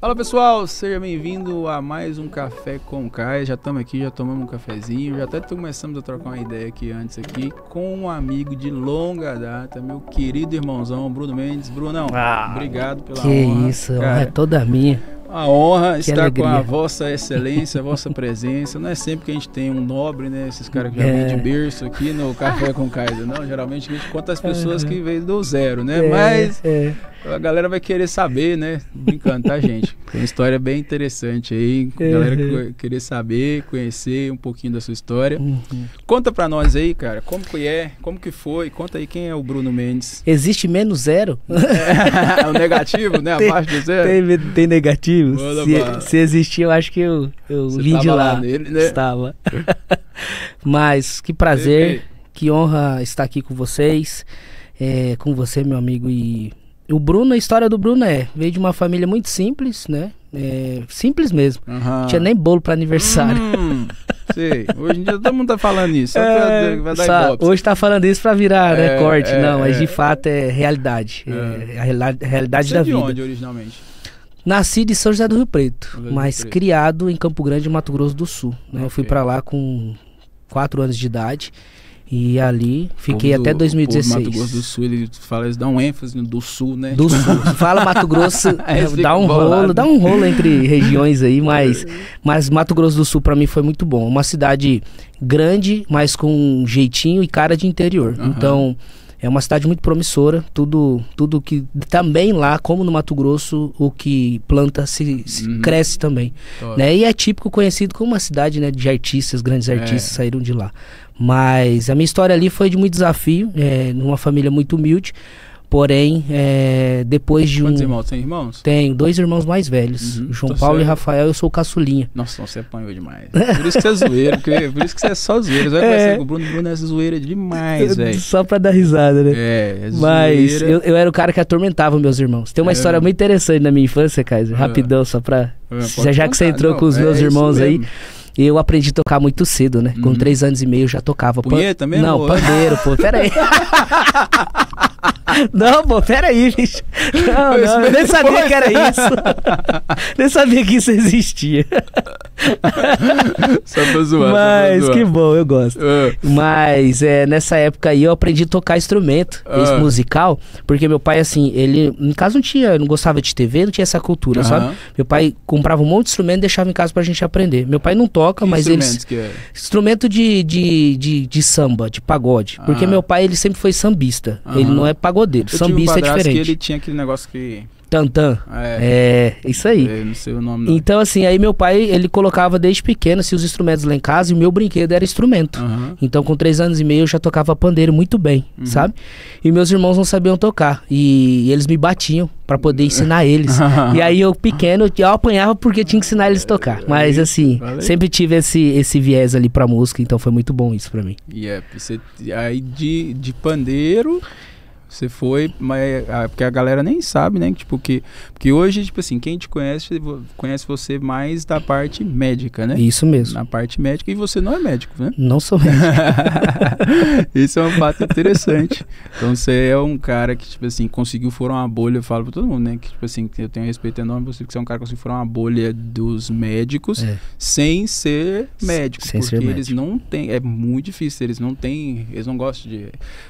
Fala pessoal, seja bem-vindo a mais um Café com Caio. Já estamos aqui, já tomamos um cafezinho, já até começamos a trocar uma ideia aqui antes aqui com um amigo de longa data, meu querido irmãozão Bruno Mendes. Brunão, ah, obrigado pela que honra. Que isso, é cara. é toda minha. A honra que estar alegria. com a vossa excelência, a vossa presença. Não é sempre que a gente tem um nobre, né? Esses caras que já é. vêm de berço aqui no Café com Kaiser. Não, geralmente a gente conta as pessoas uhum. que vêm do zero, né? É, Mas é. a galera vai querer saber, né? Brincando, tá, gente? Tem uma história bem interessante aí. A galera uhum. querer saber, conhecer um pouquinho da sua história. Uhum. Conta pra nós aí, cara, como que é, como que foi. Conta aí quem é o Bruno Mendes. Existe menos zero? É, é o negativo, né? Abaixo do zero. Tem, tem negativo. Se, se, existia, eu acho que eu, eu vim de lá. lá nele, né? Estava. Mas que prazer, Ei. que honra estar aqui com vocês. É, com você, meu amigo. E o Bruno, a história do Bruno é: veio de uma família muito simples, né? É, simples mesmo. Não tinha nem bolo para aniversário. Hum, sei. Hoje em dia todo mundo tá falando isso. É, só, hoje tá falando isso para virar é, né, corte. É, Não, mas é. de fato é realidade. É, é a realidade você da de vida. de onde originalmente? Nasci de São José do Rio Preto, mas Preto. criado em Campo Grande, Mato Grosso do Sul. Né? Okay. Eu fui para lá com 4 anos de idade e ali fiquei até 2016. Mato Grosso do Sul, ele fala, eles dão ênfase no do Sul, né? Do tipo, Sul. Fala Mato Grosso, é, dá um bolado. rolo, dá um rolo entre regiões aí, mas, é. mas Mato Grosso do Sul para mim foi muito bom. Uma cidade grande, mas com um jeitinho e cara de interior. Uhum. Então é uma cidade muito promissora, tudo, tudo que também lá, como no Mato Grosso, o que planta se, se uhum. cresce também. Né? E é típico conhecido como uma cidade né, de artistas, grandes é. artistas é. saíram de lá. Mas a minha história ali foi de muito desafio, é, numa família muito humilde. Porém, é, depois de um. Quantos irmãos? Tem irmãos? Tenho dois irmãos mais velhos, uhum, João Paulo e Rafael, eu sou o caçulinha. Nossa, você apanhou é demais. Por isso que você é zoeiro, porque, por isso que você é só zoeiro. Você vai é... com o Bruno, Bruno é zoeira demais, velho. Só pra dar risada, né? É, é Mas eu, eu era o cara que atormentava meus irmãos. Tem uma é. história muito interessante na minha infância, Kaiser. Ah. Rapidão, só pra. Ah, já, que você entrou Não, com os meus é irmãos aí. Mesmo eu aprendi a tocar muito cedo, né? Uhum. Com três anos e meio eu já tocava. Punheta Pan... mesmo? Não, é? pandeiro, pô. Pera aí. Não, pô, peraí, bicho. Não, eu não, eu nem sabia que era isso. nem sabia que isso existia. só pra zoar. Mas pra zoar. que bom, eu gosto. Uh. Mas é, nessa época aí eu aprendi a tocar instrumento uh. musical, porque meu pai, assim, ele em casa não tinha, não gostava de TV, não tinha essa cultura, uh -huh. sabe? Meu pai comprava um monte de instrumento e deixava em casa pra gente aprender. Meu pai não toca toca, que mas eles. Que é? Instrumento de, de, de, de, samba, de pagode. Porque ah. meu pai, ele sempre foi sambista. Ah. Ele não é pagodeiro. Eu sambista um é diferente. Que ele tinha aquele negócio que Tantan. É, é, isso aí. É, não sei o nome. Não. Então, assim, aí meu pai, ele colocava desde pequeno assim, os instrumentos lá em casa e o meu brinquedo era instrumento. Uhum. Então, com três anos e meio, eu já tocava pandeiro muito bem, uhum. sabe? E meus irmãos não sabiam tocar. E, eles me batiam para poder ensinar eles. e aí, eu pequeno, eu apanhava porque tinha que ensinar eles a tocar. Mas, assim, Valeu. sempre tive esse, esse viés ali pra música, então foi muito bom isso para mim. E é, aí de, de pandeiro. Você foi, mas é, ah, porque a galera nem sabe, né? Tipo que, porque hoje, tipo assim, quem te conhece conhece você mais da parte médica, né? Isso mesmo. Na parte médica e você não é médico, né? Não sou médico. Isso é um fato interessante. Então você é um cara que tipo assim conseguiu furar uma bolha. Eu falo para todo mundo, né? Que tipo assim eu tenho um respeito enorme você que você é um cara que conseguiu furar uma bolha dos médicos é. sem ser médico, sem porque ser médico. eles não têm, é muito difícil. Eles não têm, eles não gostam de.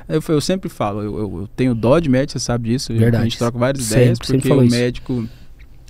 Eu, eu sempre falo, eu, eu tenho dó de médico, você sabe disso. Verdade. A gente troca várias Sempre, ideias, porque o médico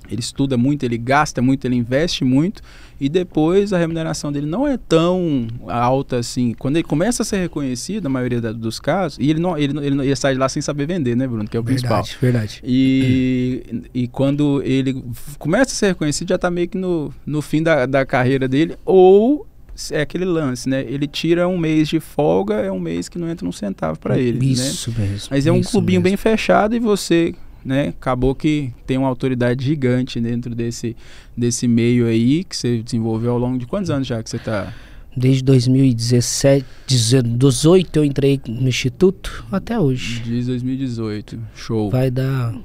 ele estuda muito, ele gasta muito, ele investe muito e depois a remuneração dele não é tão alta assim. Quando ele começa a ser reconhecido, na maioria dos casos, e ele não ele, ele, ele sai de lá sem saber vender, né, Bruno? Que é o verdade, principal. Verdade, E, hum. e quando ele começa a ser reconhecido, já está meio que no, no fim da, da carreira dele, ou é aquele lance, né? Ele tira um mês de folga, é um mês que não entra um centavo para ele. Né? Isso né? mesmo. Mas é um clubinho mesmo. bem fechado e você, né? Acabou que tem uma autoridade gigante dentro desse, desse meio aí que você desenvolveu ao longo de quantos anos já que você está Desde 2017, 18 eu entrei no Instituto até hoje. Desde 2018, show. Vai dar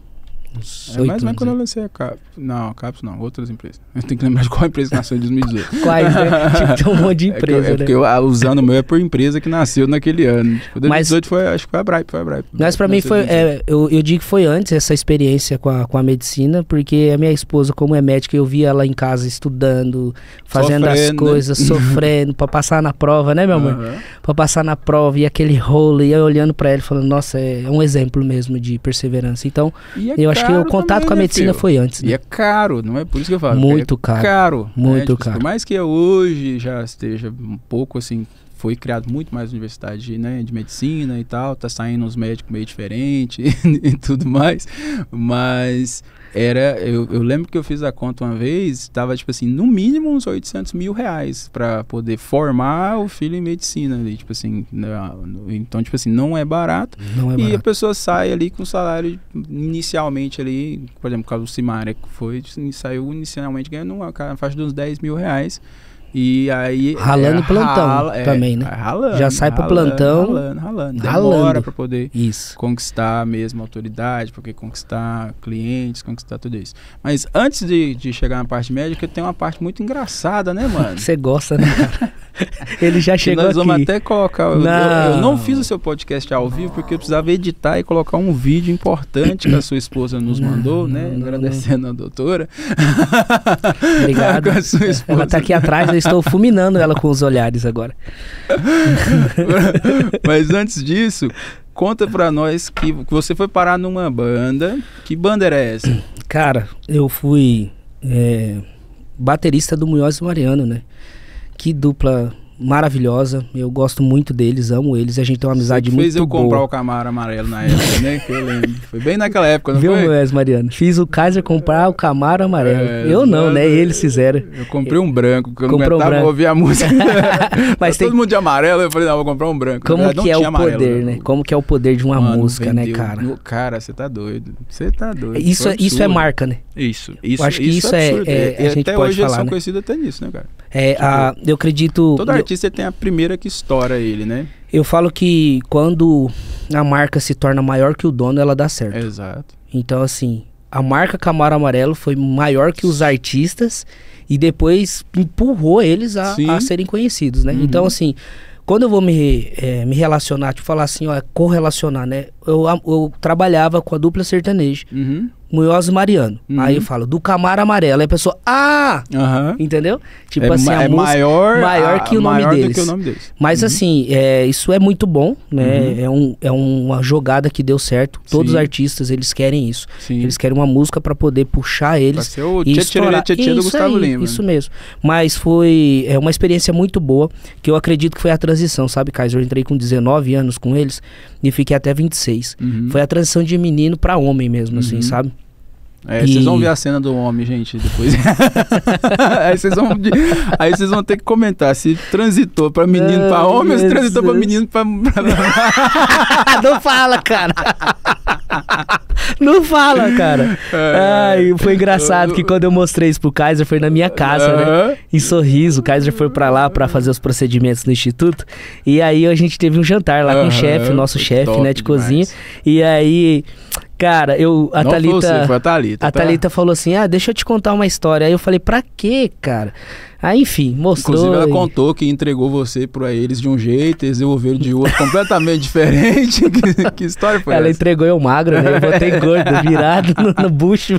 Uns é mais ou menos é quando eu né? lancei a Caps. Não, a Caps não, outras empresas. Eu tenho que lembrar de qual empresa que nasceu em 2018. Quais, né? Tipo, tem um monte de é empresa, é, que, né? é porque eu, ah, usando o meu é por empresa que nasceu naquele ano. Tipo, 2018 mas, foi, acho que foi a Bripe, foi a Bripe. Mas pra mim foi, é, eu, eu digo que foi antes essa experiência com a, com a medicina, porque a minha esposa, como é médica, eu via ela em casa estudando, fazendo sofrendo. as né? coisas, sofrendo, pra passar na prova, né, meu amor? Uhum. Pra passar na prova e aquele rolo, e eu olhando pra ela falando, nossa, é, é um exemplo mesmo de perseverança. Então, é eu acho que o contato também, com a né, medicina filho. foi antes. Né? E é caro, não é por isso que eu falo. É muito é caro. Caro. Né? Muito né? caro. Por mais que hoje já esteja um pouco assim foi criado muito mais universidade né, de medicina e tal, tá saindo uns médicos meio diferente e tudo mais, mas era, eu, eu, lembro que eu fiz a conta uma vez, estava tipo assim, no mínimo uns 800 mil reais para poder formar o filho em medicina ali, tipo assim, né, então tipo assim, não é barato, não é e barato. a pessoa sai ali com salário inicialmente ali, por exemplo, o caso do Simara, que foi, tipo assim, saiu inicialmente ganhando uma faixa de uns 10 mil reais, e aí. É, ralando é, plantão rala, é, também, né? Ralando. Já sai pro plantão. Ralando, ralando. Demora ralando. pra poder isso. conquistar mesmo a autoridade, porque conquistar clientes, conquistar tudo isso. Mas antes de, de chegar na parte médica, tem uma parte muito engraçada, né, mano? Você gosta, né? Ele já chegou aqui. Nós vamos até colocar. Não. Eu, eu, não fiz o seu podcast ao vivo porque eu precisava editar e colocar um vídeo importante que a sua esposa nos não, mandou, né? Não, Agradecendo a doutora. Obrigado. a Ela tá aqui atrás da estou fulminando ela com os olhares agora. Mas antes disso, conta pra nós que você foi parar numa banda. Que banda era essa? Cara, eu fui é, baterista do Munhoz Mariano, né? Que dupla maravilhosa. Eu gosto muito deles, amo eles. A gente tem uma amizade muito boa. Fez eu comprar o Camaro amarelo na época, né? Que eu lembro. Foi bem naquela época, não Viu, foi? Viu, Mariano? Fiz o Kaiser comprar o Camaro amarelo. É, eu não, né? Eles fizeram. Eu comprei um branco, porque eu Comprou não aguentava um ouvir a música. Mas tem... todo mundo de amarelo, eu falei, não, vou comprar um branco. Como verdade, que é o amarelo, poder, né? né? Como que é o poder de uma Mano, música, né, vendeu. né, cara? Cara, você tá doido. Você tá doido. Isso, isso é, é marca, né? Isso. isso eu acho que isso, é, é, é, é a gente Até pode hoje falar, eles são né? conhecidos até nisso, né, cara? É, tipo, a, eu acredito. Todo artista eu, tem a primeira que estoura ele, né? Eu falo que quando a marca se torna maior que o dono, ela dá certo. Exato. Então, assim, a marca Camaro Amarelo foi maior que os artistas e depois empurrou eles a, a serem conhecidos, né? Então, uhum. Então, assim, quando eu vou me, é, me relacionar, te tipo, falar assim, ó, é correlacionar, né? Eu, eu trabalhava com a dupla sertaneja. Uhum. Munhoz Mariano. Uhum. Aí eu falo, do Camaro Amarelo. Aí a pessoa, ah! Uhum. Entendeu? Tipo é, assim, a é maior, maior, que, a, o maior que, o nome deles. Mas uhum. assim, é, isso é muito bom, né? Uhum. É, um, é uma jogada que deu certo. Todos Sim. os artistas, eles querem isso. Sim. Eles querem uma música para poder puxar eles. Pra ser o tchê, do Gustavo aí, Lima. Né? Isso mesmo. Mas foi é uma experiência muito boa, que eu acredito que foi a transição, sabe, Kaiser? Eu entrei com 19 anos com eles e fiquei até 26. Uhum. Foi a transição de menino para homem mesmo, assim, uhum. sabe? É, e... Vocês vão ver a cena do homem, gente, depois. aí, vocês vão, aí vocês vão ter que comentar se transitou pra menino, Ai, pra homem, ou se transitou pra menino, pra... Não fala, cara! Não fala, cara. É, Ai, é. foi engraçado que quando eu mostrei isso pro Kaiser, foi na minha casa, né? Em sorriso. O Kaiser foi para lá para fazer os procedimentos no instituto. E aí a gente teve um jantar lá com o chefe, nosso chefe, né, de cozinha. E aí. Cara, eu. A Não Thalita. Foi você, foi a Thalita. A tá? Thalita falou assim: Ah, deixa eu te contar uma história. Aí eu falei, pra quê, cara? Ah, enfim, mostrou. Inclusive, ela e... contou que entregou você para eles de um jeito, eles devolveram de outro completamente diferente. que, que, história foi ela essa? Ela entregou eu magro, né? Eu botei gordo, virado no, no bucho.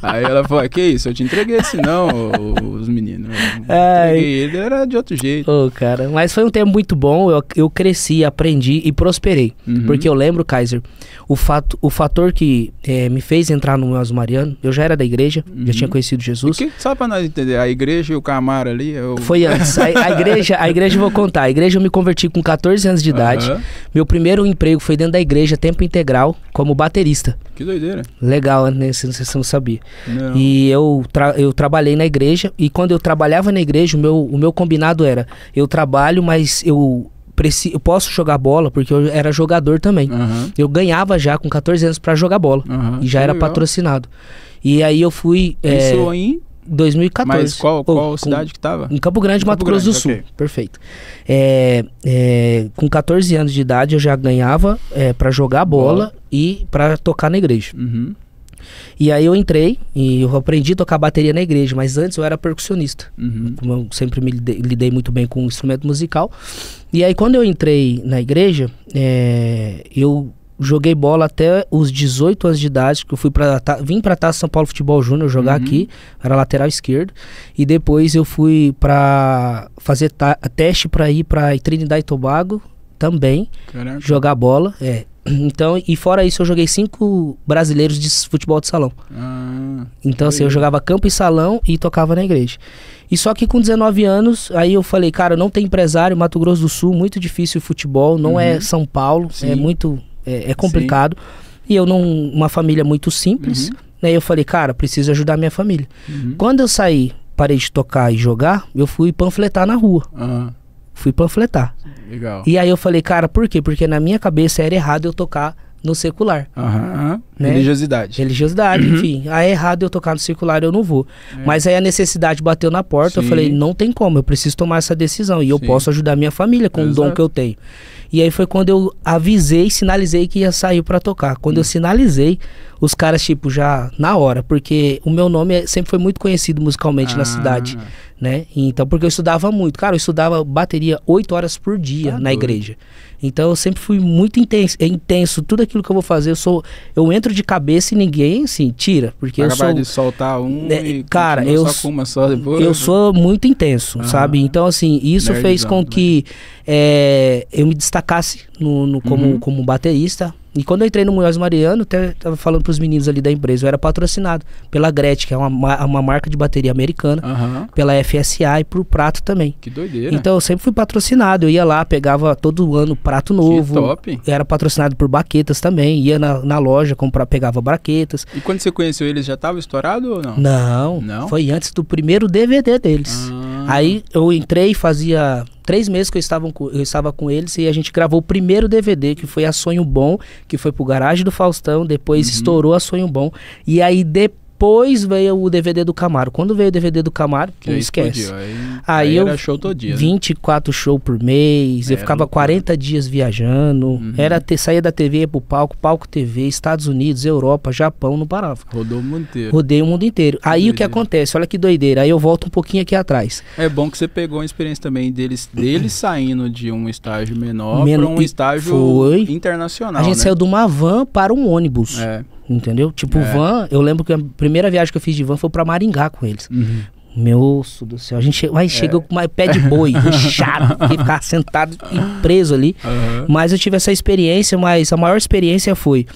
Aí ela falou: ah, Que isso, eu te entreguei esse não, os meninos. Ai. Ele era de outro jeito. Ô, oh, cara, mas foi um tempo muito bom. Eu, eu cresci, aprendi e prosperei. Uhum. Porque eu lembro, Kaiser, o, fato, o fator que é, me fez entrar no Elzo Mariano, eu já era da igreja, uhum. já tinha conhecido Jesus. que, só pra nós entender, a igreja e o carro ali? Eu... Foi antes. A, a igreja, a igreja vou contar. A igreja eu me converti com 14 anos de idade. Uhum. Meu primeiro emprego foi dentro da igreja, tempo integral, como baterista. Que doideira. Legal, né? Você, você não sabia. Não. E eu, tra eu trabalhei na igreja e quando eu trabalhava na igreja, o meu, o meu combinado era, eu trabalho, mas eu eu posso jogar bola porque eu era jogador também. Uhum. Eu ganhava já com 14 anos para jogar bola uhum. e já que era legal. patrocinado. E aí eu fui. Isso é... Eh, em 2014. Mas qual, qual cidade que estava? Em Campo Grande, em Mato Grosso do Sul. Okay. Perfeito. É, é, com 14 anos de idade eu já ganhava é, para jogar bola, e para tocar na igreja. Uhum. E aí eu entrei e eu aprendi a tocar bateria na igreja, mas antes eu era percussionista. Uhum. Eu sempre me lidei, lidei, muito bem com o instrumento musical. E aí quando eu entrei na igreja, é, eu joguei bola até os 18 anos de idade, que eu fui para vim para Taça São Paulo Futebol Júnior jogar uhum. aqui, era lateral esquerdo, e depois eu fui para fazer teste para ir para Trinidad e Tobago também, Caraca. jogar bola, é. Então, e fora isso, eu joguei cinco brasileiros de futebol de salão. Ah, então, assim, eu jogava campo e salão e tocava na igreja. E só que com 19 anos, aí eu falei, cara, não tem empresário, Mato Grosso do Sul, muito difícil o futebol, não é uhum. é São Paulo, é Sim. é muito é, é complicado. Sim. E eu não. Uma família muito simples. Uhum. Né? Eu falei, cara, preciso ajudar minha família. Uhum. Quando eu saí, parei de tocar e jogar, eu fui panfletar na rua. Uhum. Fui panfletar. Legal. E aí eu falei, cara, por quê? Porque na minha cabeça era errado eu tocar no secular. Uhum, né? Religiosidade. Religiosidade, uhum. enfim. a ah, é errado eu tocar no circular, eu não vou. É. Mas aí a necessidade bateu na porta, Sim. eu falei, não tem como, eu preciso tomar essa decisão. E eu posso ajudar minha família com Exato. o dom que eu tenho. E aí foi quando eu avisei, sinalizei que ia sair para tocar. Quando eu hum. sinalizei, os caras, tipo, já na hora, porque o meu nome é, sempre foi muito conhecido musicalmente ah. na cidade, né? Então, porque eu estudava muito. Cara, eu estudava bateria oito horas por dia tá na doido. igreja. Então eu sempre fui muito intenso, é intenso, tudo aquilo que eu vou fazer, eu sou eu entro de cabeça e ninguém assim tira, porque eu sou de soltar um né, e cara, eu só uma só depois. Eu sou muito intenso, sabe? Então assim, isso Nerdzão, fez com que é, eu me destacasse no, no como uhum. como baterista, e quando eu entrei no Munhoz Mariano, até tava falando pros meninos ali da empresa, eu era patrocinado pela Gretchen, que é uma, é uma marca de bateria americana, uhum. pela FSA e pro Prato também. Que doideira. Então eu sempre fui patrocinado, eu ia lá, pegava todo ano prato novo. Que top. Era patrocinado por baquetas também, ia na, na loja, comprar, pegava baquetas. E quando você conheceu eles, já tava estourado ou não? Não, não? foi antes do primeiro DVD deles. Ah. Aí eu entrei, fazia três meses que eu estava, com, eu estava com eles e a gente gravou o primeiro DVD, que foi A Sonho Bom, que foi pro Garagem do Faustão, depois uhum. estourou A Sonho Bom. E aí depois depois veio o DVD do Camaro. Quando veio o DVD do Camaro, que esquece. aí, aí, aí eu era show todo dia. 24 né? shows por mês, é, eu ficava 40 dias viajando. Uhum. Era ter, saía da TV pro palco, palco TV, Estados Unidos, Europa, Japão, não parava. Rodou o mundo inteiro. Rodei o mundo inteiro. Aí doideira. o que acontece? Olha que doideira. Aí eu volto um pouquinho aqui atrás. É bom que você pegou a experiência também deles, deles saindo de um estágio menor Men para um estágio foi. internacional. A gente né? saiu de uma van para um ônibus. É entendeu? Tipo, é. van, eu lembro que a primeira viagem que eu fiz de van foi para Maringá com eles. Uhum. Meu osso do céu, a gente vai aí é. chegou com mais pé de boi, inchado, ficar sentado e preso ali. Uhum. Mas eu tive essa experiência, mas a maior experiência foi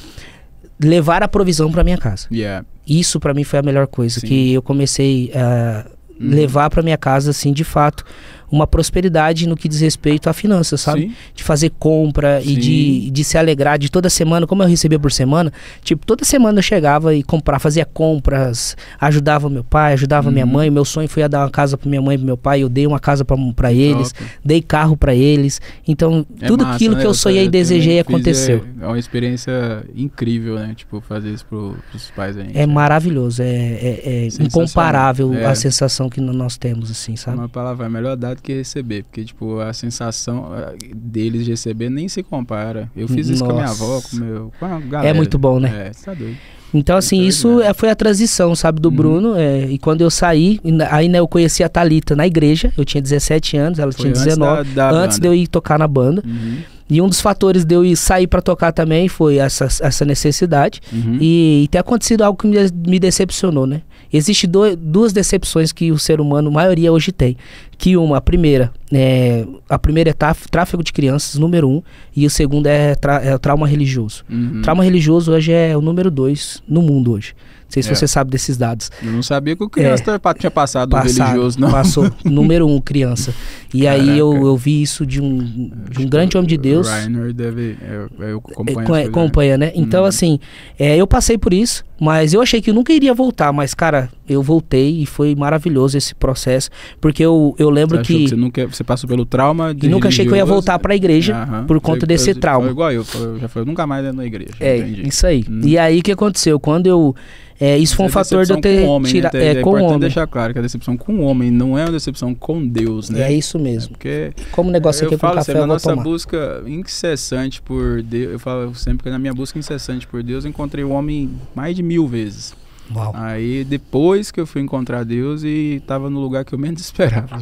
levar a provisão para minha casa. Yeah. Isso para mim foi a melhor coisa, Sim. que eu comecei a eh, uhum. levar para minha casa, assim, de fato uma prosperidade no que diz respeito à finança, sabe? Sim. De fazer compra Sim. e de, de se alegrar de toda semana, como eu recebia por semana, tipo, toda semana eu chegava e comprava, fazia compras, ajudava meu pai, ajudava uhum. minha mãe. Meu sonho foi dar uma casa para minha mãe e pro meu pai, eu dei uma casa para eles, dei carro para eles. Então, é tudo massa, aquilo né? que eu sonhei e desejei é, aconteceu. É, é, uma experiência incrível, né? Tipo, fazer isso pro, pros pais aí. É né? maravilhoso, é, é, é incomparável é. a sensação que nós temos, assim, sabe? Uma palavra, é melhor dar do que receber. Porque, tipo, a sensação eh, deles de receber nem se compara. Eu fiz isso com a minha avó, com, meu, com a galera. É muito bom, né? É, tá doido. Então, assim, isso né? é, foi a transição, sabe, do hum. Bruno. É, e quando eu saí, aí né, eu conheci a Talita na igreja. Eu tinha 17 anos, ela foi tinha 19. Antes, da, da antes de eu ir tocar na banda. Uhum. E um dos fatores de eu sair para tocar também foi essa, essa necessidade. Uhum. E, e ter acontecido algo que me, me decepcionou, né? Existem duas decepções que o ser humano, maioria hoje tem. Que uma, a primeira, é, a primeira é tráfego de crianças, número um, e o segundo é, tra é trauma religioso. Uhum. Trauma religioso hoje é o número dois no mundo hoje. Não sei se é. você sabe desses dados. Eu não sabia que o criança é, tinha passado, passado religioso, não. Passou, número um, criança. E Caraca. aí eu, eu vi isso de um, de um grande homem de Deus. Rainer deve. Eu, é, eu acompanho é, né? acompanha, né? Então, hum. assim, é, eu passei por isso, mas eu achei que eu nunca iria voltar. Mas, cara, eu voltei e foi maravilhoso esse processo. Porque eu, eu lembro você que. que você, nunca, você passou pelo trauma de. E nunca achei que eu ia voltar para a igreja Aham. por conta você, desse foi, trauma. Foi igual eu, foi, eu já foi nunca mais na igreja. É, entendi. isso aí. Hum. E uhum. aí o que aconteceu? Quando eu é, isso foi um é fator de eu ter com homem, tira, né? Então é, é, com o homem. deixar claro que a é decepção com o homem não é uma decepção com Deus, né? É isso mesmo. É porque como o negócio aqui eu é com falo, café, sempre, assim, eu na nossa tomar. busca incessante por Deus, eu falo sempre que na minha busca incessante por Deus, eu encontrei o homem mais de mil vezes. Uau. Aí depois que eu fui encontrar Deus e estava no lugar que eu menos esperava.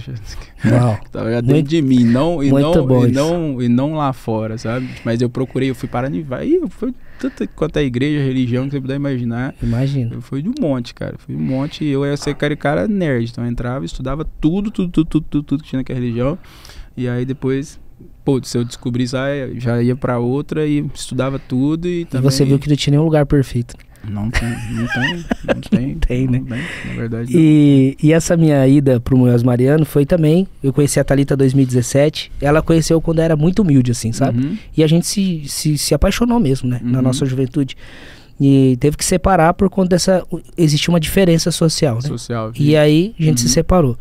Uau. tava dentro muito, de mim, não e não e não, e não e não lá fora, sabe? Mas eu procurei, eu fui para e vai, eu fui tanto quanto a igreja, religião que você puder imaginar. Imagina. Eu fui de um monte, cara. Fui de um monte. E eu ia ser cara, cara nerd. Então eu entrava, estudava tudo, tudo, tudo, tudo, tudo, tudo que tinha naquela religião. E aí depois pô, se eu descobrisse, aí ah, é, já ia para outra e estudava tudo e também... E você viu que não tinha nenhum lugar perfeito. Não tem, não tem, não tem. não né? tem, né? Não na verdade. E, e essa minha ida pro Munhoz Mariano foi também. Eu conheci a Thalita em 2017. Ela conheceu quando era muito humilde, assim, sabe? Uhum. E a gente se, se, se apaixonou mesmo, né? Uhum. Na nossa juventude. E teve que separar por conta dessa. Existia uma diferença social, né? Social. Viu? E aí a gente uhum. se separou.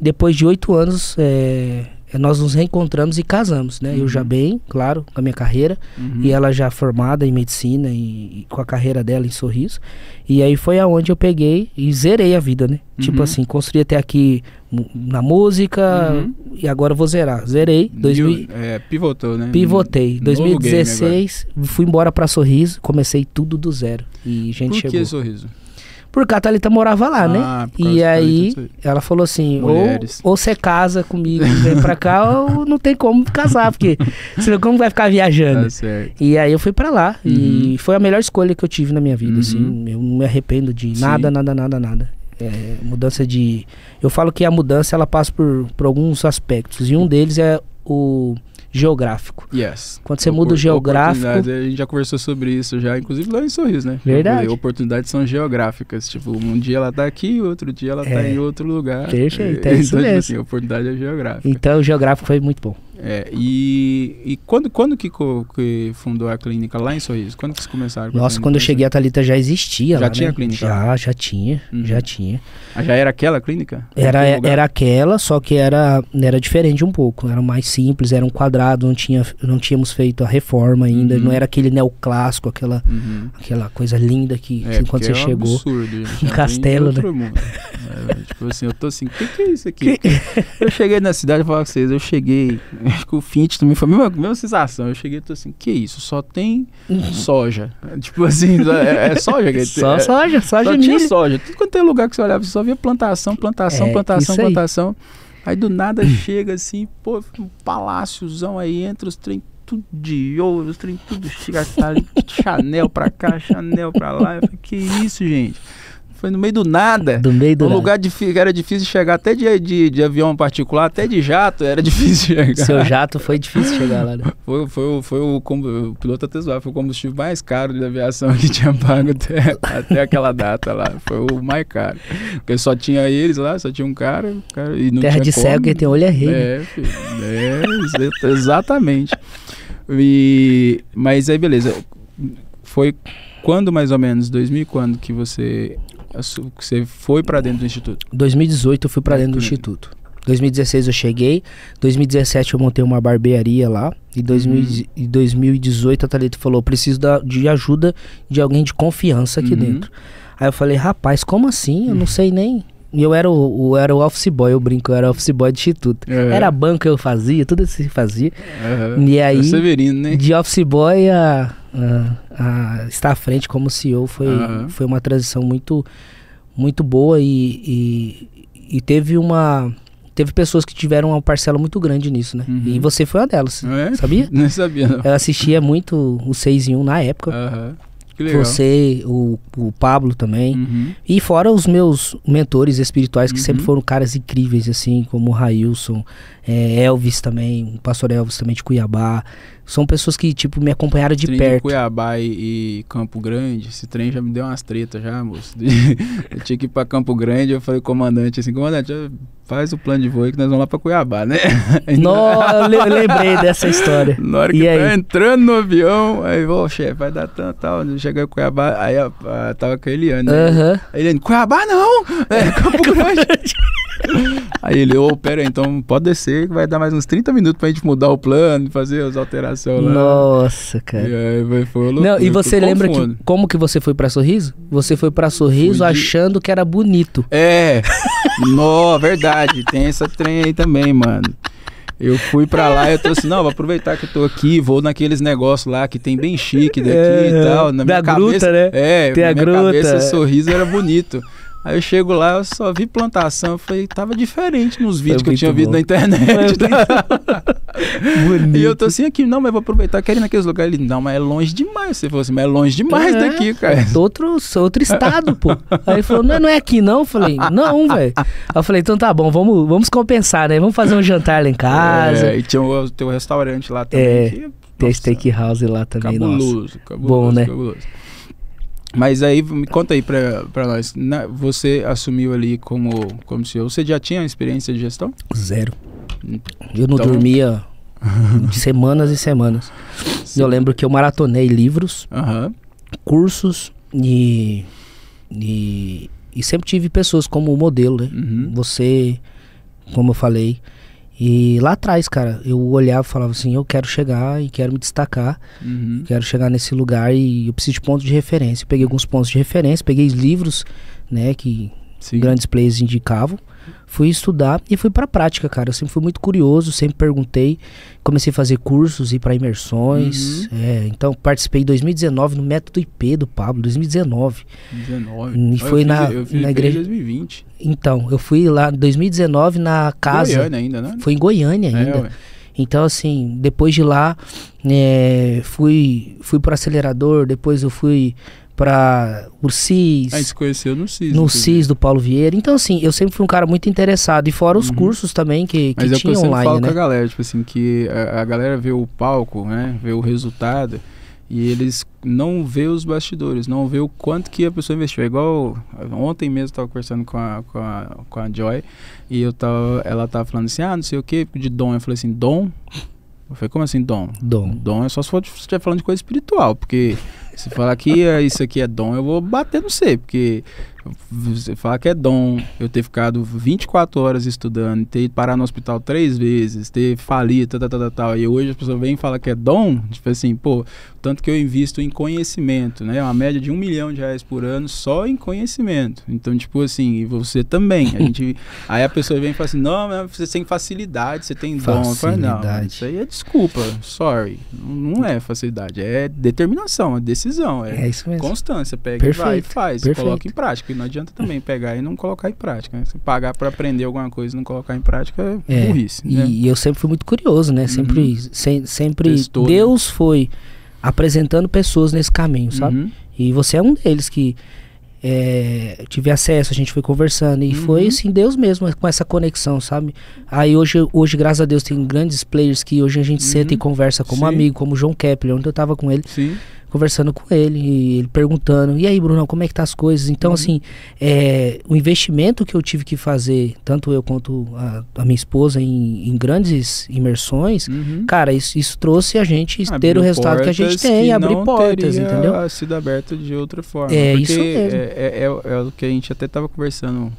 Depois de oito anos, é, é, nós nos reencontramos e casamos, né? Uhum. Eu já uhum. bem, claro, com a minha carreira, uhum. e ela já formada em medicina e, e, com a carreira dela em sorriso. E aí foi aonde eu peguei e zerei a vida, né? Tipo uhum. Tipo assim, construí até aqui na música uhum. e agora vou zerar. Zerei. Dois New, é, pivotou, né? Pivotei. 2016, fui embora para Sorriso, comecei tudo do zero. E gente Por chegou. Por que Sorriso? Porque a Thalita morava lá, né? ah, né? E aí ela falou assim: Mulheres. ou, ou você casa comigo e vem pra cá, ou não tem como casar, porque senão como vai ficar viajando? Tá e aí eu fui pra lá. Uhum. E foi a melhor escolha que eu tive na minha vida, assim. uhum. assim. Eu não me arrependo de nada, nada, nada, nada. É, mudança de. Eu falo que a mudança ela passa por, por alguns aspectos. E um deles é o geográfico. Yes. Quando você muda o geográfico. A gente já conversou sobre isso já, inclusive lá em Sorriso, né? Verdade. Oportunidades são geográficas. Tipo, um dia ela tá aqui, outro dia ela tá é. tá em outro lugar. Perfeito, é, é isso então, mesmo. Tipo assim, a oportunidade é geográfica. Então o geográfico foi muito bom. É, e, e quando, quando que, que, fundou a clínica lá em Sorriso? Quando que vocês começaram? Nossa, quando eu cheguei a Talita já existia. Já lá, né? tinha né? clínica? Já, já tinha, uhum. já tinha. Ah, já era aquela clínica? Era, era aquela, só que era, era diferente um pouco. Era mais simples, era um quadrado, não, tinha, não tínhamos feito a reforma ainda, uhum. não era aquele neoclássico, aquela, uhum. aquela coisa linda que, é, quando você é um chegou. Absurdo, um tá castelo, né? é, tipo assim, eu tô assim, o que, que é isso aqui? eu cheguei na cidade e falar com vocês, eu cheguei Acho que o Fint também foi a mesma, mesma sensação. Eu cheguei e tô assim, que isso? Só tem uhum. soja. É, tipo assim, é, é, é soja. Que só é, soja, soja só tinha soja. Tudo quanto é lugar que você olhava, você só via plantação, plantação, é, plantação, plantação. Aí. aí. do nada chega assim, pô, um paláciozão aí, entra os trem tudo de ouro, os trem tudo chega, tá, Chanel pra cá, Chanel pra lá. Eu falei, que isso, gente? Foi no meio do nada. Do meio do um nada. lugar difícil, era difícil chegar até de, de, de, avião particular, até de jato era difícil chegar. Seu jato foi difícil chegar lá, né? foi, foi, foi, o, o, o piloto até zoar, foi o combustível mais caro da aviação que tinha pago até, até aquela data lá. Foi o mais caro. Porque só tinha eles lá, só tinha um cara. cara e não Terra de como. cego que tem olho é rei. Né? É, é exatamente. E, mas aí, beleza. Foi quando mais ou menos, 2000 quando que você você foi para dentro do instituto? 2018 eu fui para dentro do instituto. 2016 eu cheguei, 2017 eu montei uma barbearia lá e, 2018 uhum. a Thalita falou: preciso da, de ajuda de alguém de confiança aqui uhum. dentro. Aí eu falei: rapaz, como assim? Eu não uhum. sei nem. E eu era o, o, era o office boy, eu brinco, eu era office boy de instituto. Uhum. Era banco eu fazia, tudo isso que fazia. Uhum. E aí, Severino, né? de office boy a a estar à frente como CEO foi, uhum. foi uma transição muito, muito boa e, e, e, teve uma. Teve pessoas que tiveram uma parcela muito grande nisso, né? Uhum. E você foi uma delas, é? sabia? Não sabia, não. Eu assistia muito o 6 em 1 na época. Uhum. Você, o, o Pablo também. Uhum. E fora os meus mentores espirituais, que uhum. sempre foram caras incríveis, assim, como o Railson, é, Elvis também, o pastor Elvis também de Cuiabá. São pessoas que, tipo, me acompanharam de trem perto. De Cuiabá e, e, Campo Grande, esse trem já me deu umas tretas já, moço. eu tinha que ir pra Campo Grande, eu falei, comandante, assim, comandante, faz o plano de voo aí que nós vamos lá pra Cuiabá, né? Nossa, eu lembrei dessa história. Na hora e tá aí? entrando no avião, aí, ô, chefe, vai dar tanto, tal, cheguei em Cuiabá, aí a, a, tava com a Eliane. Né? Aham. Né? A Eliane, Cuiabá não! É, Campo Grande. aí ele, ô, oh, pera aí, então pode descer acontecer, vai dar mais uns 30 minutos pra gente mudar o plano, fazer as alterações lá. Nossa, cara. E aí foi Não, e você lembra que, como que você foi pra Sorriso? Você foi pra Sorriso Fui achando de... que era bonito. É. Nó, verdade. Tem essa trem aí também, mano. Eu fui pra lá e eu tô assim, não, vou aproveitar que eu tô aqui, vou naqueles negócios lá que tem bem chique daqui é, e tal. Na é. da minha gruta, cabeça, né? É, tem a minha gruta. cabeça, é. sorriso era bonito. Aí eu chego lá, eu só vi plantação. Eu falei, tava diferente nos vídeos que eu tinha visto na internet. Bonito. E eu tô assim aqui, não, mas vou aproveitar, quero ir naqueles lugares. Ele, não, mas é longe demais. Você falou assim, mas é longe demais é, daqui, cara. É outro, outro estado, pô. Aí ele falou, não, não é aqui não. Eu falei, não, velho. Aí eu falei, então tá bom, vamos, vamos compensar, né? Vamos fazer um jantar lá em casa. É, e tinha o teu restaurante lá também. É, que, tem Steakhouse lá também, cabuloso, nossa. Cabuloso, Bom, né? Cabuloso. Mas aí, me conta aí para nós. Na, você assumiu ali como, como CEO. Você já tinha experiência de gestão? Zero. Então eu não então... dormia semanas e semanas. Sim. Eu lembro que eu maratonei livros, cursos e, e, e, sempre tive pessoas como modelo. Né? Uhum. Você, como eu falei, e lá atrás, cara, eu olhava e falava assim: eu quero chegar e quero me destacar, uhum. quero chegar nesse lugar e eu preciso de pontos de referência. peguei alguns pontos de referência, peguei livros, né, que Sim. grandes players indicavam fui estudar e fui para prática, cara. Eu sempre fui muito curioso, sempre perguntei. Comecei a fazer cursos e para imersões. Uhum. É, então participei em 2019 no método IP do Pablo, 2019. 19. E foi na eu fiz na igreja 2020. Então, eu fui lá em 2019 na casa. Goiânia ainda, né? Foi em Goiânia é, ainda. Então, assim, depois de lá, é, fui, fui pro acelerador, depois eu fui para o CIS. Ah, a conheceu no CIS. No CIS do Paulo Vieira. Então, assim, eu sempre fui um cara muito interessado. E fora os uhum. cursos também que, que tinham é Mas que eu online, falo né? com a galera, tipo assim, que a, a, galera vê o palco, né? Vê o resultado. E eles não vê os bastidores, não vê o quanto que a pessoa investiu. É igual ontem mesmo eu tava conversando com a, com a, com a Joy e eu tava, ela tava falando assim, ah, não sei o que, de dom. Eu falei assim, dom? Eu falei, como assim dom? Dom. Dom é só se for estiver falando de coisa espiritual, porque se falar que é, isso aqui é dom, eu vou bater no C, porque você falar que é dom, eu ter ficado 24 horas estudando, ter ido parar no hospital três vezes, ter falido, tal, tal, tal, tal, e hoje a pessoa vem e fala que é dom, tipo assim, pô, tanto que eu invisto em conhecimento, né? Uma média de um milhão de reais por ano só em conhecimento. Então, tipo assim, e você também. A gente, aí a pessoa vem e fala assim, não, você tem facilidade, você tem dom. Facilidade. Eu falo, não, isso aí é desculpa, sorry. Não é facilidade, é determinação, é decisão decisão. É, é isso mesmo. Constância. Pega Perfeito. e vai e faz. Perfeito. Coloca em prática. E não adianta também pegar e não colocar em prática. Né? Se pagar para aprender alguma coisa e não colocar em prática é, é burrice. Né? E, eu sempre fui muito curioso, né? Sempre, uhum. se, sempre Testou, né? Deus né? foi apresentando pessoas nesse caminho, sabe? Uhum. E você é um deles que é, tive acesso, a gente foi conversando e uhum. foi assim, Deus mesmo, com essa conexão, sabe? Aí hoje, hoje, graças a Deus, tem grandes players que hoje a gente uhum. senta e uhum. conversa como Sim. amigo, como o João Kepler, onde eu tava com ele. Sim conversando com ele, ele perguntando, e aí, Brunão, como é que tá as coisas? Então, uhum. assim, é, o investimento que eu tive que fazer, tanto eu quanto a, a minha esposa, em, em grandes imersões, uhum. cara, isso, isso, trouxe a gente abrir ter o resultado que a gente tem, abrir portas, entendeu? sido aberto de outra forma. É isso mesmo. É, é, é, é, o que a gente até tava conversando,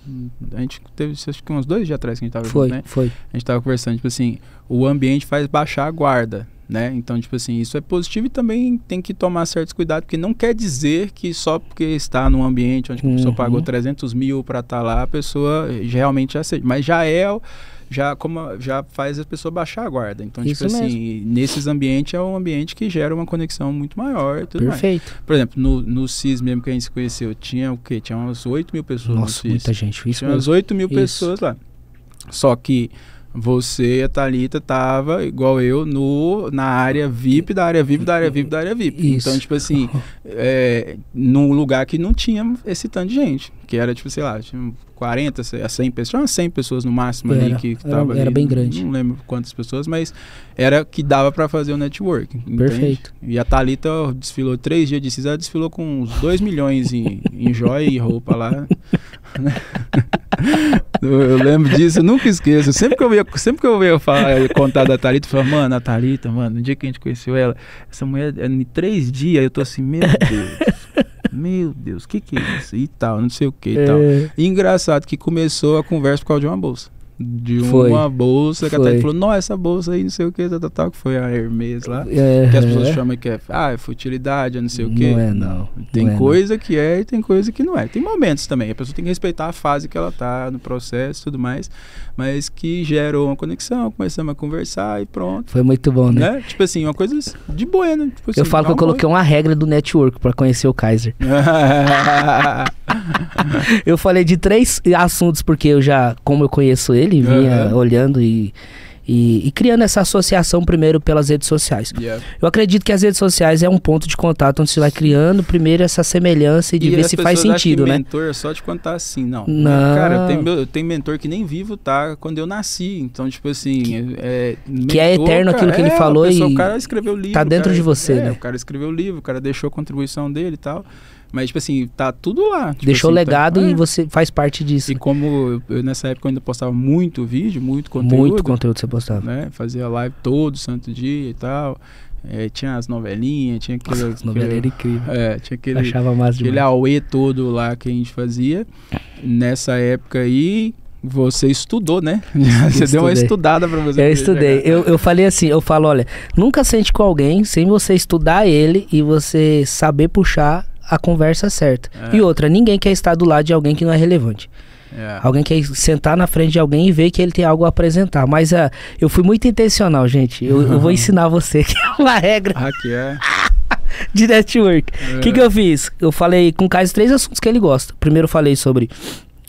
a gente teve, acho que uns dois dias atrás que a gente tava foi, junto, né? Foi, A gente tava conversando, tipo assim, o ambiente faz baixar a guarda né? Então, tipo assim, isso é positivo e também tem que tomar certos cuidados, porque não quer dizer que só porque está num ambiente onde a pessoa uhum. pagou 300 mil para estar tá lá, a pessoa realmente já seja. Mas já é, já, como, já faz a pessoa baixar a guarda. Então, tipo isso tipo assim, nesses ambientes é um ambiente que gera uma conexão muito maior. Perfeito. Mais. Por exemplo, no, no CIS mesmo que a gente se conheceu, tinha o quê? Tinha umas 8 mil pessoas Nossa, no CIS. muita gente. Isso tinha umas 8 mil isso. pessoas lá. Só que você, a Thalita, tava, igual eu, no, na área VIP, da área VIP, da área VIP, da área VIP. Então, Isso. Então, tipo assim, é, num lugar que não tinha esse tanto de gente. Que era, tipo, sei lá, tinha 40, 100 pessoas, 100 pessoas no máximo era, ali que, estava. era, bem grande. Não lembro quantas pessoas, mas era que dava para fazer o network. Perfeito. E a Thalita desfilou três dias de cinza, ela desfilou com uns 2 milhões em, em joia e roupa lá. Eu lembro disso, eu nunca esqueço. Sempre que eu ia, sempre que eu ia falar, contar da Thalita, eu falava, mano, a Thalita, mano, no dia que a gente conheceu ela, essa mulher, é, em três dias, eu tô assim, meu Deus, meu Deus, o que que é isso? E tal, não sei o que e é. tal. E engraçado que começou a conversa por causa de uma bolsa de foi. uma bolsa que foi. até falou, não, essa bolsa aí, não sei o que, tá tá que foi a Hermes lá. É, que as pessoas é. chamam que é, ah, é futilidade, é não sei o que. Não é, não. Tem não coisa é, não. que é e tem coisa que não é. Tem momentos também. A pessoa tem que respeitar a fase que ela tá no processo e tudo mais. Mas que gerou uma conexão, começamos a conversar e pronto. Foi muito bom, né? né? Tipo assim, uma coisa de boa, né? Tipo assim, eu falo é que eu coloquei uma regra do network para conhecer o Kaiser. eu falei de três assuntos, porque eu já, como eu conheço ele, dele, vinha olhando e, e, e, criando essa associação primeiro pelas redes sociais. Yeah. Eu acredito que as redes sociais é um ponto de contato onde você vai criando primeiro essa semelhança e de e ver se faz sentido, que né? mentor é só de contar assim, não. não. Cara, eu tenho, eu tenho, mentor que nem vivo tá quando eu nasci, então tipo assim, que é, mentor, que é eterno cara, aquilo que é, ele falou pessoa, e o cara escreveu livro, tá dentro cara, de você, é, né? O cara escreveu o livro, o cara deixou a contribuição dele e tal. Mas, tipo assim, tá tudo lá. Tipo Deixou assim, tá- legado tá... e é. você faz parte disso. E como eu, nessa época eu ainda postava muito vídeo, muito conteúdo. Muito conteúdo você postava. Né? Fazia live todo santo dia e tal. É, tinha as novelinhas, tinha aquele. as novelinhas era incrível. É, tinha aquele. Achava massa aquele demais. todo lá que a gente fazia. Nessa época aí. Você estudou, né? você Estudei. deu uma estudada para você. Eu estudei. Eu, eu falei assim, eu falo, olha, nunca sente com alguém sem você estudar ele e você saber puxar a conversa certa. É. E outra, ninguém quer estar do lado de alguém que não é relevante. É. Alguém quer sentar na frente de alguém e ver que ele tem algo a apresentar. Mas uh, eu fui muito intencional, gente. Eu, uhum. eu, vou uhum. ensinar você que é uma regra. Ah, é. de network. O é. que, que eu fiz? Eu falei com o Caio três assuntos que ele gosta. Primeiro falei sobre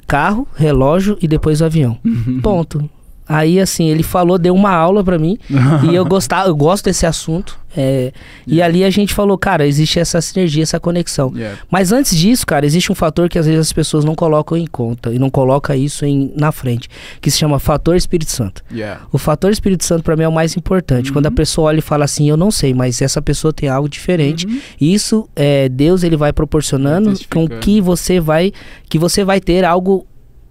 carro, relógio e depois o avião. Uhum. Ponto. Aí, assim, ele falou, deu uma aula para mim. e eu gostava, eu gosto desse assunto. É, yeah. E ali a gente falou, cara, existe essa sinergia, essa conexão. Yeah. Mas antes disso, cara, existe um fator que às vezes as pessoas não colocam em conta e não coloca isso em, na frente, que se chama fator Espírito Santo. Yeah. O fator Espírito Santo para mim é o mais importante. Uhum. Quando a uhum. pessoa olha e fala assim, eu não sei, mas essa pessoa tem algo diferente. Uhum. isso é, Deus ele vai proporcionando com que você vai que você vai ter algo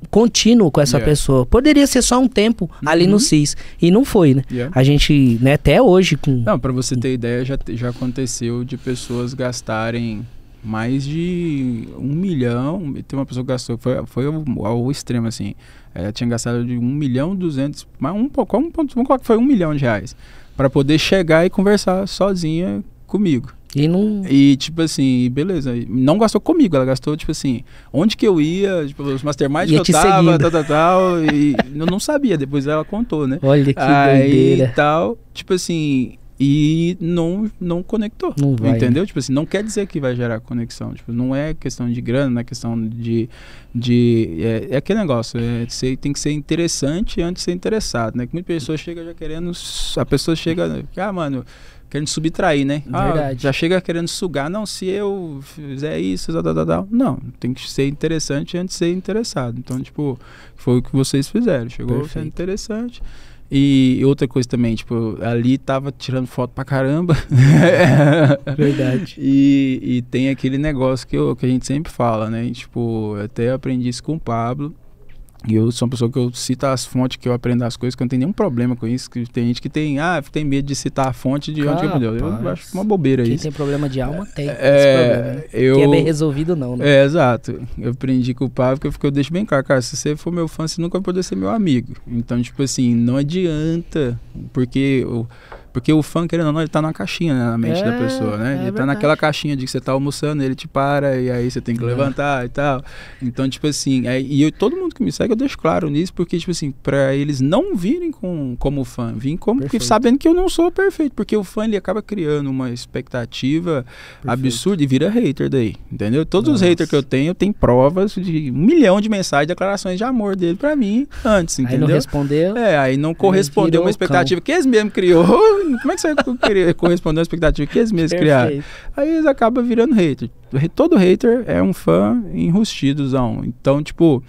contínuo com essa yeah. pessoa. Poderia ser só um tempo uhum. ali no uhum. CIS. E não foi, né? Yeah. A gente, né, até hoje com... Não, para você ter ideia, já, já aconteceu de pessoas gastarem mais de um milhão. Tem uma pessoa que gastou, foi, foi ao, ao extremo, assim. Ela tinha gastado de um milhão duzentos, mas um pouco, um ponto, vamos foi um milhão de reais. para poder chegar e conversar sozinha comigo. E não. E tipo assim, beleza. Não gastou comigo, ela gastou, tipo assim, onde que eu ia, tipo, os masterminds que eu tava, seguindo. tal, tal, tal. e eu não sabia, depois ela contou, né? Olha que Aí, tal, tipo assim, e não, não conectou. Não vai, entendeu? Né? Tipo assim, não quer dizer que vai gerar conexão. Tipo, não é questão de grana, não é questão de. de é, é aquele negócio. É, tem que ser interessante antes de ser interessado. Né? Que muita pessoa chega já querendo. A pessoa chega. Ah, mano, querendo subtrair, né? Ah, já chega querendo sugar. Não, se eu fizer isso, tal, tal, tal. Não, tem que ser interessante antes de ser interessado. Então, tipo, foi o que vocês fizeram. Chegou Perfeito. sendo interessante. E outra coisa também, tipo, ali tava tirando foto pra caramba. Verdade. e, e tem aquele negócio que, eu, que a gente sempre fala, né? E, tipo, até aprendi isso com o Pablo e eu sou uma pessoa que eu cito as fontes, que eu aprendo as coisas, que eu não tenho nenhum problema com isso. Que tem gente que tem, ah, tem medo de citar a fonte de Cara, que eu Eu acho uma bobeira Quem isso. Quem tem problema de alma tem é, esse problema. Né? Eu, que é bem resolvido, não, né? É, exato. Eu aprendi com o Pablo que eu, fico, eu deixo bem claro, cara, se você for meu fã, você nunca vai poder ser meu amigo. Então, tipo assim, não adianta, porque eu, porque o fã, querendo ou não, ele tá numa caixinha né, na mente é, da pessoa, né? É ele verdade. tá naquela caixinha de que você tá almoçando, ele te para e aí você tem que é. levantar é. e tal. Então, tipo assim, é, e eu, todo mundo que me segue eu deixo claro nisso, porque, tipo assim, pra eles não virem com, como fã, vim como sabendo que eu não sou perfeito, porque o fã ele acaba criando uma expectativa perfeito. absurda e vira hater daí, entendeu? Todos Nossa. os haters que eu tenho, eu tenho provas de um milhão de mensagens, declarações de amor dele pra mim antes, entendeu? Aí não respondeu. É, aí não correspondeu uma expectativa cão. que eles mesmo criou como é que você queria corresponder à expectativa que eles mesmos criaram? Aí eles acabam virando hater. Todo hater é um fã enrustidozão. Então, tipo,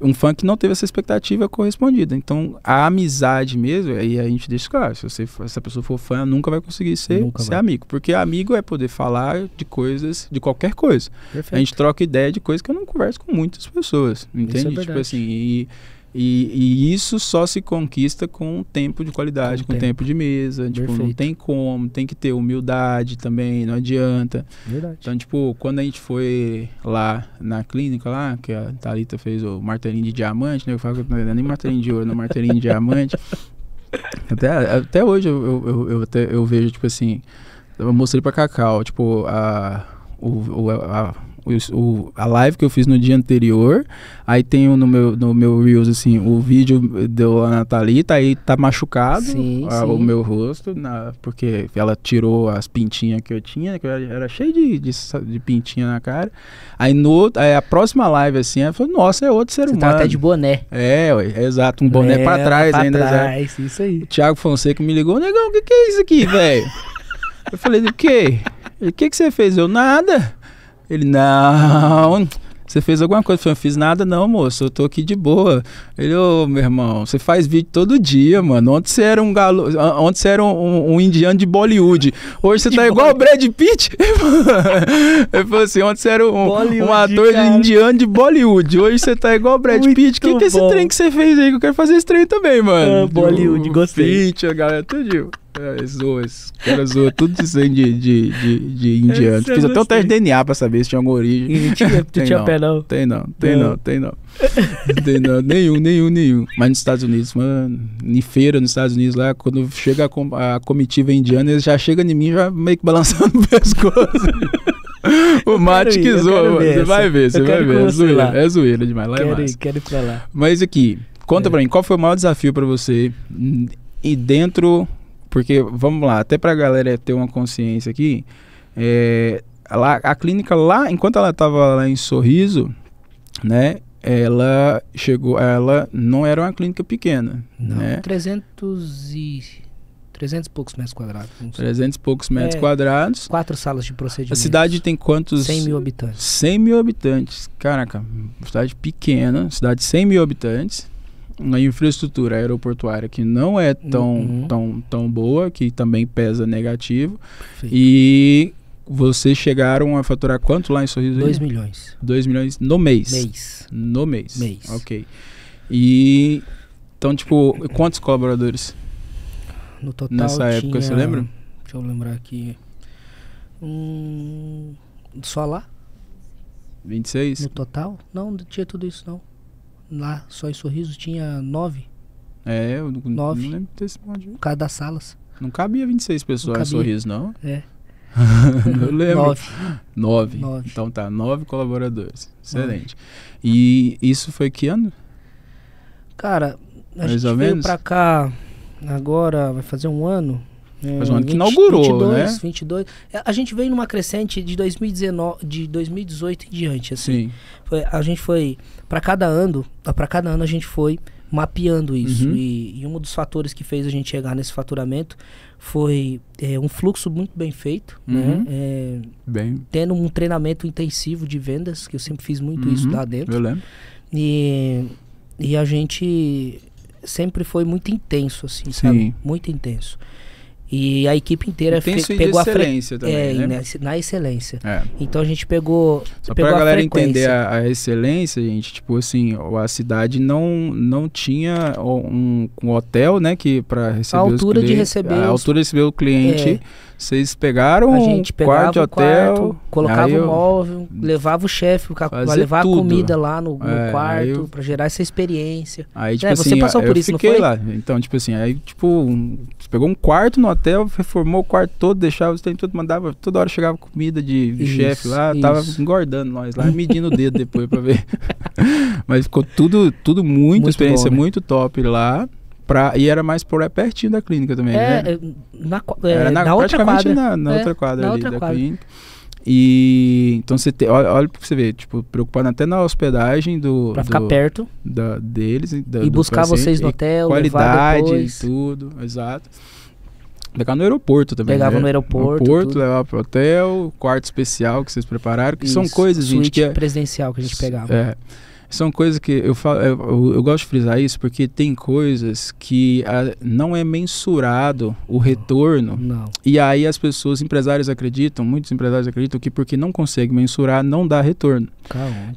um fã que não teve essa expectativa correspondida. Então, a amizade mesmo, aí a gente deixa claro, se, você, se a pessoa for fã, nunca vai conseguir ser, ser vai. amigo. Porque amigo é poder falar de coisas, de qualquer coisa. Perfeito. A gente troca ideia de coisas que eu não converso com muitas pessoas. É entende? É tipo assim, e e, e, isso só se conquista com tempo de qualidade, com, com tempo. tempo. de mesa. Tipo, não tem como, tem que ter humildade também, não adianta. Verdade. Então, tipo, quando a gente foi lá na clínica lá, que a Thalita fez o martelinho de diamante, né? Eu falo que não é nem martelinho de ouro, não martelinho de diamante. Até, até hoje eu, eu, eu, eu, até, eu vejo, tipo assim, eu mostrei pra Cacau, tipo, a, o, a, a o, a live que eu fiz no dia anterior. Aí tem no meu, no meu Reels, assim, o vídeo deu a Natalita, aí tá machucado sim, a, sim. o meu rosto, na, porque ela tirou as pintinhas que eu tinha, que eu era cheio de, de, de pintinha na cara. Aí, no, aí a próxima live, assim, ela falou, nossa, é outro ser Você tá humano. Tá até de boné. É, ué, exato, um boné é, pra tá trás pra ainda. Trás, isso aí. O Thiago Fonseca me ligou, negão, o que, que é isso aqui, velho? eu falei, do quê? O que, que você fez? Eu, nada. Ele, não, você fez alguma coisa? Eu falei, não fiz nada não, moço, eu tô aqui de boa. Ele, ô, oh, meu irmão, você faz vídeo todo dia, mano. Ontem você era um galo, ontem você era um, um, um indiano de Bollywood. Hoje você tá igual o Brad Pitt. Ele falou assim, ontem você era um, um ator cara. indiano de Bollywood. Hoje você tá igual o Brad Muito Pitt. O que, que é esse trem que você fez aí? Que eu quero fazer esse trem também, mano. Ah, Bollywood, do, gostei. Pitt, a galera, tudo. É, zoa, esse cara zoa tudo isso aí de, de, de, de indiano. Fiz até um teste de DNA pra saber se tinha alguma origem. E tinha, tem tinha não. pé, não? Tem não, tem não, é. não tem não. tem não, nenhum, nenhum, nenhum. Mas nos Estados Unidos, mano, em feira nos Estados Unidos lá, quando chega a, com, a comitiva indiana, eles já chegam em mim já meio que balançando o pescoço. O Mate que zoa, você vai ver, você vai ver. É zoeira, é zoeira demais, lá é quero é Ir, quero ir pra lá. Mas aqui, conta é. pra mim, qual foi o maior desafio pra você hum, e dentro porque, vamos lá, até para a galera ter uma consciência aqui, é, lá, a clínica lá, enquanto ela estava lá em Sorriso, né? Ela chegou, ela não era uma clínica pequena, não, né? 300 e 300 e poucos metros quadrados. 300 e poucos metros é, quadrados. Quatro salas de procedimento. A cidade tem quantos? 100 mil habitantes. 100 mil habitantes. Caraca, cidade pequena, cidade de 100 mil habitantes, uma infraestrutura aeroportuária que não é tão, uhum. tão, tão boa, que também pesa negativo. Perfeito. E vocês chegaram a faturar quanto lá em Sorriso? 2 milhões. 2 milhões no mês? Mês. No mês. Mês. Ok. E então, tipo, quantos colaboradores? No total Nessa época, você lembra? Deixa eu lembrar aqui. Hum, só lá? 26? No total? Não, não tinha tudo isso não lá, só em Sorriso, tinha nove. É, eu nove, não lembro de ter esse monte. Por causa das salas. Não cabia 26 pessoas cabia. em Sorriso, não? É. eu lembro. Nove. nove. nove. Então tá, nove colaboradores. Excelente. Nove. E isso foi que ano? Cara, a Mais gente veio menos? pra cá agora, vai fazer um ano. Mas é, um ano que inaugurou, 22, né? 22. É, a gente veio numa crescente de 2019, de 2018 em diante, assim. Sim. Foi, a gente foi para cada ano, para cada ano a gente foi mapeando isso. Uhum. E, e, um dos fatores que fez a gente chegar nesse faturamento foi é, um fluxo muito bem feito, né? uhum. né? É, bem. Tendo um treinamento intensivo de vendas, que eu sempre fiz muito uhum. isso lá dentro. Eu lembro. E, e a gente sempre foi muito intenso, assim, Sim. sabe? Muito intenso. E a equipe inteira fe, pegou a excelência também, é, né? na, excelência. É. Então a gente pegou. Só pegou pra a galera frequência. entender a, a, excelência, gente, tipo assim, a cidade não, não tinha um, um hotel, né? Que para receber. A altura de receber. A os... altura de receber o cliente. É vocês pegaram a gente pegava quarto, o quarto, hotel, colocava o móvel, levava o chefe para levar tudo. comida lá no, no é, quarto para gerar essa experiência. Aí é, tipo é, assim, você passou por isso, não foi? lá. Então, tipo assim, aí tipo, um, pegou um quarto no hotel, reformou o quarto todo, deixava os tempo tudo, mandava, toda hora chegava comida de, de chefe lá, isso. tava engordando nós lá, medindo o dedo depois para ver. Mas ficou tudo tudo muito, muito experiência bom, né? muito top lá. Pra, e era mais por, é pertinho da clínica também, é, né? Na, é, era na, na outra quadra. Na, na é, outra quadra na ali outra da quadra. clínica. E então você olha, olha pra você ver, tipo, preocupado até na hospedagem do. Pra ficar do, perto. Da, deles. Da, e buscar vocês no hotel, qualidade e tudo, exato. Pegar no aeroporto também. Pegava né? no aeroporto. No aeroporto, levava pro hotel, quarto especial que vocês prepararam, que Isso, são coisas, gente, que. É, presidencial que a gente pegava. É são coisas que eu falo, eu, eu, gosto de frisar isso porque tem coisas que a, ah, não é mensurado o retorno. Não. E aí as pessoas, empresários acreditam, muitos empresários acreditam que porque não consegue mensurar, não dá retorno.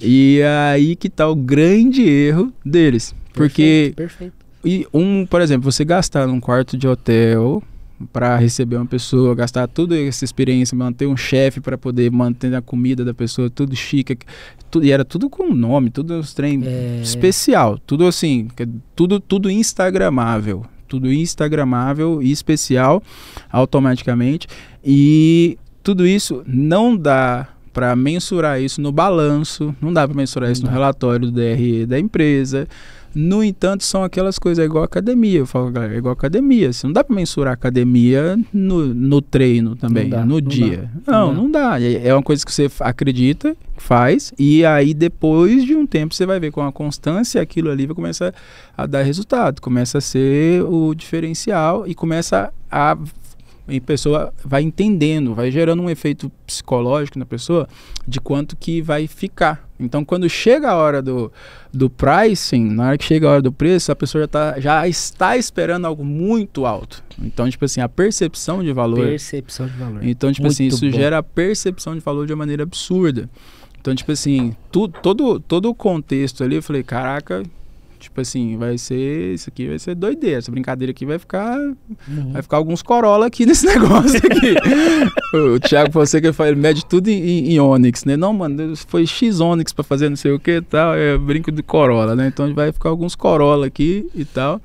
E aí que está o grande erro deles. Perfeito, porque perfeito. E um, por exemplo, você gastar num quarto de hotel para receber uma pessoa, gastar toda essa experiência, manter um chefe para poder manter a comida da pessoa, tudo chique, tudo, e era tudo com nome, tudo os trem é... especial, tudo assim, tudo tudo instagramável, tudo instagramável e especial automaticamente e tudo isso não dá para mensurar isso no balanço, não dá para mensurar isso não. no relatório do DRE da empresa, no entanto, são aquelas coisas, é igual academia. Eu falo, galera, é igual academia. Você não dá para mensurar academia no, no treino também, dá, no não dia. Dá. Não, não, não dá. É, é uma coisa que você acredita, faz, e aí depois de um tempo você vai ver com a constância aquilo ali vai começar a dar resultado, começa a ser o diferencial e começa a e a pessoa vai entendendo, vai gerando um efeito psicológico na pessoa de quanto que vai ficar. Então, quando chega a hora do, do pricing, na hora que chega a hora do preço, a pessoa já, tá, já está esperando algo muito alto. Então, tipo assim, a percepção de valor. Percepção de valor. Então, tipo assim, muito assim, isso bom. gera a percepção de valor de uma maneira absurda. Então, tipo assim, tu, todo, todo o contexto ali, eu falei, caraca, Tipo assim, vai ser. Isso aqui vai ser doideira. Essa brincadeira aqui vai ficar. Uhum. Vai ficar alguns Corolla aqui nesse negócio aqui. o Thiago você que ele mede tudo em, em, Onix, né? Não, mano, foi X Onix pra fazer não sei o que e tal. É brinco de Corolla, né? Então vai ficar alguns Corolla aqui e tal.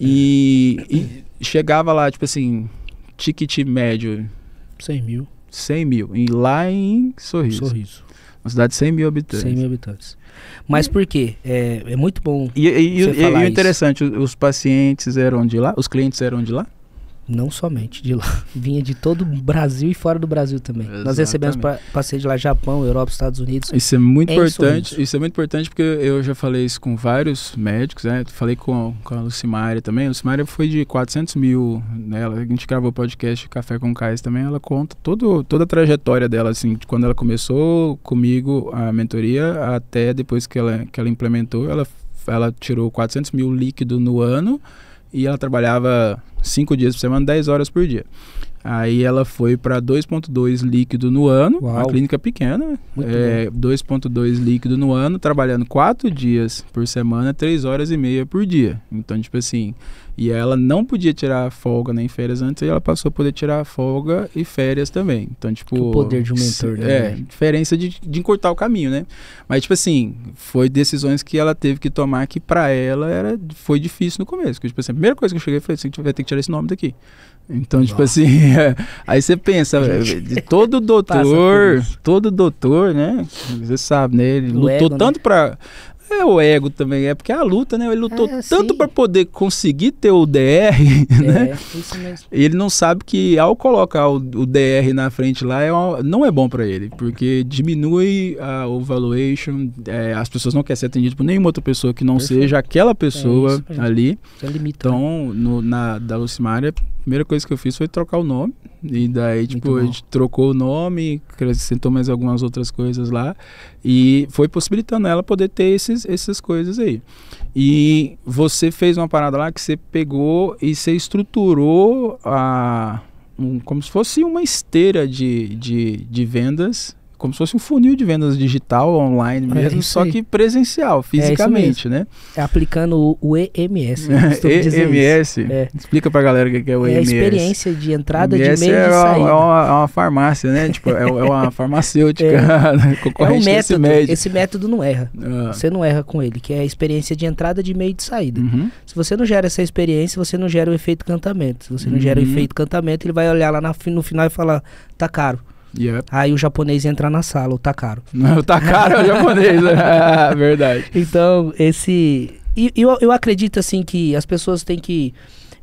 E, e chegava lá, tipo assim, ticket médio. 100 mil. 100 mil. E lá em Sorriso. Sorriso. Uma cidade de 100 mil habitantes. 100 mil habitantes. Mas hum. por quê? É, é muito bom. E, e, e, e o interessante, os pacientes eram de lá? Os clientes eram de lá? não somente de lá, vinha de todo o Brasil e fora do Brasil também. Exatamente. Nós recebemos passeio de lá Japão, Europa, Estados Unidos. Isso é muito importante. Isso. isso é muito importante porque eu já falei isso com vários médicos, né? Falei com, com a Lucimária também. A Lucimária foi de 400 mil, né? Ela, a gente gravou o podcast Café com Cais também. Ela conta todo, toda a trajetória dela, assim, de quando ela começou comigo a mentoria até depois que ela, que ela implementou. Ela, ela tirou 400 mil líquido no ano e ela trabalhava cinco dias por semana, 10 horas por dia. Aí ela foi para 2.2 líquido no ano, Uau. uma clínica pequena, é, 2.2 líquido no ano, trabalhando quatro dias por semana, três horas e meia por dia. Então, tipo assim, e ela não podia tirar folga nem férias antes, e ela passou a poder tirar folga e férias também. Então, tipo. O poder de um mentor, né? É, diferença de, de encurtar o caminho, né? Mas, tipo assim, foi decisões que ela teve que tomar que para ela era, foi difícil no começo. Porque, tipo assim, a primeira coisa que eu cheguei foi assim: vai ter que tirar esse nome daqui. Então, tipo Nossa. tipo assim, é, aí você pensa, de todo doutor, todo doutor, né? Você sabe, né? Ele lutou ego, né? tanto né? É o ego também, é porque é a luta, né? Ele lutou é, tanto para poder conseguir ter o DR, né? é, né? Isso mesmo. Ele não sabe que ao colocar o, o DR na frente lá é uma, não é bom para ele, porque diminui a, o valuation, é, as pessoas não querem ser atendidas por nenhuma outra pessoa que não Perfeito. seja aquela pessoa é isso, ali. então, né? no, na da Lucimária primeira coisa que eu fiz foi trocar o nome. E daí, tipo, a gente trocou o nome, acrescentou mais algumas outras coisas lá. E foi possibilitando ela poder ter esses, essas coisas aí. E você fez uma parada lá que você pegou e você estruturou a. Um, como se fosse uma esteira de, de, de vendas como se fosse um funil de vendas digital online é mesmo, é só que presencial, é fisicamente, é né? É aplicando o EMS. EMS? Né, é. Explica pra galera o que é o EMS. É a experiência de entrada, EMS de meio é e de saída. É, é uma, farmácia, né? tipo, é, uma farmacêutica é. concorrente né? é um método, Esse método não erra. Ah. Você não erra com ele, que é a experiência de entrada, de meio e de saída. Uhum. Se você não gera essa experiência, você não gera o efeito cantamento. Se você não uhum. gera o uhum. efeito cantamento, ele vai olhar lá no final e falar, tá caro. Yep. Aí o japonês entra na sala, o Takaro. o Takaro é o japonês, né? é verdade. Então, esse. E eu, eu acredito, assim, que as pessoas têm que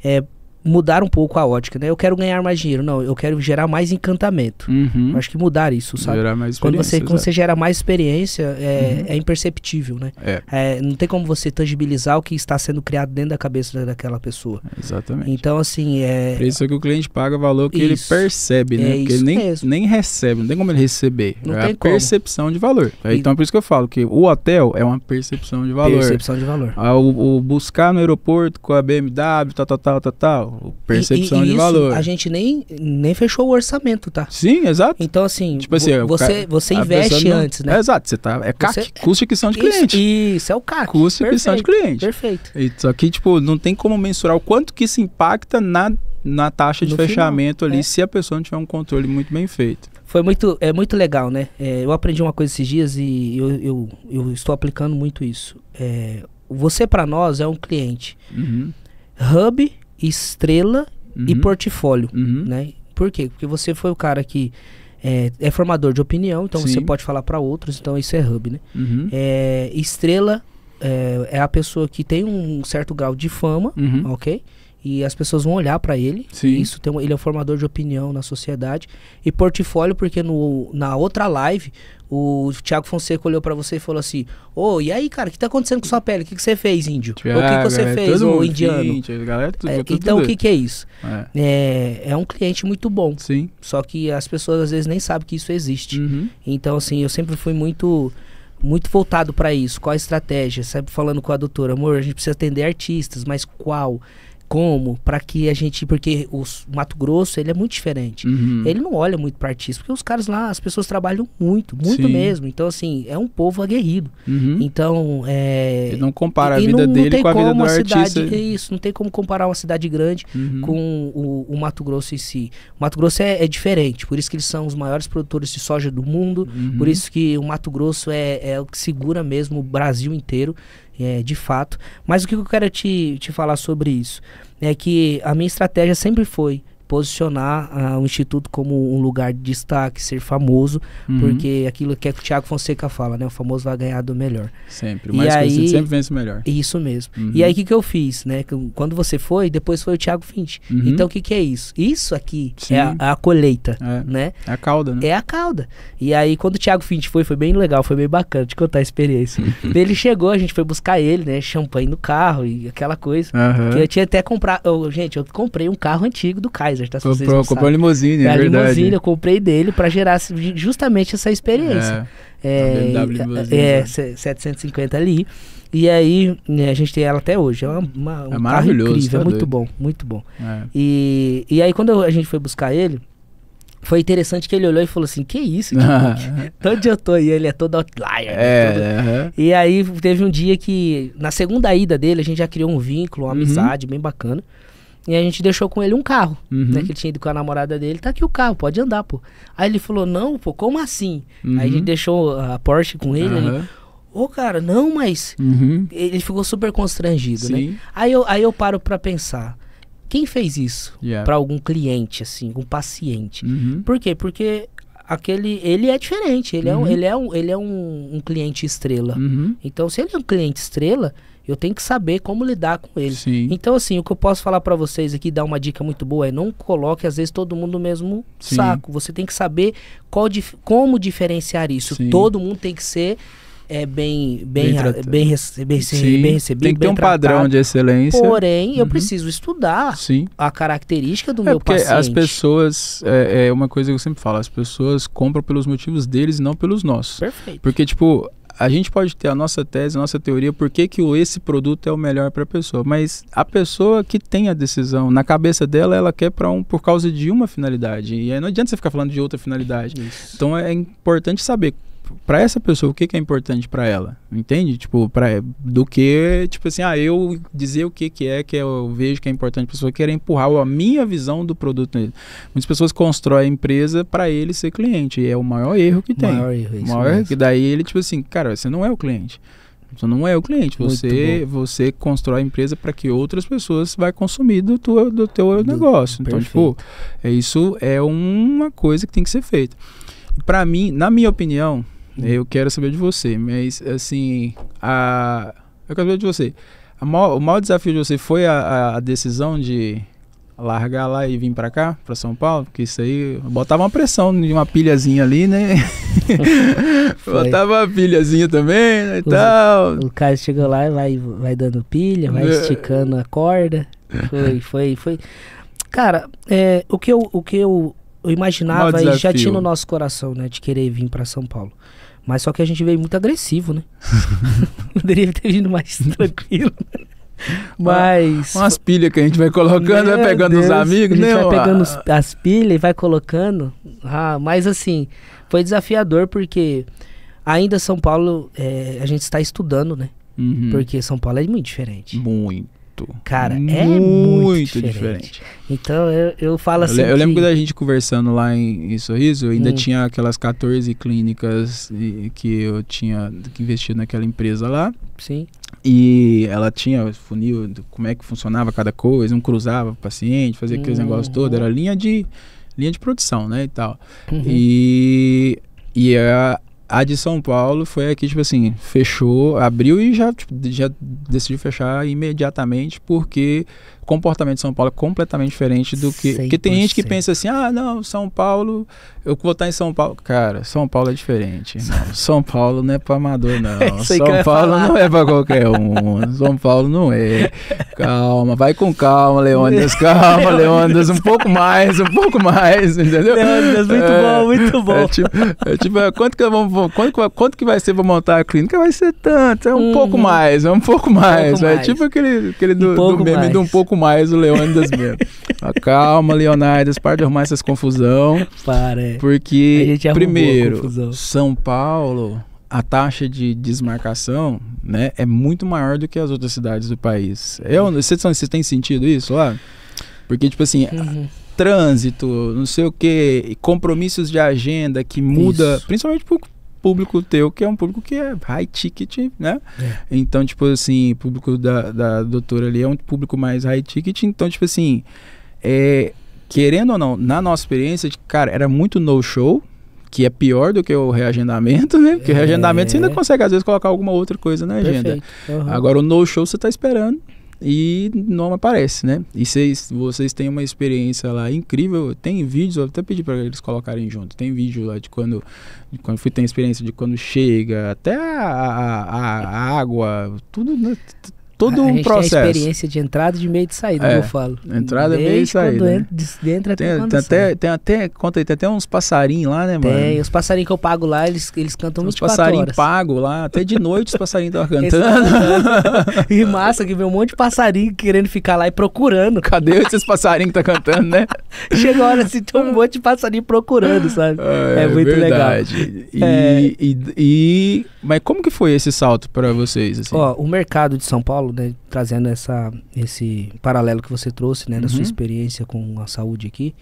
é, mudar um pouco a ótica, né? Eu quero ganhar mais dinheiro, não, eu quero gerar mais encantamento. Uhum. Acho que mudar isso, sabe? Gerar mais quando você, quando você gera mais experiência, é, uhum. é imperceptível, né? É. é. não tem como você tangibilizar o que está sendo criado dentro da cabeça daquela pessoa. Exatamente. Então, assim, é... Por que o cliente paga o valor que isso. ele percebe, né? É Porque ele nem, nem recebe, não tem como ele receber. Não é a como. percepção de valor. E... Então, é por isso que eu falo que o hotel é uma percepção de valor. Percepção de valor. Ah, o, o buscar no aeroporto com a BMW, tal, tal, tal, tal, tal percepção e, e, de valor. A gente nem, nem fechou o orçamento, tá? Sim, exato. Então, assim, tipo assim você, cara, você investe não... antes, né? É, exato, você tá. É CAC, você... É custo de aquisição de cliente. Isso, é o CAC. Custo de aquisição de cliente. Perfeito. E, só que, tipo, não tem como mensurar o quanto que isso impacta na, na taxa de no fechamento final, ali, é. se a pessoa não tiver um controle muito bem feito. Foi muito, é muito legal, né? É, eu aprendi uma coisa esses dias e eu, eu, eu estou aplicando muito isso. É, você, para nós, é um cliente. Uhum. Hub estrela uhum. e portfólio, uhum. né? Por quê? Porque você foi o cara que é, é formador de opinião, então Sim. você pode falar para outros, então isso é hub, né? Uhum. É, estrela é, é, a pessoa que tem um certo grau de fama, uhum. ok? E as pessoas vão olhar para ele. Sim. Isso tem, ele é um formador de opinião na sociedade. E portfólio, porque no, na outra live o Thiago Fonseca olhou para você e falou assim: Ô, oh, e aí, cara, o que tá acontecendo com sua pele? O que, que você fez, índio? Tiago, o que, que você é galera, fez, o indiano? Gente, galera, tudo, é, tudo então, tudo o que, que é isso? É. é. É, um cliente muito bom. Sim. Só que as pessoas às vezes nem sabem que isso existe. Uhum. Então, assim, eu sempre fui muito muito voltado para isso. Qual a estratégia? Sempre falando com a doutora, amor, a gente precisa atender artistas, mas qual? como para que a gente porque o Mato Grosso ele é muito diferente uhum. ele não olha muito para artista porque os caras lá as pessoas trabalham muito muito Sim. mesmo então assim é um povo aguerrido uhum. então é, ele não compara e, a vida não, dele não com a vida do artista cidade, é isso não tem como comparar uma cidade grande uhum. com o, o, Mato Grosso em si o Mato Grosso é, é, diferente por isso que eles são os maiores produtores de soja do mundo por uhum. isso que o Mato Grosso é, é o que segura mesmo o Brasil inteiro é, de fato. Mas o que eu quero te, te falar sobre isso é que a minha estratégia sempre foi posicionar uh, o Instituto como um lugar de destaque, ser famoso, uhum. porque aquilo que, é que o Tiago Fonseca fala, né? O famoso vai ganhar do melhor. Sempre, o mais e aí, sempre vence o melhor. Isso mesmo. Uhum. E aí o que, que eu fiz, né? Quando você foi, depois foi o Tiago Fint. Uhum. Então o que, que é isso? Isso aqui é Sim. é a, a colheita, é. né? É a cauda, né? É a cauda. E aí quando o Tiago Fint foi, foi bem legal, foi bem bacana de contar a experiência. ele chegou, a gente foi buscar ele, né? Champanhe no carro e aquela coisa. Que eu tinha até comprado... gente, eu comprei um carro antigo do Kaiser já tá vocês Comprou um limousine, é a verdade. limousine, eu comprei dele para gerar justamente essa experiência. É, é, é 750 né? ali. E aí, né, a gente tem ela até hoje. É, uma, uma é um é maravilhoso. Incrível, é tá é muito doido. bom, muito bom. É. E, e aí, quando a gente foi buscar ele, foi interessante que ele olhou e falou assim: Que isso, que Onde eu tô? E ele é todo outlier. Né, é, todo... É, E aí teve um dia que, na segunda ida dele, a gente já criou um vínculo, uma uhum. amizade bem bacana. E a gente deixou com ele um carro, né, uhum. né? Que ele tinha ido com a namorada dele. Tá aqui o carro, pode andar, pô. Aí ele falou, não, pô, como assim? Uhum. Aí a gente uhum. deixou a Porsche com ele. Uhum. Ô, oh, cara, não, mas... Uhum. Ele ficou super constrangido, né? Sim. né? Aí eu, aí eu paro pra pensar. Quem fez isso yeah. para algum cliente, assim, um paciente? Uhum. Por quê? Porque aquele ele é diferente ele uhum. é um, uhum. ele é um, ele é um, um cliente estrela uhum. então se ele é um cliente estrela eu tenho que saber como lidar com ele. Sim. Então, assim, o que eu posso falar para vocês aqui, dar uma dica muito boa, é não coloque, às vezes, todo mundo no mesmo Sim. saco. Você tem que saber qual, como diferenciar isso. Sim. Todo mundo tem que ser é bem bem bem, bem, rece bem, bem recebido. Tem que ter um tratado. padrão de excelência. Porém, uhum. eu preciso estudar Sim. a característica do é meu porque paciente. As pessoas é, é, uma coisa que eu sempre falo. As pessoas compram pelos motivos deles, não pelos nossos. Perfeito. Porque tipo a gente pode ter a nossa tese, a nossa teoria, por que, que esse produto é o melhor para a pessoa, mas a pessoa que tem a decisão, na cabeça dela, ela quer para um por causa de uma finalidade. E aí não adianta você ficar falando de outra finalidade. Isso. Então é importante saber para tipo, essa pessoa, o que, que é importante para ela, entende? Tipo, pra, do que, tipo assim, ah, eu dizer o que, que é que eu vejo que é importante para a pessoa, querer empurrar a minha visão do produto nele. Muitas pessoas constroem a empresa para ele ser cliente, e é o maior erro que tem. Maior erro, é isso maior erro que daí ele, tipo assim, cara, você não é o cliente. Você não é o cliente, você você constrói a empresa para que outras pessoas vai consumir do teu, do teu do, negócio. Então, tipo, perfeito. tipo, é, isso é uma coisa que tem que ser feita. Para mim, na minha opinião, Uhum. Eu quero saber de você, mas assim, a... eu quero saber de você. Maior, o maior desafio de você foi a, a decisão de largar lá e vir para cá, para São Paulo, porque isso aí botava uma pressão de uma pilhazinha ali, né? botava uma pilhazinha também, né, tal. O cara chegou lá e vai, vai dando pilha, vai é. esticando a corda. Foi, foi, foi. Cara, é, o que eu, o que eu, eu imaginava e já tinha no nosso coração, né, de querer vir para São Paulo. Mas só que a gente veio muito agressivo, né? Poderia ter vindo mais tranquilo. Mas. Umas pilhas que a gente vai colocando, Meu vai pegando Deus, os amigos, né? A gente né, Vai pegando as pilhas e vai colocando. Ah, mas assim, foi desafiador porque ainda São Paulo, é, a gente está estudando, né? Uhum. Porque São Paulo é muito diferente. Muito muito. Cara, é muito é muito diferente. diferente. Então eu, eu falo assim. Eu, eu lembro que... da gente conversando lá em, em Sorriso, eu ainda hum. tinha aquelas 14 clínicas que eu tinha que naquela empresa lá. Sim. E ela tinha funil, como é que funcionava cada coisa, não cruzava o paciente, fazia aqueles uhum. negócios todos, era linha de linha de produção, né, e tal. Uhum. E e a, a de São Paulo foi aqui, tipo assim, fechou, abriu e já, tipo, já decidiu fechar imediatamente, porque comportamento de São Paulo é completamente diferente do que. 100%. Porque tem gente que pensa assim: ah, não, São Paulo, eu vou estar em São Paulo. Cara, São Paulo é diferente. Não. São Paulo não é para amador, não. São Paulo não é para qualquer um. São Paulo não é. Calma, vai com calma, Leônidas. Calma, Leônidas. Um pouco mais, um pouco mais, entendeu? Leônidas, muito é, bom, muito bom. É tipo, é tipo é, quanto, que vamos, quanto, quanto que vai ser para montar a clínica? Vai ser tanto. É um uhum. pouco mais, é um pouco mais. Um pouco mais. é tipo aquele, aquele do, um do meme mais. do um pouco mais o Leônidas mesmo. Calma, Leonidas, para de arrumar essas confusão. Para. É. Porque, primeiro, São Paulo, a taxa de desmarcação né, é muito maior do que as outras cidades do país. É, eu, vocês, vocês têm sentido isso lá? Porque, tipo assim, uhum. trânsito, não sei o quê, compromissos de agenda que muda, isso. principalmente por público teu que é um público que é high ticket, né? É. Então, tipo assim, público da, da doutora ali é um público mais high ticket. Então, tipo assim, é, querendo ou não, na nossa experiência, cara, era muito no show, que é pior do que o reagendamento, né? Porque é. reagendamento você ainda consegue, às vezes, colocar alguma outra coisa na agenda. Uhum. Agora, o no show você está esperando e não aparece, né? E vocês, vocês têm uma experiência lá incrível. Tem vídeos, eu até pedi para eles colocarem junto. Tem vídeo lá de quando, de quando fui ter experiência de quando chega, até a, a, a água, tudo, né? todo a, um processo. Tem a experiência de entrada, de meio e de saída, é, eu falo. Entrada, Desde meio e saída. Né? dentro tem, até tem, até, tem até, conta aí, tem até uns passarinhos lá, né, mano? Tem, os passarinhos que eu pago lá, eles, eles cantam muito horas. Os passarinhos pago lá, até de noite os passarinhos estão cantando. e massa, que vem um monte de passarinho querendo ficar lá e procurando. Cadê esses passarinhos que tá cantando, né? Chega a hora assim, tem um monte de passarinho procurando, sabe? É, é muito verdade. legal. E, é... e, e, mas como que foi esse salto para vocês? Assim? Ó, o mercado de São Paulo né, trazendo essa, esse paralelo que você trouxe, né, uhum. da sua uhum. experiência com a saúde aqui,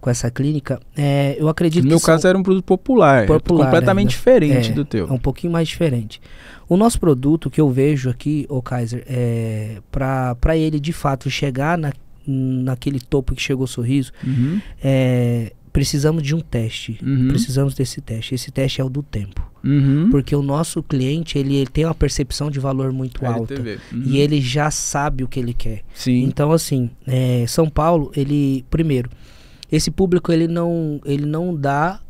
com essa clínica, é, eu acredito no que. No meu caso era um produto popular, é popular né, completamente é, diferente é, do teu. É um pouquinho mais diferente. O nosso produto que eu vejo aqui, o Kaiser, é, para ele de fato chegar na, naquele topo que chegou o sorriso, uhum. é precisamos de um teste. Uhum. Precisamos desse teste. Esse teste é o do tempo. Uhum. Porque o nosso cliente, ele, ele, tem uma percepção de valor muito alta. Uhum. E ele já sabe o que ele quer. Sim. Então, assim, é, São Paulo, ele... Primeiro, esse público, ele não, ele não dá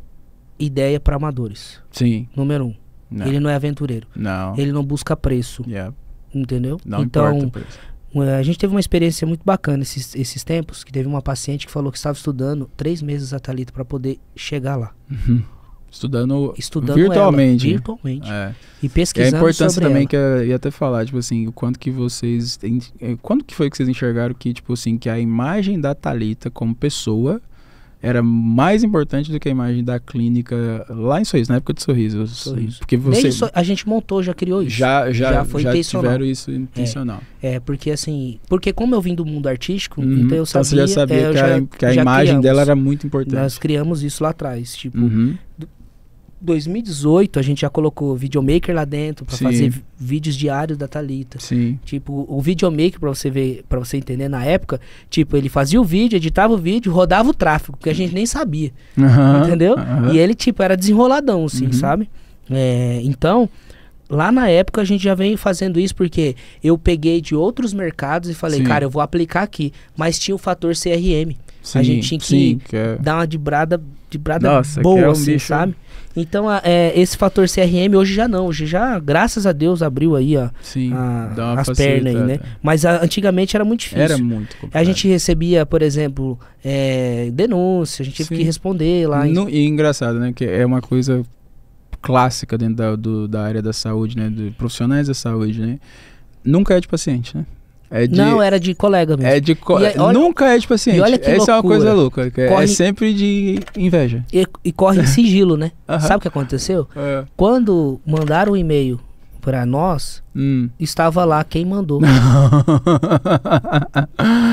ideia para amadores. Sim. Número um. Não. Ele não é aventureiro. Não. Ele não busca preço. Yeah. Entendeu? Não então, importa o preço. A gente teve uma experiência muito bacana esses, esses tempos, que teve uma paciente que falou que estava estudando três meses a Thalita para poder chegar lá. Uhum. Estudando, estudando virtualmente. Ela, virtualmente. É. E pesquisando. E a importância também ela. que eu ia até falar, tipo assim, o quanto que vocês. Eh, quando que foi que vocês enxergaram que, tipo assim, que a imagem da Talita como pessoa era mais importante do que a imagem da clínica lá em Sorriso, na época de Sorriso. Sorriso. Porque você a gente montou, já criou isso. Já, já, já foi já intencional. tiveram isso intencional. É, é, porque assim, porque como eu vim do mundo artístico, uhum. então eu sabia, então você já sabia é, que, já, a, que, a, imagem criamos. dela era muito importante. Nós criamos isso lá atrás, tipo, uhum. 2018 a gente já colocou videomaker lá dentro para fazer vídeos diários da Talita. Sim. Tipo, o videomaker para você ver, para você entender na época, tipo, ele fazia o vídeo, editava o vídeo, rodava o tráfego, que a gente nem sabia. Uhum, entendeu? Uhum. E ele tipo era desenroladão assim, uhum. sabe? É, então, lá na época a gente já vem fazendo isso porque eu peguei de outros mercados e falei, sim. cara, eu vou aplicar aqui, mas tinha o fator CRM. Sim, a gente tinha que, sim, que é... dar uma debrada, debrada Nossa, é boa, é um assim, bicho... sabe? Então, a, é, esse fator CRM hoje já não. Hoje já, graças a Deus, abriu aí a, Sim, a, as pernas aí, né? Mas a, antigamente era muito difícil. Era muito complicado. A gente recebia, por exemplo, é, denúncia, a gente Sim. teve que responder lá. No, e é engraçado, né? Que é uma coisa clássica dentro da, do, da área da saúde, né? De profissionais da saúde, né? Nunca é de paciente, né? É de, não, era de colega mesmo. É de co olha, Nunca é de paciente. E olha que Essa loucura. é uma coisa louca. É corre, é sempre de inveja. E, e corre em sigilo, né? Uhum. Sabe o que aconteceu? É. Quando mandaram o um e-mail para nós, hum. estava lá quem mandou.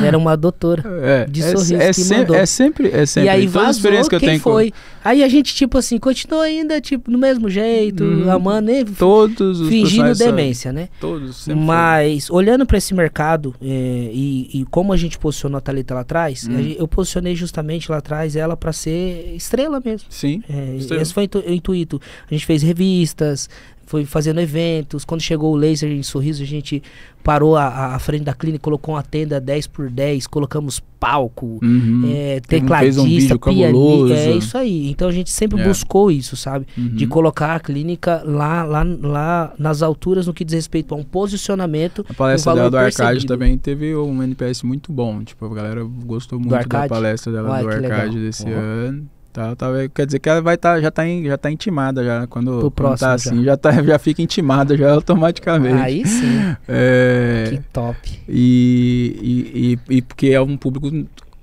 Era uma doutora é, de é sorriso é, é que mandou. É sempre, é sempre. E aí Toda que eu quem tenho foi. Com... Aí a gente, tipo assim, continuou ainda, tipo, do mesmo jeito, hum, amando, e todos os fingindo demência, né? Todos, Mas foi. olhando para esse mercado é, e, e, como a gente posicionou a Thalita lá atrás, hum. eu posicionei justamente lá atrás ela para ser estrela mesmo. Sim. É, estrela. Esse foi o intuito. A gente fez revistas, foi fazendo eventos. Quando chegou o laser em sorriso, a gente parou a, a frente da clínica, colocou uma tenda 10 por 10 colocamos palco, uhum. é, eh, tecladista, um vídeo pianista, é isso aí. Então a gente sempre é. buscou isso, sabe? Uhum. De colocar a clínica lá, lá, lá nas alturas no que diz respeito a um posicionamento. A palestra dela do Arcade também teve um NPS muito bom. Tipo, a galera gostou muito da palestra dela Uai, do Arcade legal. desse uhum. ano. Tá, tá, quer dizer que ela vai tá, já está já tá intimada já quando, Pro próximo, quando tá assim, já. já, tá, já fica intimada já automaticamente. Aí sim. É, que top. E, e, e, e porque é um público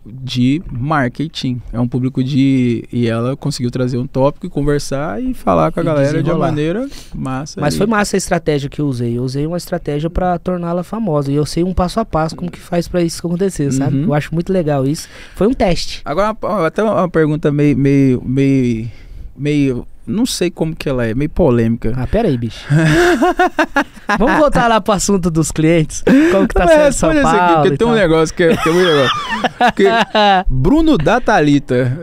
de marketing. É um público de. E ela conseguiu trazer um tópico e conversar e falar com a e galera de uma maneira massa. Mas foi massa a estratégia que eu usei. Eu usei uma estratégia para torná-la famosa. E eu sei um passo a passo como que faz para isso acontecer, sabe? Uhum. Eu acho muito legal isso. Foi um teste. Agora, até uma pergunta meio. meio, meio meio não sei como que ela é, meio polêmica. Ah, pera aí, bicho. Vamos voltar lá pro assunto dos clientes. Como que tá sendo São Paulo aqui, porque é- tem um negócio que é um negócio. que Bruno da Thalita.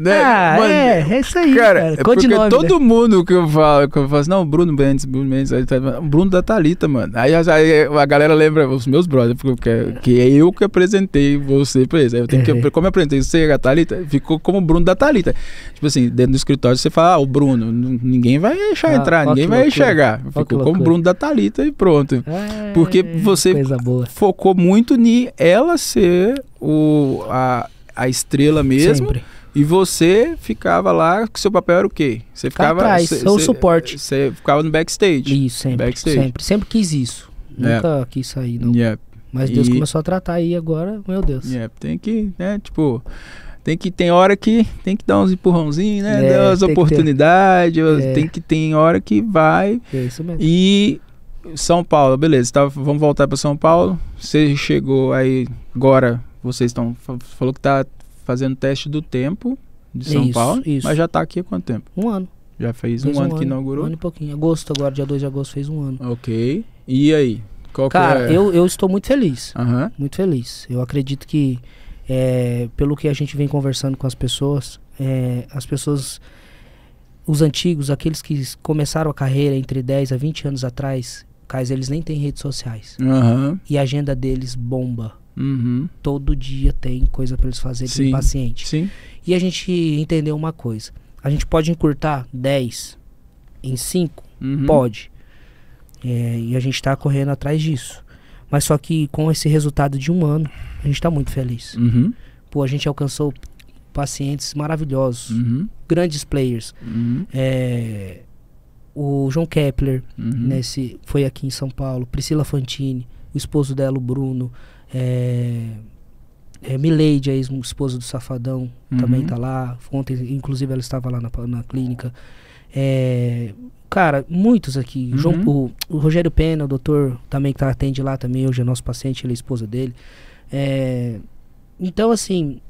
Né? Ah, Mano, é, é isso aí, cara. cara. É porque nome, todo né? mundo que eu falo, que eu falo assim, não, Bruno Mendes, Bruno Mendes, aí, tá, Bruno da Thalita, mano. Aí, aí, a galera lembra, os meus brothers, porque que é eu que apresentei você pra eles. Aí eu tenho é. que, como eu apresentei você, a Thalita, ficou como Bruno da Thalita. Tipo assim, dentro do escritório você fala, ah, o Bruno Bruno. Ninguém vai deixar ah, entrar, ninguém vai loucura, chegar. Ficou como Bruno da Talita e pronto. É, Porque você focou muito em ela ser o, a, a estrela mesmo. Sempre. E você ficava lá, que seu papel era o quê? Você ficava atrás, cê, o suporte. Você ficava no backstage. Isso, sempre. Backstage. Sempre, sempre quis isso. É. Nunca quis sair, não. Mas Deus e... começou a tratar aí agora, meu Deus. Tem que, né, tipo tem que tem hora que tem que dar uns empurrãozinhos, né? É, dar as oportunidades, é. tem que tem hora que vai. É isso mesmo. E São Paulo, beleza? Tá, vamos voltar para São Paulo. Você chegou aí agora, vocês estão falou que tá fazendo teste do tempo de São isso, Paulo, isso. mas já tá aqui há quanto tempo? Um ano. Já fez, fez um, um, ano, que inaugurou? Um ano e pouquinho. Agosto agora, dia 2 de agosto fez um ano. OK. E aí? Qual Cara, é? eu, eu estou muito feliz. Muito feliz. Eu acredito que é, pelo que a gente vem conversando com as pessoas, é, as pessoas, os antigos, aqueles que começaram a carreira entre 10 a 20 anos atrás, caso eles nem têm redes sociais. Uhum. E a agenda deles bomba. Uhum. Todo dia tem coisa para eles fazerem o paciente. Sim. E a gente entendeu uma coisa. A gente pode encurtar 10 em 5? Uhum. Pode. É, e a gente está correndo atrás disso. Mas só que com esse resultado de um ano, a gente está muito feliz. Uhum. Pô, a gente alcançou pacientes maravilhosos, uhum. grandes players. Uhum. É, o João Kepler uhum. nesse foi aqui em São Paulo, Priscila Fantini, o esposo dela, o Bruno, é, é, Mileide, a ex-esposa do Safadão, também está uhum. lá. Ontem, inclusive, ela estava lá na, na clínica. É, cara, muitos aqui. Uhum. João, o, o, Rogério Pena, o doutor também que tá, atende lá também, hoje é nosso paciente, ele é esposa dele. É, então, assim,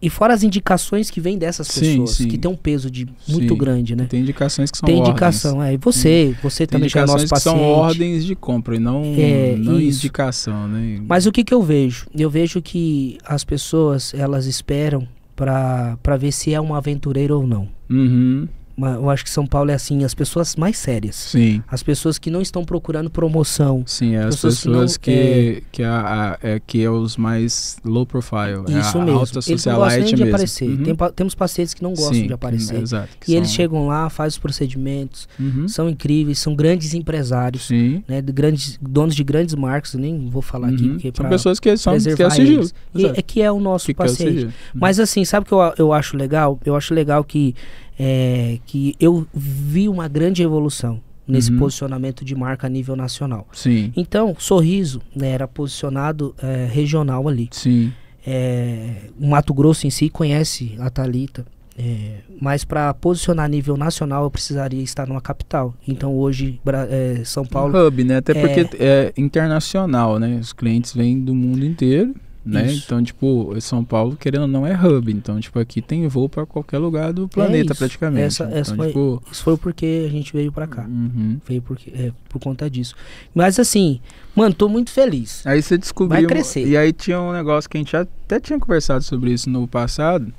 e fora as indicações que vêm dessas pessoas, sim, sim. que tem um peso de muito sim. grande, né? Tem indicações que são Tem indicação, ordens. é. E você, você tem também é nosso que são ordens de compra e não, é, não indicação, né? Mas o que, que eu vejo? Eu vejo que as pessoas, elas esperam para ver se é um aventureiro ou não. Uhum eu acho que São Paulo é assim, as pessoas mais sérias. Sim. As pessoas que não estão procurando promoção. Sim, as pessoas, pessoas que, não, que, é... que, a, a, é, que é os mais low profile. É Isso é mesmo. Alta eles não gostam nem de mesmo. aparecer. Uhum. Tem, temos pacientes que não gostam Sim, de aparecer. Que, exato, que e são... eles chegam lá, fazem os procedimentos, uhum. são incríveis, são grandes empresários, Sim. né? De grandes, donos de grandes marcas, nem vou falar uhum. aqui. Porque são pessoas que são que é sigilo. E, é que é o nosso que paciente. É o Mas assim, sabe o que eu, eu acho legal? Eu acho legal que é, que eu vi uma grande evolução nesse uhum. posicionamento de marca a nível nacional. Sim. Então, Sorriso né, era posicionado é, regional ali. Sim. É, o Mato Grosso em si conhece a Talita, é, mas para posicionar a nível nacional eu precisaria estar numa capital. Então hoje Bra é, São Paulo. Um hub, né? Até é porque é internacional, né? Os clientes vêm do mundo inteiro né? Isso. Então, tipo, São Paulo, querendo ou não, é hub. Então, tipo, aqui tem voo para qualquer lugar do é planeta, é praticamente. Essa, então, essa então, foi, tipo... Isso foi porque a gente veio para cá. Uhum. Veio porque, é, por conta disso. Mas, assim, mano, tô muito feliz. Aí você descobriu... Vai crescer. E aí tinha um negócio que a gente até tinha conversado sobre isso no passado,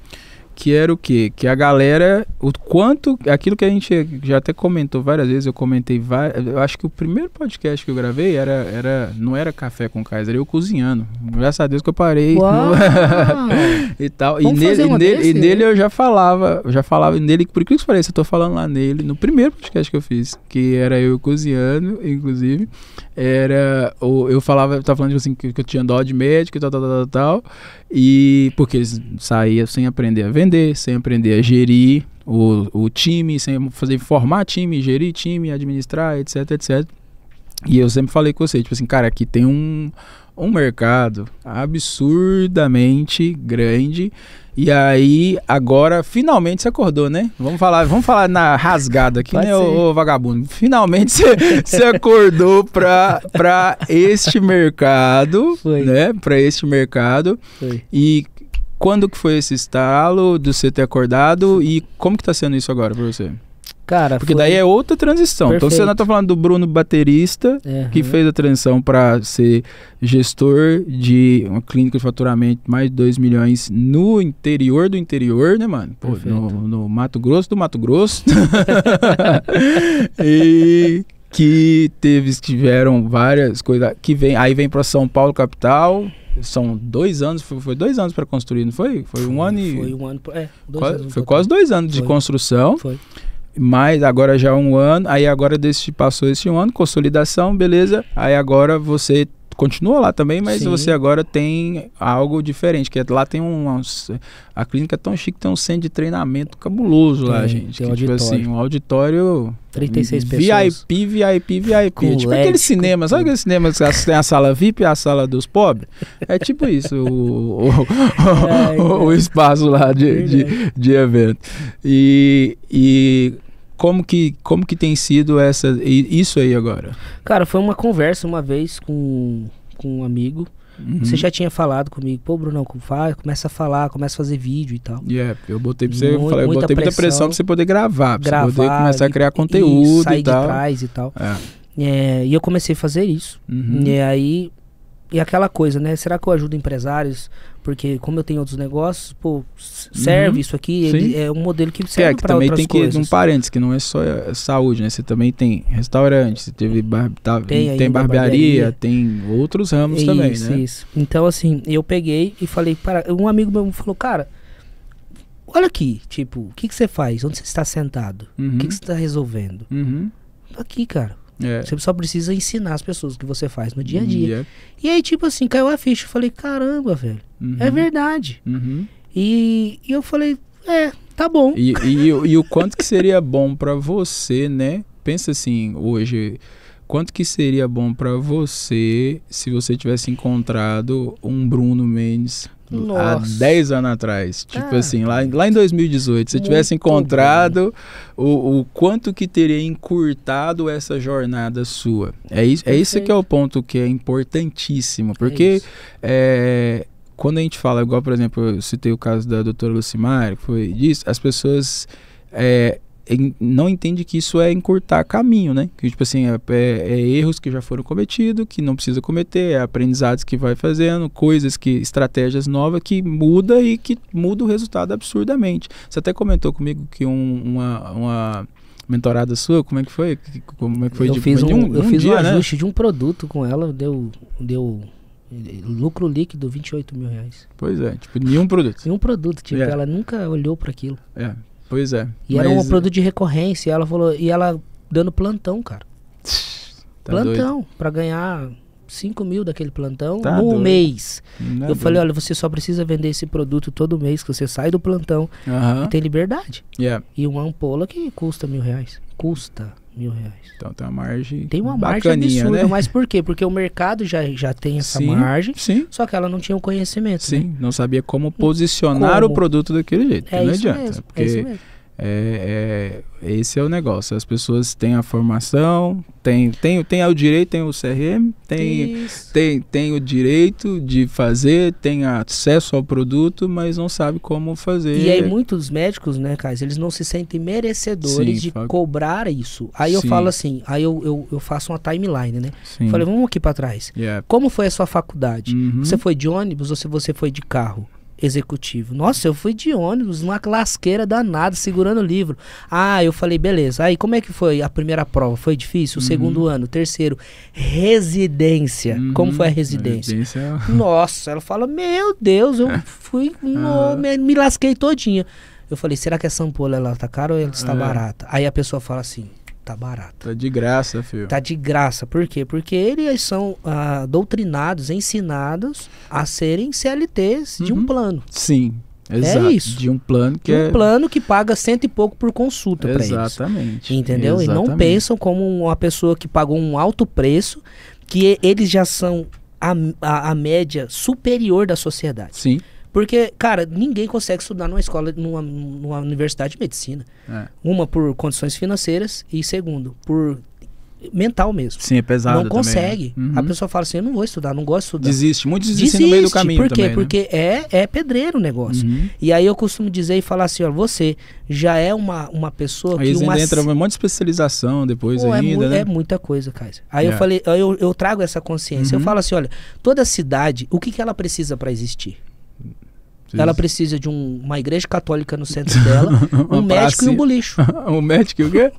que era o quê? Que a galera, o quanto, aquilo que a gente já até comentou várias vezes, eu comentei eu acho que o primeiro podcast que eu gravei era, era não era café com Kaiser, eu cozinhando. Graças a Deus que eu parei no, e tal. e nele, e nele, e nele, eu já falava, eu já falava nele, por que eu falei, eu tô falando lá nele, no primeiro podcast que eu fiz, que era eu cozinhando, inclusive era. Eu falava, eu tava falando tipo assim, que, eu tinha dó de médico e tal, tal, tal, tal, E porque eles saíam sem aprender a vender, sem aprender a gerir o, o time, sem fazer formar time, gerir time, administrar, etc, etc. E eu sempre falei com você, tipo assim, cara, aqui tem um um mercado absurdamente grande. E aí, agora, finalmente você acordou, né? Vamos falar, vamos falar na rasgada aqui, Pode né, ô, ô, vagabundo? Finalmente você, você acordou para este mercado, foi. né? Para este mercado. Foi. E quando que foi esse estalo do você ter acordado e como que está sendo isso agora para você? Cara, Porque foi... daí é outra transição. Perfeito. Então você não tá falando do Bruno baterista, uhum. que fez a transição para ser gestor de uma clínica de faturamento mais de 2 milhões no interior do interior, né, mano? Pô, no, no, Mato Grosso do Mato Grosso. e que teve, tiveram várias coisas. Que vem, aí vem para São Paulo, capital, são dois anos, foi, foi dois anos para construir, não foi? Foi um foi, ano e. Foi um ano, é, dois anos, Foi quase dois anos foi. de construção. Foi. Mas agora já é um ano, aí agora desse, passou esse um ano, consolidação, beleza. Aí agora você continua lá também, mas Sim. você agora tem algo diferente, que é, lá tem um, um a clínica é tão chique, tem um centro de treinamento cabuloso tem, lá, gente, que, auditório. tipo assim, um auditório 36 VIP, pessoas. VIP, VIP, VIP. Com tipo LED, aquele cinema, sabe aquele cinema que tem a sala VIP e a sala dos pobres? É tipo isso, o, o, o, o espaço lá de, de, de evento. E, e como que, como que tem sido essa, isso aí agora? Cara, foi uma conversa uma vez com, com um amigo. Uhum. Você já tinha falado comigo, pô, Brunão, faz, começa a falar, começa a fazer vídeo e tal. Yeah, eu botei pra você, falei, eu botei muita pressão, pressão pra você poder gravar, pra gravar, você poder começar e, a criar conteúdo e, sair e tal. de trás e tal. É. É, e eu comecei a fazer isso. Uhum. E aí, e aquela coisa, né? Será que eu ajudo empresários? Porque como eu tenho outros negócios, pô, serve uhum, isso aqui, ele é um modelo que serve é, que para outras coisas. também tem que, um parênteses, que não é só é, saúde, né? Você também tem restaurante, você teve bar, tá, tem, tem barbearia, barbearia, tem outros ramos também, né? Isso. Então, assim, eu peguei e falei para... Um amigo meu falou, cara, olha aqui, tipo, o que, que você faz? Onde você está sentado? O uhum. que, que uhum. você está resolvendo? Uhum. Aqui, cara. É. Você só precisa ensinar as pessoas o que você faz no dia a dia. E aí, tipo assim, caiu a ficha. Eu falei, caramba, velho. É uhum. É verdade. Uhum. E, e, eu falei, é, tá bom. E, e, e o quanto que seria bom para você, né? Pensa assim, hoje quanto que seria bom para você se você tivesse encontrado um Bruno Mendes nossa. há 10 anos atrás. Tipo ah. Tipo assim, lá, lá em 2018, se eu tivesse encontrado o, o, quanto que teria encurtado essa jornada sua. É, isso, é esse que é o ponto que é importantíssimo, porque é, é quando a gente fala, igual, por exemplo, eu citei o caso da doutora Lucimar, que foi disso, as pessoas é, não entende que isso é encurtar caminho, né? Que, tipo assim, é, é, é, erros que já foram cometidos, que não precisa cometer, é aprendizados que vai fazendo, coisas que, estratégias novas que muda e que muda o resultado absurdamente. Você até comentou comigo que um, uma, uma mentorada sua, como é que foi? Como é que foi eu de, fiz um, de um, eu um fiz dia, um né? ajuste né? de um produto com ela, deu, deu lucro líquido 28 mil reais. Pois é, tipo, nenhum produto. nenhum produto, tipo, é. ela nunca olhou para aquilo. É, Pois é. E é mas... era um produto é. de recorrência. E ela falou, e ela dando plantão, cara. Tá plantão, para ganhar 5 mil daquele plantão tá no doido. mês. Não é eu é falei, doido. olha, você só precisa vender esse produto todo mês, que você sai do plantão e tem liberdade. Yeah. E uma ampola que custa mil reais. Custa mil reais. Então tem uma margem. Tem uma margem absurda, né? mas por quê? Porque o mercado já, já tem essa sim, margem, sim. só que ela não tinha o conhecimento. Sim, né? não sabia como posicionar como? o produto daquele jeito. É não adianta. Mesmo, é porque é é, é, esse é o negócio. As pessoas têm a formação, tem, tem, tem o direito, tem o CRM, tem, tem, tem o direito de fazer, tem acesso ao produto, mas não sabe como fazer. E aí muitos médicos, né, Cais, eles não se sentem merecedores Sim, de fa... cobrar isso. Aí Sim. eu falo assim, aí eu, eu, eu faço uma timeline, né? Falei, vamos aqui para trás. Yeah. Como foi a sua faculdade? Uhum. Você foi de ônibus ou se você foi de carro? executivo. Nossa, eu fui de ônibus, numa lasqueira danada, segurando o livro. Ah, eu falei, beleza. Aí como é que foi a primeira prova? Foi difícil? O uhum. segundo ano, terceiro, residência. Uhum. Como foi a residência? residência... É Nossa, ela fala, meu Deus, eu fui, no, ah. me, me lasquei todinha. Eu falei, será que a é sampola ela tá cara ou ela está é. barata? Aí a pessoa fala assim, Tá barato. Tá de graça, filho. Tá de graça. Por quê? Porque eles são ah, doutrinados, ensinados a serem CLTs uhum. de um uhum. plano. Sim. Exato, é isso. De um plano que um é... plano que paga cento e pouco por consulta para eles. Exatamente. Entendeu? Exatamente. E não pensam como uma pessoa que pagou um alto preço, que eles já são a, a, a média superior da sociedade. Sim. Porque, cara, ninguém consegue estudar numa escola, numa, numa universidade de medicina. É. Uma por condições financeiras e segundo, por mental mesmo. Sim, é pesado. Não consegue. Também, né? uhum. A pessoa fala assim: eu não vou estudar, não gosto de estudar. Desiste. muito desistem desiste, no meio do caminho. Por quê? Também, né? Porque é, é pedreiro o negócio. Uhum. E aí eu costumo dizer e falar assim: ó, você já é uma, uma pessoa aí que. Uma... entra um monte de especialização depois Pô, é ainda. É, mu né? é muita coisa, Kaiser. Aí yeah. eu é. falei, eu, eu trago essa consciência. Uhum. Eu falo assim: olha, toda cidade, o que, que ela precisa para existir? Ela precisa de um, uma igreja católica no centro dela, um médico e um bolicho. um médico e o quê?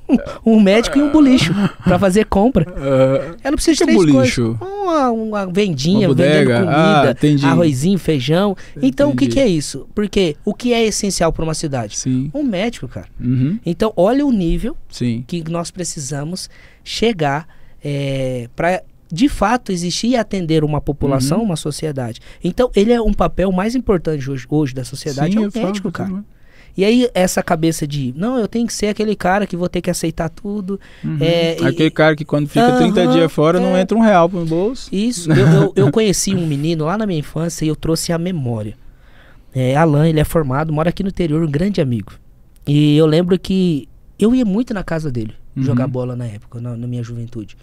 um, médico e um bolicho para fazer compra. Uh, ela precisa de três bolicho? coisas. Uma, uma vendinha, uma vendendo ah, comida, ah, arrozinho, feijão. Então, entendi. o que, que, é isso? Porque o que é essencial para uma cidade? Sim. Um médico, cara. Uhum. Então, olha o nível Sim. que nós precisamos chegar é, eh, para de fato existir e atender uma população, uhum. uma sociedade. Então, ele é um papel mais importante hoje, hoje da sociedade, Sim, é o médico, cara. E aí, essa cabeça de, não, eu tenho que ser aquele cara que vou ter que aceitar tudo. Uhum. É, aquele e, cara que quando fica uhum, 30 dias fora é, não entra um real pro bolso. Isso. eu, eu, eu, conheci um menino lá na minha infância e eu trouxe a memória. É, Alan, ele é formado, mora aqui no interior, um grande amigo. E eu lembro que eu ia muito na casa dele uhum. jogar bola na época, na, na minha juventude.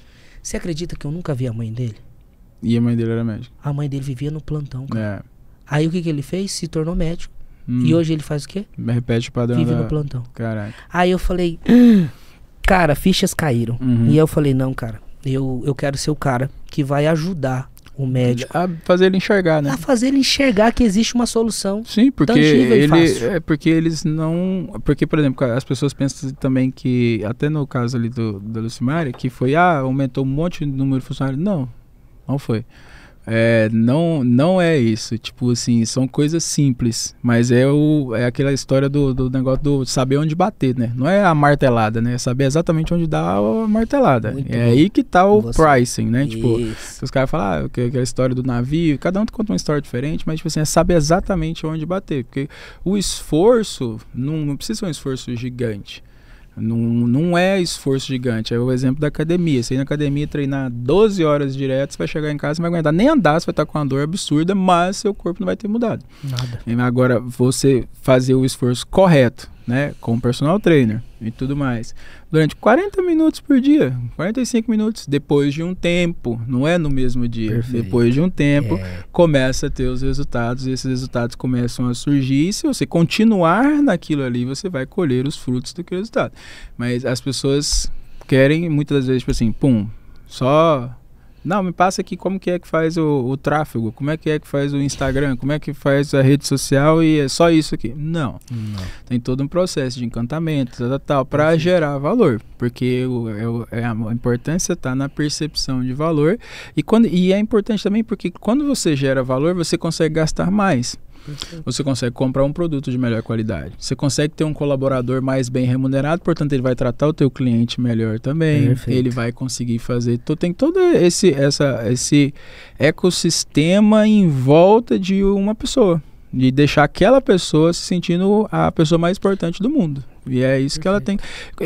Você acredita que eu nunca vi a mãe dele? E a mãe dele era médica? A mãe dele vivia no plantão, cara. É. Aí o que, que ele fez? Se tornou médico. Hum. E hoje ele faz o quê? Repete o padrão. Vive da... no plantão. Caraca. Aí eu falei, cara, fichas caíram. Uhum. E eu falei, não, cara, eu, eu quero ser o cara que vai ajudar o médico. A fazer ele enxergar, né? A fazer ele enxergar que existe uma solução. Sim, porque ele é porque eles não, porque por exemplo, as pessoas pensam também que até no caso ali do da Lucimária, que foi ah, aumentou um monte de número de funcionários. Não, não foi. É, não, não é isso. Tipo assim, são coisas simples, mas é, o, é aquela história do, do negócio do saber onde bater, né? Não é a martelada, né? É saber exatamente onde dá a martelada. Muito é bom. aí que tá o Você... pricing, né? Tipo, isso. Tipo, os caras falam, ah, aquela é história do navio, cada um conta uma história diferente, mas tipo assim, é saber exatamente onde bater. Porque o esforço, não, não precisa ser um esforço gigante. Não, não é esforço gigante. É o exemplo da academia. Você ir na academia treinar 12 horas direto, você vai chegar em casa, não vai aguentar nem andar, você vai estar com uma dor absurda, mas seu corpo não vai ter mudado. Nada. Agora, você fazer o esforço correto, né, com o personal trainer e tudo mais, durante 40 minutos por dia, 45 minutos, depois de um tempo, não é no mesmo dia, Perfeito. depois de um tempo, é. começa a ter os resultados, e esses resultados começam a surgir, e se você continuar naquilo ali, você vai colher os frutos do resultado. Mas as pessoas querem, muitas vezes, tipo assim, pum, só não, me passa aqui como que é que faz o, o tráfego, como é que é que faz o Instagram, como é que faz a rede social e é só isso aqui. Não. Não. Tem todo um processo de encantamento, tal, tal, tal para gerar valor. Porque o, é, é a importância está na percepção de valor. E, quando, e é importante também porque quando você gera valor, você consegue gastar mais. Você consegue comprar um produto de melhor qualidade. Você consegue ter um colaborador mais bem remunerado, portanto ele vai tratar o teu cliente melhor também. Perfeito. Ele vai conseguir fazer. Tem todo esse, essa, esse ecossistema em volta de uma pessoa de deixar aquela pessoa se sentindo a pessoa mais importante do mundo. E é isso Perfeito. que ela tem.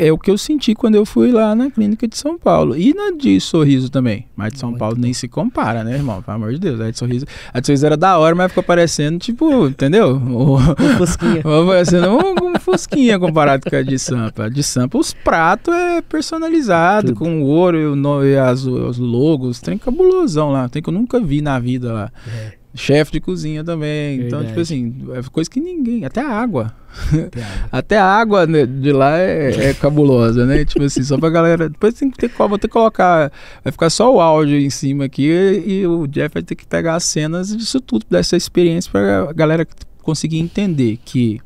É o que eu senti quando eu fui lá na clínica de São Paulo. E na de Sorriso também. Mas de São Muito Paulo bom. nem se compara, né, irmão? Pelo amor de Deus. A de Sorriso, a de Sorriso era da hora, mas ficou parecendo, tipo, entendeu? O, um fusquinha. um, um, fusquinha comparado com a de Sampa. A de Sampa, os pratos é personalizado, Tudo. com ouro e, o, e as, os logos. Tem cabulosão lá. Tem que eu nunca vi na vida lá. É. Chefe de cozinha também. Verdade. Então, tipo assim, é coisa que ninguém. Até a água. Até a água, até a água né, de lá é, é cabulosa, né? tipo assim, só pra galera. Depois tem que ter, vou ter que colocar. Vai ficar só o áudio em cima aqui e, e o Jeff vai ter que pegar as cenas disso tudo, dessa experiência, pra galera conseguir entender que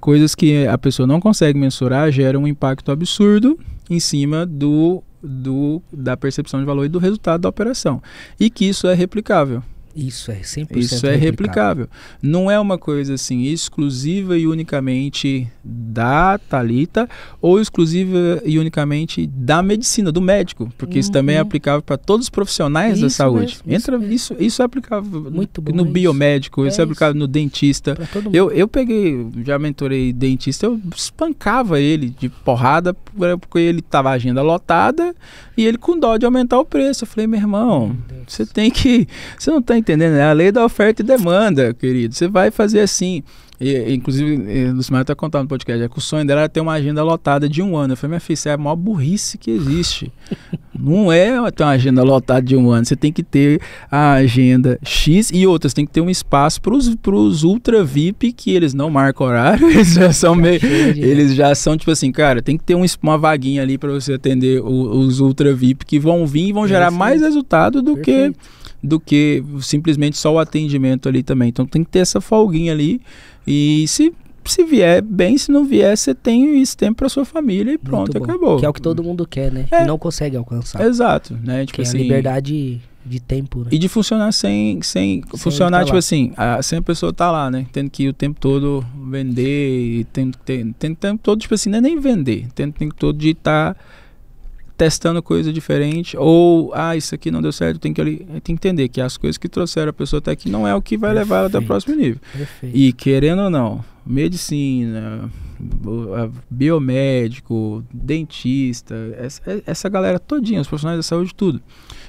coisas que a pessoa não consegue mensurar geram um impacto absurdo em cima do do, da percepção de valor e do resultado da operação. E que isso é replicável. Isso é 100% Isso é replicável. replicável. Não é uma coisa assim exclusiva e unicamente da Talita ou exclusiva e unicamente da medicina, do médico, porque uhum. isso também é uhum. aplicável para todos os profissionais isso da saúde. Mesmo, Entra isso, isso, isso é aplicável no biomédico, é isso é, é aplicável no dentista. Eu, eu peguei, já mentorei dentista, eu espancava ele de porrada porque ele tava agenda lotada e ele com dó de aumentar o preço. Eu falei, meu irmão, você tem que, você não tem entendendo? É a lei da oferta e demanda, querido. Você vai fazer assim. E, inclusive, Lucimar está contando no podcast, é que o sonho dela era ter uma agenda lotada de um ano. Eu falei, minha filha, isso é a maior burrice que existe. Não é ter uma agenda lotada de um ano. Você tem que ter a agenda X e outras. Tem que ter um espaço para os ultra VIP que eles não marcam horário. Eles já são tá meio. Eles já são tipo assim, cara, tem que ter um, uma vaguinha ali para você atender o, os ultra VIP que vão vir e vão gerar mais resultado do Perfeito. que do que simplesmente só o atendimento ali também. Então tem que ter essa folguinha ali e se se vier bem, se não vier, você tem esse tempo para sua família e pronto, acabou. Que é o que todo mundo quer, né? É. E não consegue alcançar. Exato, né? Tipo que assim, é a assim, liberdade de tempo, né? E de funcionar sem. sem, sem tá funcionar, tipo lá. assim, a, sem a pessoa tá lá, né? Tendo que ir o tempo todo vender, e tendo tendo Tendo o tempo todo, tipo assim, não é nem vender. Tendo o tempo todo de estar. Tá testando coisa diferente ou ah isso aqui não deu certo tem que ali tem que entender que as coisas que trouxeram a pessoa até aqui não é o que vai levar ela até o próximo nível Perfeito. e querendo ou não medicina biomédico dentista essa, é, essa galera todinha os profissionais da saúde tudo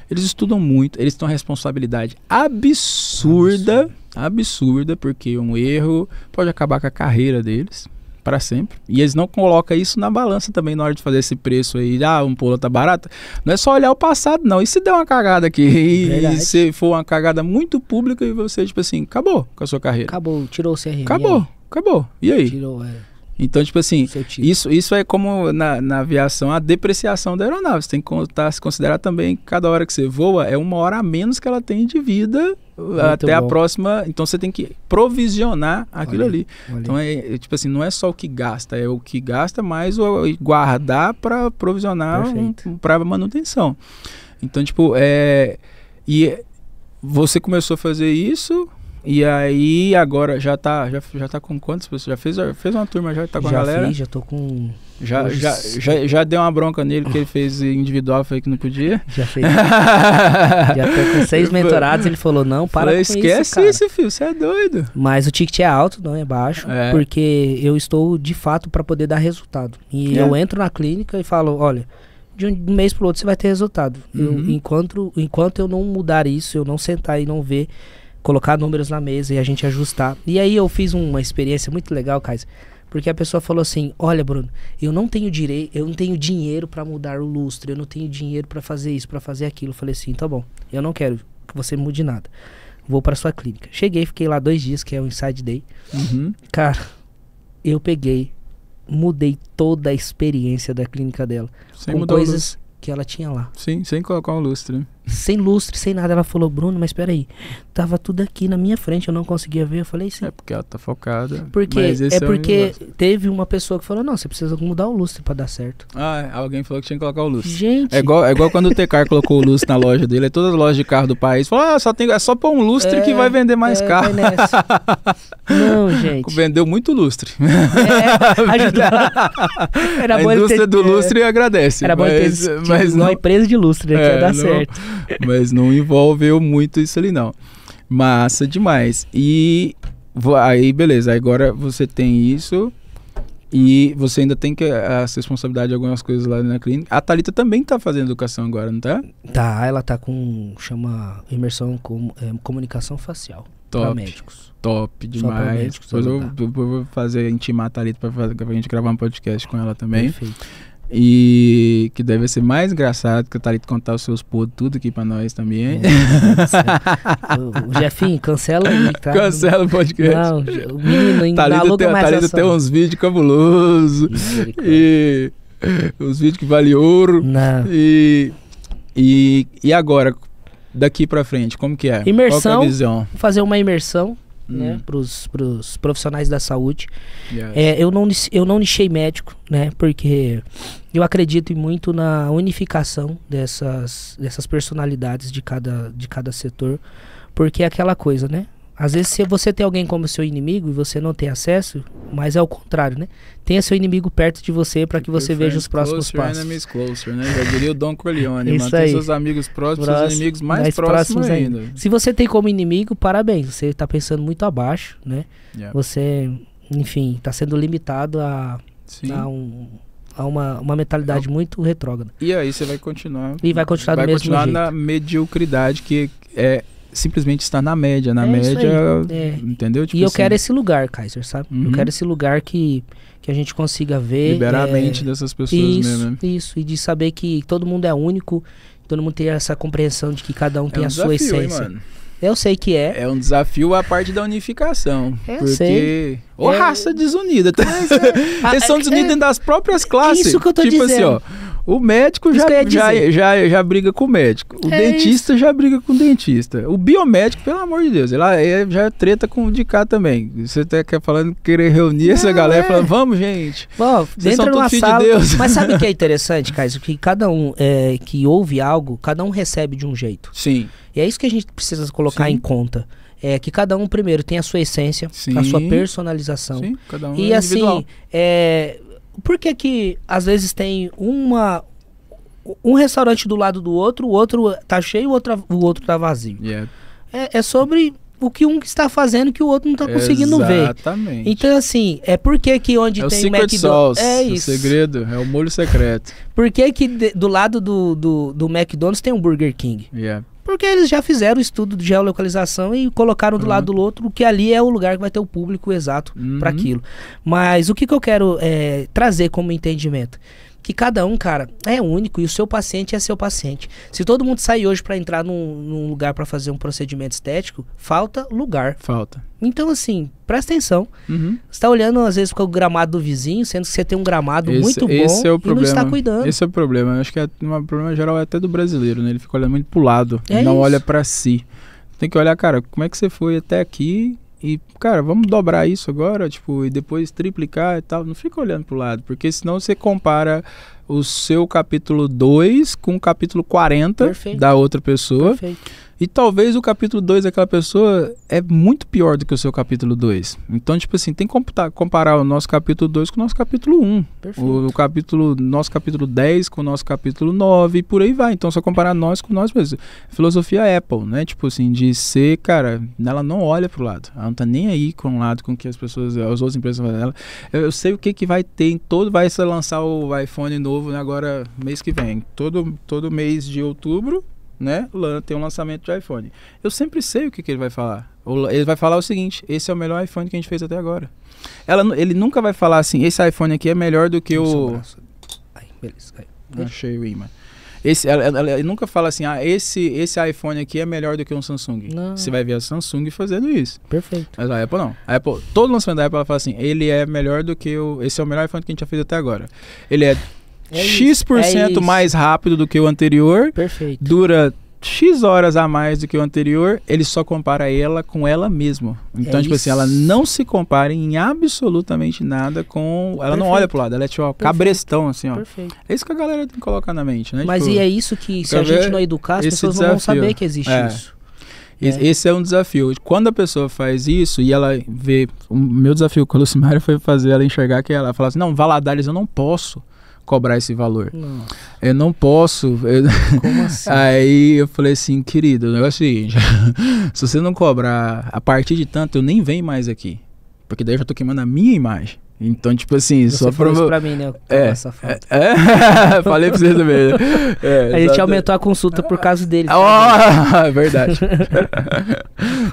eles estudam muito eles têm uma responsabilidade absurda absurda porque um erro pode acabar com a carreira deles para sempre. E eles não colocam isso na balança também na hora de fazer esse preço aí. Ah, um polo tá barato Não é só olhar o passado, não. E se der uma cagada aqui? E, e, se for uma cagada muito pública e você, tipo assim, acabou com a sua carreira. Acabou, tirou o CRM. Acabou, acabou. E aí? Tirou, é. Então, tipo assim, isso, isso é como na, na aviação a depreciação da aeronave. Você tem que contar, se considerar também que cada hora que você voa é uma hora a menos que ela tem de vida muito até bom. a próxima. Então você tem que provisionar aquilo olha, ali. Olha. Então é, é, tipo assim, não é só o que gasta, é o que gasta mais o guardar para provisionar um, para manutenção. Então, tipo, é. E você começou a fazer isso, e aí agora já tá, já, já tá com quantas pessoas? Já fez, fez uma turma, já tá com já a galera? Fiz, já tô com. Já, já, já, já deu uma bronca nele que ele fez individual, foi que não podia. Já fez. já tô com seis mentorados, ele falou, não, para falei, com esquece isso, Esquece isso, filho, você é doido. Mas o ticket é alto, não é baixo, é. porque eu estou de fato para poder dar resultado. E é. eu entro na clínica e falo, olha, de um mês para o outro você vai ter resultado. Uhum. Eu, enquanto, enquanto eu não mudar isso, eu não sentar e não ver colocar números na mesa e a gente ajustar. E aí eu fiz uma experiência muito legal, Kaiser, porque a pessoa falou assim: "Olha, Bruno, eu não tenho direito, eu não tenho dinheiro para mudar o lustre, eu não tenho dinheiro para fazer isso, para fazer aquilo". Eu falei assim: "Tá bom, eu não quero que você mude nada. Vou para sua clínica". Cheguei, fiquei lá dois dias, que é o Inside Day. Uhum. Cara, eu peguei, mudei toda a experiência da clínica dela Sem com coisas que ela tinha lá. Sim, sem colocar o lustre. Né? sem lustre, sem nada. Ela falou, Bruno, mas peraí, tava tudo aqui na minha frente, eu não conseguia ver. Eu falei, sim. É porque ela tá focada. Porque é, é porque é teve uma pessoa que falou, não, você precisa mudar o lustre para dar certo. Ah, alguém falou que tinha que colocar o lustre. Gente. É igual, é igual quando o TK colocou o lustre na loja dele, é toda a loja de carro do país. Falou, ah, só tem, é só pôr um lustre é, que vai vender mais é, carro. não, gente. Vendeu muito lustre. É, ajudou. Era a indústria ter, do lustre agradece. Era mas, bom ter mas uma empresa de lustre, né, que ia é, dar não... certo mas não envolveu muito isso ali, não. Massa demais. E aí, beleza, agora você tem isso. E você ainda tem que a responsabilidade de algumas coisas lá na clínica. A Thalita também tá fazendo educação agora, não tá? Tá, ela tá com. chama imersão com é, comunicação facial. Top. Pra médicos. Top demais. Médicos, Depois eu, eu, vou fazer intimar a Thalita pra, fazer, pra gente gravar um podcast com ela também. Perfeito. E que deve ser mais engraçado que o Tarito contar os seus podres tudo aqui pra nós também. É, o, Jefinho, cancela aí, tá? Cancela o podcast. Não, o menino ainda Tarito tem, mais tem uns vídeos cabulosos. E uns vídeos que valem ouro. Não. E, e, e agora, daqui pra frente, como que é? Imersão. Qual é a visão? Fazer uma imersão né, hum. para os profissionais da saúde. Yes. É, eu, não, eu não nichei médico, né, porque eu acredito muito na unificação dessas, dessas personalidades de cada, de cada setor, porque é aquela coisa, né? Às vezes, se você tem alguém como seu inimigo e você não tem acesso, mas é o contrário, né? Tenha seu inimigo perto de você para que você veja os próximos closer, passos. Enemies closer, né? Já diria o Don Corleone. Isso manter aí. seus amigos próximos, Próximo, seus inimigos mais, mais próximos, próximos ainda. ainda. Se você tem como inimigo, parabéns. Você está pensando muito abaixo, né? Yeah. Você, enfim, está sendo limitado a, a um, a uma, uma mentalidade é muito retrógrada. E aí você vai continuar. E vai continuar vai do mesmo continuar jeito. na mediocridade que é simplesmente estar na média. Na é média, é. entendeu? Tipo e eu assim, quero esse lugar, Kaiser, sabe? Uhum. Eu quero esse lugar que, que a gente consiga ver. Liberar a é, mente dessas pessoas isso, mesmo. Né? Isso, e de saber que todo mundo é único, todo mundo tem essa compreensão de que cada um é tem um a desafio, sua essência. Hein, eu sei que é. É um desafio a parte da unificação. Eu porque... sei. Ou é... raça desunida. Tá? Eles são ah, desunidos dentro das próprias classes. Isso que eu tô tipo assim, dizendo. Assim, ó, o médico já, já, já, já, briga com o médico. O é dentista isso. já briga com o dentista. O biomédico, pelo amor de Deus, ela é, já é treta com o de cá também. Você até tá quer falando querer reunir Não, essa galera, é. falando, vamos, gente. Bom, Vocês entra sala. De Deus. Mas sabe o que é interessante, Kaiser? Que cada um é, que ouve algo, cada um recebe de um jeito. Sim. E é isso que a gente precisa colocar Sim. em conta é que cada um primeiro tem a sua essência, Sim. a sua personalização. Sim, um e é assim, é, por que que às vezes tem uma um restaurante do lado do outro, o outro tá cheio, o outro, tá, o outro tá vazio? Yeah. É, é, sobre o que um está fazendo que o outro não tá conseguindo Exatamente. ver. Exatamente. Então assim, é por que que onde é tem o McDonald's. é o segredo, é o molho secreto. Por que que de, do lado do, do, do McDonald's tem um Burger King? Yeah. Porque eles já fizeram o estudo de geolocalização e colocaram do uhum. lado do uhum. outro, que ali é o lugar que vai ter o público exato uhum. para aquilo. Mas o que, que eu quero é, trazer como entendimento? que cada um, cara, é único e o seu paciente é seu paciente. Se todo mundo sair hoje para entrar num, num lugar para fazer um procedimento estético, falta lugar. Falta. Então, assim, presta atenção. Uhum. Você está olhando, às vezes, para o gramado do vizinho, sendo que você tem um gramado esse, muito bom esse é o e não está cuidando. Esse é o problema. Eu acho que é, um problema geral é até do brasileiro, né? Ele fica olhando muito pro lado, é não isso. olha para si. Tem que olhar, cara, como é que você foi até aqui e, cara, vamos dobrar isso agora, tipo, e depois triplicar e tal. Não fica olhando pro lado, porque senão você compara o seu capítulo 2 com o capítulo 40 Perfeito. da outra pessoa. Perfeito. E talvez o capítulo 2 daquela pessoa é muito pior do que o seu capítulo 2. Então, tipo assim, tem que comparar o nosso capítulo 2 com o nosso capítulo 1. Um. O, o, capítulo, nosso capítulo 10 com o nosso capítulo 9 e por aí vai. Então, só comparar nós com nós mesmos. Filosofia Apple, né? Tipo assim, de ser, cara, ela não olha pro lado. Ela não tá nem aí com um lado, com que as pessoas, as outras empresas fazem. eu, eu sei o que que vai ter em todo, vai se lançar o iPhone novo novo né, agora mês que vem. Todo, todo mês de outubro, né? Tem um lançamento de iPhone. Eu sempre sei o que, que ele vai falar. Ele vai falar o seguinte: esse é o melhor iPhone que a gente fez até agora. Ela, ele nunca vai falar assim: esse iPhone aqui é melhor do que Tem o. Ai, beleza. Ah, achei o imã. Esse, ela, ela, ela, nunca fala assim, ah, esse, esse iPhone aqui é melhor do que um Samsung. Não. Você vai ver a Samsung fazendo isso. Perfeito. Mas a Apple não. A Apple, todo lançamento da Apple ela fala assim, ele é melhor do que o. Esse é o melhor iPhone que a gente já fez até agora. Ele é é X% é mais rápido do que o anterior. Perfeito. Dura X horas a mais do que o anterior, ele só compara ela com ela mesma. Então, é tipo isso. assim, ela não se compara em absolutamente nada com. Ela Perfeito. não olha pro lado, ela é tipo, ó, cabrestão, assim, ó. Perfeito. É isso que a galera tem que colocar na mente, né? Mas tipo, e é isso que, se a gente não educar, as pessoas desafio. não vão saber que existe é. isso. É. Esse é um desafio. Quando a pessoa faz isso e ela vê. O meu desafio com a Lucimara foi fazer ela enxergar que ela falasse: assim, Não, Valadares eu não posso cobrar esse valor. Eu não posso. Eu... Como assim? Aí eu falei assim, querido, o negócio é o seguinte: se você não cobrar a partir de tanto, eu nem venho mais aqui. Porque daí eu já tô queimando a minha imagem. Então, tipo assim, Você só falou pra... isso pra mim, né? É, essa é, é, é. falei pra vocês também. Né? É, a gente aumentou a consulta por causa dele. Ah, oh, verdade.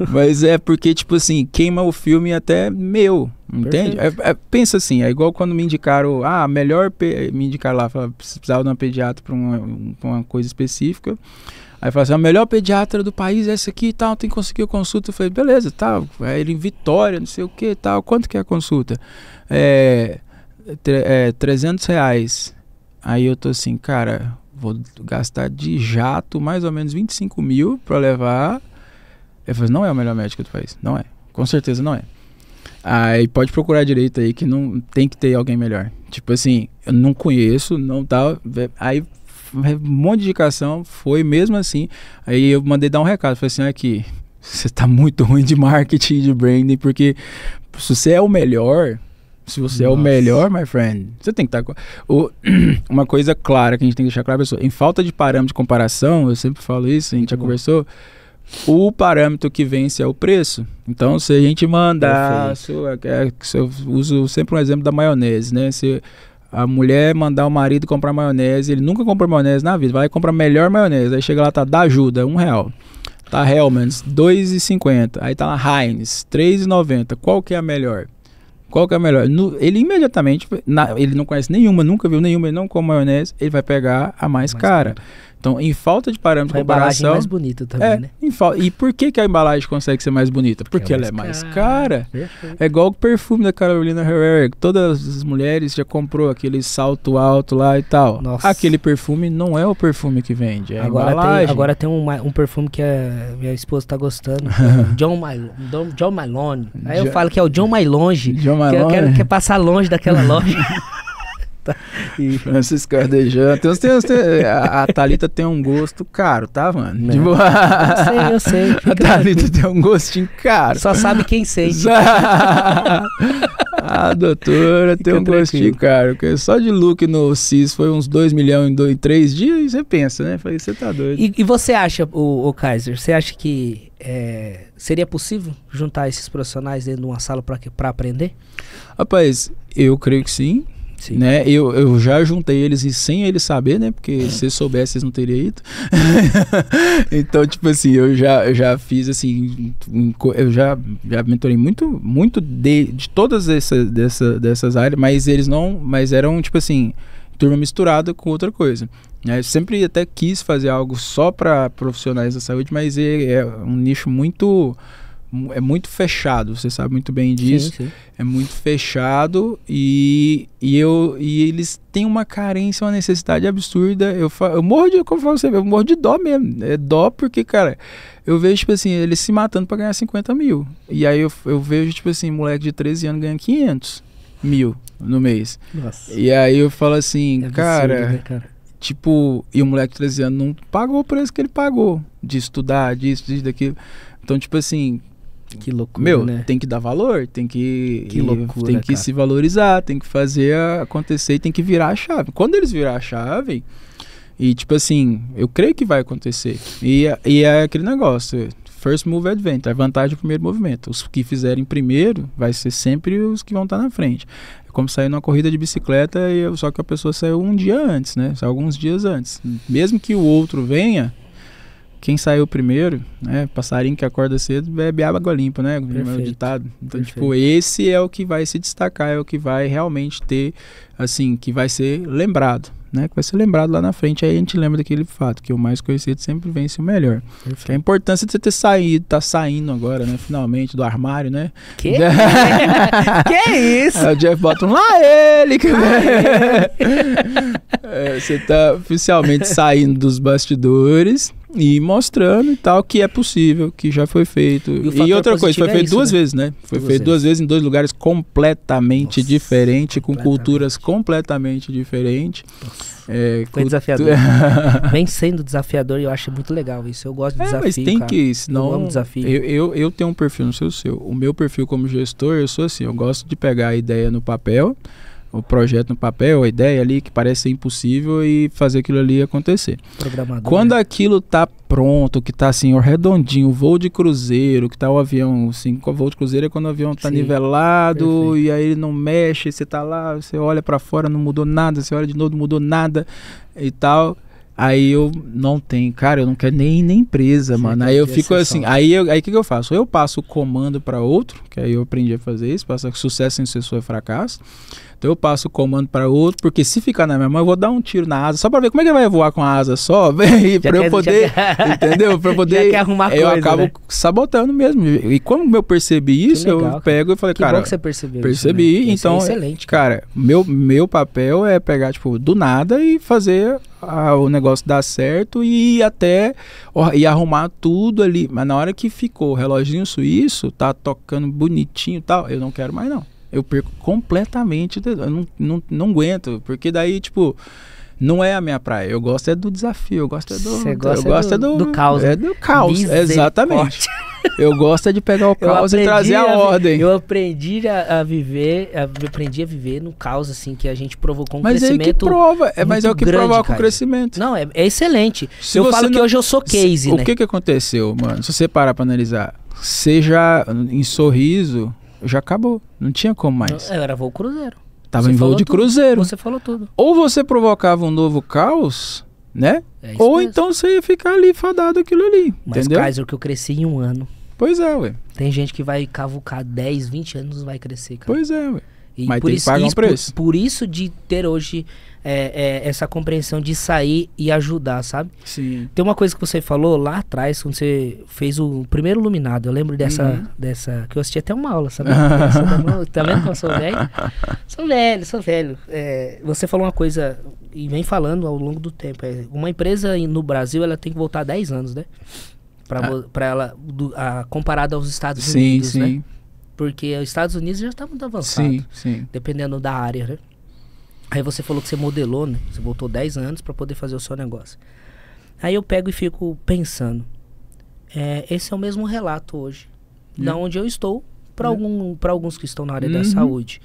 Mas é porque, tipo assim, queima o filme até meu, entende? É, é, pensa assim, é igual quando me indicaram, ah, melhor me indicaram lá, precisava de uma pediatra pra uma, uma coisa específica. Aí fala assim, a ah, melhor pediatra do país é essa aqui e tal, tem que conseguir a consulta. Eu falei, beleza, tá, aí é ele em Vitória, não sei o que tal, quanto que é a consulta? É, é, 300 reais. Aí eu tô assim, cara, vou gastar de jato mais ou menos 25 mil pra levar. Ele falou, não é o melhor médico do país, não é, com certeza não é. Aí pode procurar direito aí que não tem que ter alguém melhor. Tipo assim, eu não conheço, não tá. Aí um monte de indicação, foi mesmo assim. Aí eu mandei dar um recado, falei assim, aqui, você está muito ruim de marketing, de branding, porque se você é o melhor, se você Nossa. é o melhor, my friend, você tem que estar. Tá... uma coisa clara que a gente tem que deixar claro pra pessoa: em falta de parâmetro de comparação, eu sempre falo isso, a gente já uhum. conversou. O parâmetro que vence é o preço. Então, se a gente mandar. se é, eu uso sempre um exemplo da maionese, né? Se a mulher mandar o marido comprar maionese, ele nunca comprou maionese na vida, vai comprar melhor maionese, aí chega lá, tá da ajuda, um real. Tá Hellmann's, R$2,50. Aí tá lá Heinz, R$3,90. Qual que é a melhor? Qual que é a melhor? No, ele imediatamente, na, ele não conhece nenhuma, nunca viu nenhuma, ele não come maionese, ele vai pegar a mais, mais cara. cara. Então, em falta de parâmetro de comparação... A embalagem mais bonita também, é, né? e por que, que a embalagem consegue ser mais bonita? Porque, é Porque ela é mais cara. É, mais cara. é igual o perfume da Carolina Herrera. Todas as mulheres já comprou aquele salto alto lá e tal. Nossa. Aquele perfume não é o perfume que vende, é agora embalagem. Tem, agora tem um, um perfume que a minha esposa está gostando. É John, Malone, John Malone. Aí John, eu falo que é o John Mais Longe. John que eu quero que é passar longe daquela loja. E... Francisco Ardejan. Tem, tem, tem, a, a Thalita tem um gosto caro, tá, mano? De... É. Tipo, eu sei, eu sei. A Thalita tem um gostinho caro. Só sabe quem sei. a ah, doutora fica tem um tranquilo. gostinho caro. Só de look no CIS foi uns 2 milhões em, dois, em três dias e você pensa, né? Falei, você tá doido. E, e você acha, o, o, Kaiser, você acha que é, seria possível juntar esses profissionais dentro de uma sala para aprender? Rapaz, eu creio que sim. Sim. Né? Eu, eu já juntei eles e sem eles saber, né? Porque é. se eles soubessem, não teria ido. então, tipo assim, eu já, eu já fiz assim, eu já, já mentorei muito, muito de, de todas essas dessa, dessas áreas, mas eles não, mas eram tipo assim, turma misturada com outra coisa. Né? Eu sempre até quis fazer algo só para profissionais da saúde, mas é, é um nicho muito é muito fechado, você sabe muito bem disso. Sim, sim. É muito fechado e, e, eu, e eles têm uma carência, uma necessidade absurda. Eu, falo, eu morro de, como eu eu morro de dó mesmo. É dó porque, cara, eu vejo, tipo assim, eles se matando para ganhar 50 mil. E aí eu, eu vejo, tipo assim, moleque de 13 anos ganha 500 mil no mês. Nossa. E aí eu falo assim, é cara, né, cara, tipo, e o moleque de 13 anos não pagou o preço que ele pagou de estudar, disso, disso, daquilo. Então, tipo assim, que loucura. Meu, né? tem que dar valor, tem que. que loucura, tem que cara. se valorizar, tem que fazer acontecer e tem que virar a chave. Quando eles virar a chave. E, tipo assim, eu creio que vai acontecer. E, é, e é aquele negócio: first move é advantage, a é vantagem do primeiro movimento. Os que fizerem primeiro vai ser sempre os que vão estar tá na frente. É como sair numa corrida de bicicleta, e só que a pessoa saiu um dia antes, né? Saiu alguns dias antes. Mesmo que o outro venha, quem saiu primeiro, né? Passarinho que acorda cedo bebe água limpa, né? Perfeito. É ditado. Então, tipo, Perfeito. tipo, esse é o que vai se destacar, é o que vai realmente ter, assim, que vai ser lembrado, né? Que vai ser lembrado lá na frente. Aí a gente lembra daquele fato, que o mais conhecido sempre vence o melhor. Que é a importância de você ter saído, tá saindo agora, né? Finalmente, do armário, né? Que, que isso? Aí o Jeff Bottom, lá ele! Que... é, você tá oficialmente saindo dos bastidores e mostrando e tal que é possível, que já foi feito. E, e outra coisa, foi é feito é isso, duas né? vezes, né? Foi feito duas vezes em dois lugares completamente Nossa, diferentes, completamente. com culturas completamente diferentes. É, foi cultu... desafiador. Vem sendo desafiador e eu acho muito legal isso. Eu gosto de é, desafio. Mas tem cara. que, senão. Eu, desafio. Eu, eu, eu tenho um perfil, não sei o seu. O meu perfil como gestor, eu sou assim, eu gosto de pegar a ideia no papel o projeto no papel, a ideia ali que parece ser impossível e fazer aquilo ali acontecer. Quando né? aquilo tá pronto, que tá assim, o redondinho, voo de cruzeiro, que tá o avião, assim, voo de cruzeiro é quando o avião tá Sim, nivelado perfeito. e aí ele não mexe, você tá lá, você olha para fora, não mudou nada, você olha de novo, não mudou nada e tal. Aí eu não tenho, cara, eu não quero nem nem empresa, Sim, mano. Aí eu fico assim, aí eu, aí que, que eu faço? Eu passo o comando para outro, que aí eu aprendi a fazer isso, passa sucesso em sucesso é fracasso. Então eu passo o comando para outro, porque se ficar na minha mão, eu vou dar um tiro na asa, só para ver como é que vai voar com a asa só, velho, para eu poder, já... entendeu? Para poder já arrumar eu coisa, acabo né? sabotando mesmo. E como eu percebi isso, legal, eu pego e falei, que cara, bom que você percebeu. Percebi, isso, né? então, é excelente, cara. cara, meu meu papel é pegar tipo do nada e fazer ah, o negócio dar certo e até ó, e arrumar tudo ali. Mas na hora que ficou o reloginho suíço, tá tocando bonitinho e tal, eu não quero mais não eu perco completamente. Eu não, não, não aguento. Porque daí, tipo não é a minha praia. Eu gosto é do desafio, eu gosto é do. Você gosta eu gosto é, é do, é do, do caos. É do caos, exatamente. eu gosto é de pegar o caos e trazer a, a ordem. Eu aprendi a, a viver, a, aprendi a viver no caos, assim, que a gente provocou um mas crescimento. É que prova, é, mas é o que grande, provoca cara. o crescimento. Não, é, é excelente. Se eu falo não, que hoje eu sou case, se, né? O que, que aconteceu, mano? Se você parar pra analisar, seja em sorriso, já acabou. Não tinha como mais. Eu era voo cruzeiro. Tava você em voo de tudo. cruzeiro. Você falou tudo. Ou você provocava um novo caos, né? É Ou mesmo. então você ia ficar ali fadado aquilo ali. Mas entendeu? Kaiser, que eu cresci em um ano. Pois é, ué. Tem gente que vai cavucar 10, 20 anos vai crescer, cara. Pois é, ué. E Mas por tem isso, que pagar um preço. Por, por, isso de ter hoje é, é, essa compreensão de sair e ajudar, sabe? Sim. Tem uma coisa que você falou lá atrás, quando você fez o primeiro iluminado. Eu lembro dessa. Uhum. dessa que eu assisti até uma aula, sabe? tá vendo como eu sou velho? Sou velho, sou velho. É, você falou uma coisa, e vem falando ao longo do tempo. É, uma empresa no Brasil, ela tem que voltar 10 anos, né? Para ah. ela. Do, a, comparado aos Estados sim, Unidos, né? sim. né? Porque os Estados Unidos já está muito avançado. Sim, sim. Dependendo da área, né? Aí você falou que você modelou, né? Você voltou 10 anos para poder fazer o seu negócio. Aí eu pego e fico pensando. É, esse é o mesmo relato hoje. Uhum. Da onde eu estou, para uhum. algum, alguns que estão na área uhum. da saúde.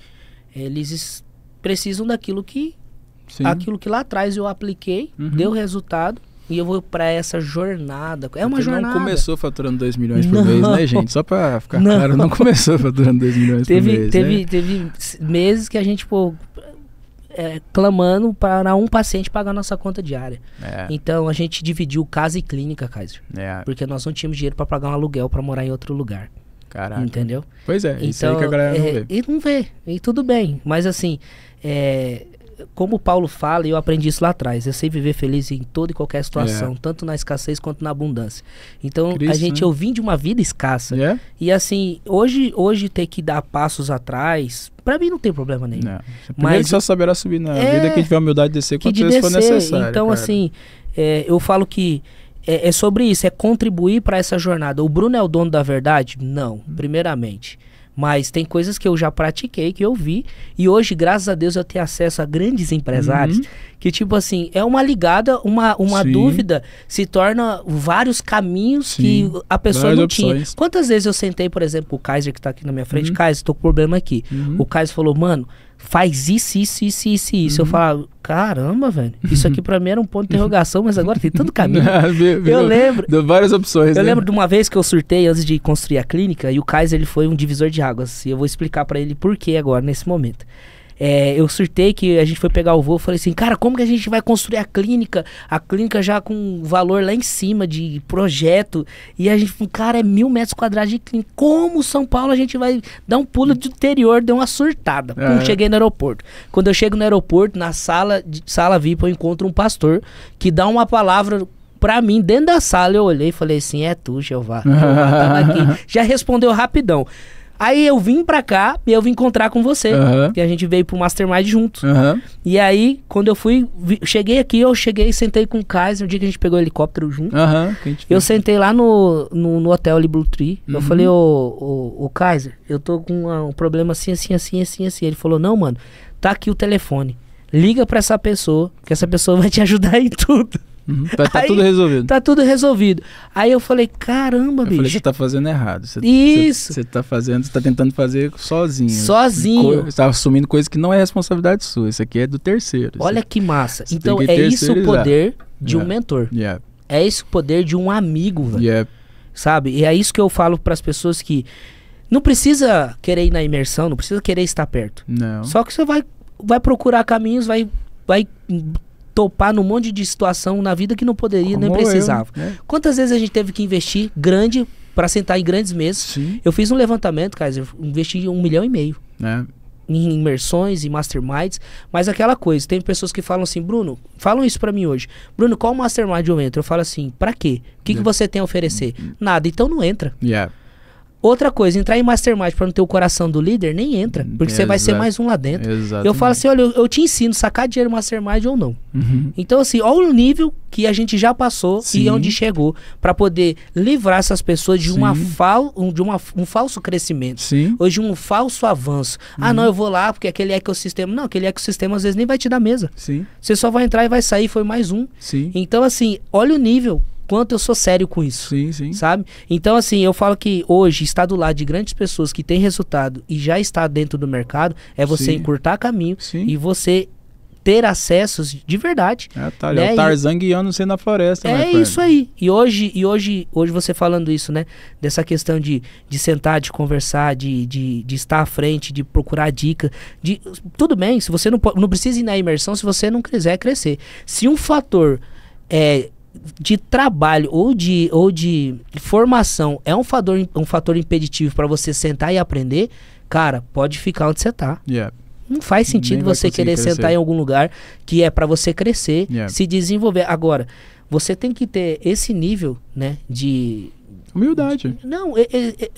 Eles precisam daquilo que. Sim. Aquilo que lá atrás eu apliquei, uhum. deu resultado e eu vou para essa jornada. É uma jornada. não começou faturando 2 milhões por não. mês, né, gente? Só para ficar não. claro, não começou faturando 2 milhões teve, por mês. Teve, né? teve meses que a gente, pô, é, clamando para um paciente pagar nossa conta diária. É. Então a gente dividiu casa e clínica, Kaiser. É. Porque nós não tínhamos dinheiro para pagar um aluguel para morar em outro lugar. Caraca. Entendeu? Pois é, então, isso aí que a então, galera não é, vê. E não vê, e tudo bem. Mas assim, é, como o Paulo fala, e eu aprendi isso lá atrás, eu sei viver feliz em toda e qualquer situação, yeah. É. tanto na escassez quanto na abundância. Então, Cristo, a gente, né? eu vim de uma vida escassa. Yeah. É? E assim, hoje, hoje ter que dar passos atrás, para mim não tem problema nenhum. Não. É. Primeiro Mas, só saberá subir na é, vida quem tiver humildade de descer quando de for necessário. Então, cara. assim, é, eu falo que é, é sobre isso, é contribuir para essa jornada. O Bruno é o dono da verdade? Não, hum. primeiramente. Mas tem coisas que eu já pratiquei, que eu vi. E hoje, graças a Deus, eu tenho acesso a grandes empresários. Uhum. Que, tipo assim, é uma ligada, uma, uma dúvida, se torna vários caminhos Sim. que a pessoa Várias não opções. tinha. Quantas vezes eu sentei, por exemplo, o Kaiser, que está aqui na minha frente, uhum. Kaiser, tô com problema aqui. Uhum. O Kaiser falou, mano, faz isso, isso, isso, isso, isso. Uhum. Eu falava, caramba, velho, isso aqui para mim era um ponto de interrogação, mas agora tem tanto caminho. Ah, eu lembro. Deu várias opções. Eu né? lembro de uma vez que eu surtei antes de construir a clínica e o Kaiser ele foi um divisor de águas. E eu vou explicar para ele por que agora, nesse momento. É, eu surtei que a gente foi pegar o voo, falei assim, cara, como que a gente vai construir a clínica? A clínica já com valor lá em cima de projeto. E a gente falou, cara, é mil metros quadrados de clínica. Como São Paulo a gente vai dar um pulo de interior? Deu uma surtada. É. Pum, cheguei no aeroporto. Quando eu chego no aeroporto, na sala, de, sala VIP, eu encontro um pastor que dá uma palavra pra mim, dentro da sala, eu olhei e falei assim: é tu, Jeová. Jeová Já respondeu rapidão. Aí eu vim pra cá e eu vim encontrar com você. Uhum. E a gente veio pro Mastermind juntos. Uhum. E aí, quando eu fui, vi, cheguei aqui, eu cheguei e sentei com o Kaiser, no dia que a gente pegou o helicóptero junto. Uhum, eu sentei lá no, no, no hotel ali Blue Tree. Eu uhum. falei, ô, ô, ô, Kaiser, eu tô com uma, um problema assim, assim, assim, assim, assim. Ele falou, não, mano, tá aqui o telefone. Liga pra essa pessoa, que essa pessoa vai te ajudar em tudo. Uhum. Tá, tá aí, tudo resolvido. Tá tudo resolvido. Aí eu falei, caramba, eu bicho. Falei, você tá fazendo errado. Cê, Isso. Você tá fazendo, você tá tentando fazer sozinho. Sozinho. Você tá assumindo coisa que não é responsabilidade sua. Isso aqui é do terceiro. Olha que massa. Então que é isso o poder de yeah. um é. mentor. Yeah. É isso o poder de um amigo, velho. Yeah. Sabe? E é isso que eu falo para as pessoas que não precisa querer ir na imersão, não precisa querer estar perto. Não. Só que você vai, vai procurar caminhos, vai, vai topar num monte de situação na vida que não poderia Como nem precisava. Eu, né? Quantas vezes a gente teve que investir grande para sentar em grandes mesas? Sim. Eu fiz um levantamento, cara, eu investi um milhão e meio. É. Em imersões e masterminds, mas aquela coisa, tem pessoas que falam assim, Bruno, falam isso para mim hoje. Bruno, qual mastermind eu entro? Eu falo assim, para quê? O que, que é. você tem a oferecer? Uhum. Nada, então não entra. Yeah. Outra coisa, entrar em mastermind para não ter o coração do líder, nem entra, porque Exato. você vai ser mais um lá dentro. Exatamente. Eu falo assim, olha, eu, eu, te ensino sacar dinheiro mastermind ou não. Uhum. Então assim, olha o nível que a gente já passou Sim. e onde chegou para poder livrar essas pessoas de uma fal, um, de uma, um falso crescimento, hoje ou de um falso avanço. Ah, uhum. Ah, não, eu vou lá porque aquele ecossistema, não, aquele ecossistema às vezes nem vai te dar mesa. Sim. Você só vai entrar e vai sair, foi mais um. Sim. Então assim, olha o nível quanto eu sou sério com isso. Sim, sim. Sabe? Então, assim, eu falo que hoje estar do lado de grandes pessoas que têm resultado e já está dentro do mercado é você sim. encurtar caminho sim. e você ter acessos de verdade. É, tá, né? o Tarzan guiando você na floresta. Né, é isso aí. E hoje, e hoje, hoje você falando isso, né? Dessa questão de, de sentar, de conversar, de, de, de estar à frente, de procurar dica. De, tudo bem, se você não, não precisa ir na imersão se você não quiser crescer. Se um fator é, de trabalho ou de, ou de formação é um fator, um fator impeditivo para você sentar e aprender, cara, pode ficar onde você está. Yeah. Não faz sentido Nem você querer crescer. sentar em algum lugar que é para você crescer, yeah. se desenvolver. Agora, você tem que ter esse nível né, de, Humildade. Não, é, é, é,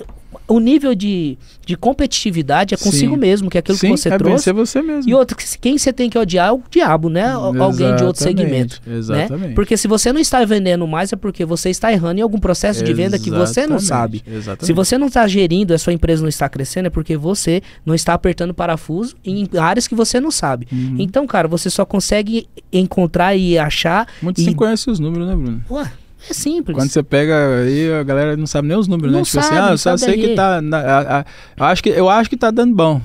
o nível de, de competitividade é consigo Sim. mesmo, que é aquilo Sim, que você é trouxe. você mesmo. E outro, quem você tem que odiar é o diabo, né? Exatamente, Alguém de outro segmento. Né? Exatamente. Né? Porque se você não está vendendo mais, é porque você está errando em algum processo de venda que você não sabe. Exatamente. Se você não está gerindo, a sua empresa não está crescendo, é porque você não está apertando parafuso em áreas que você não sabe. Uhum. Então, cara, você só consegue encontrar e achar. Muito e... você conhece os números, né, Bruno? Ué. É simples. Quando você pega aí, a galera não sabe nem os números, né? não né? Tipo assim, sabe, assim, ah, eu só sei que tá. Na, a, a, acho que, eu acho que tá dando bom.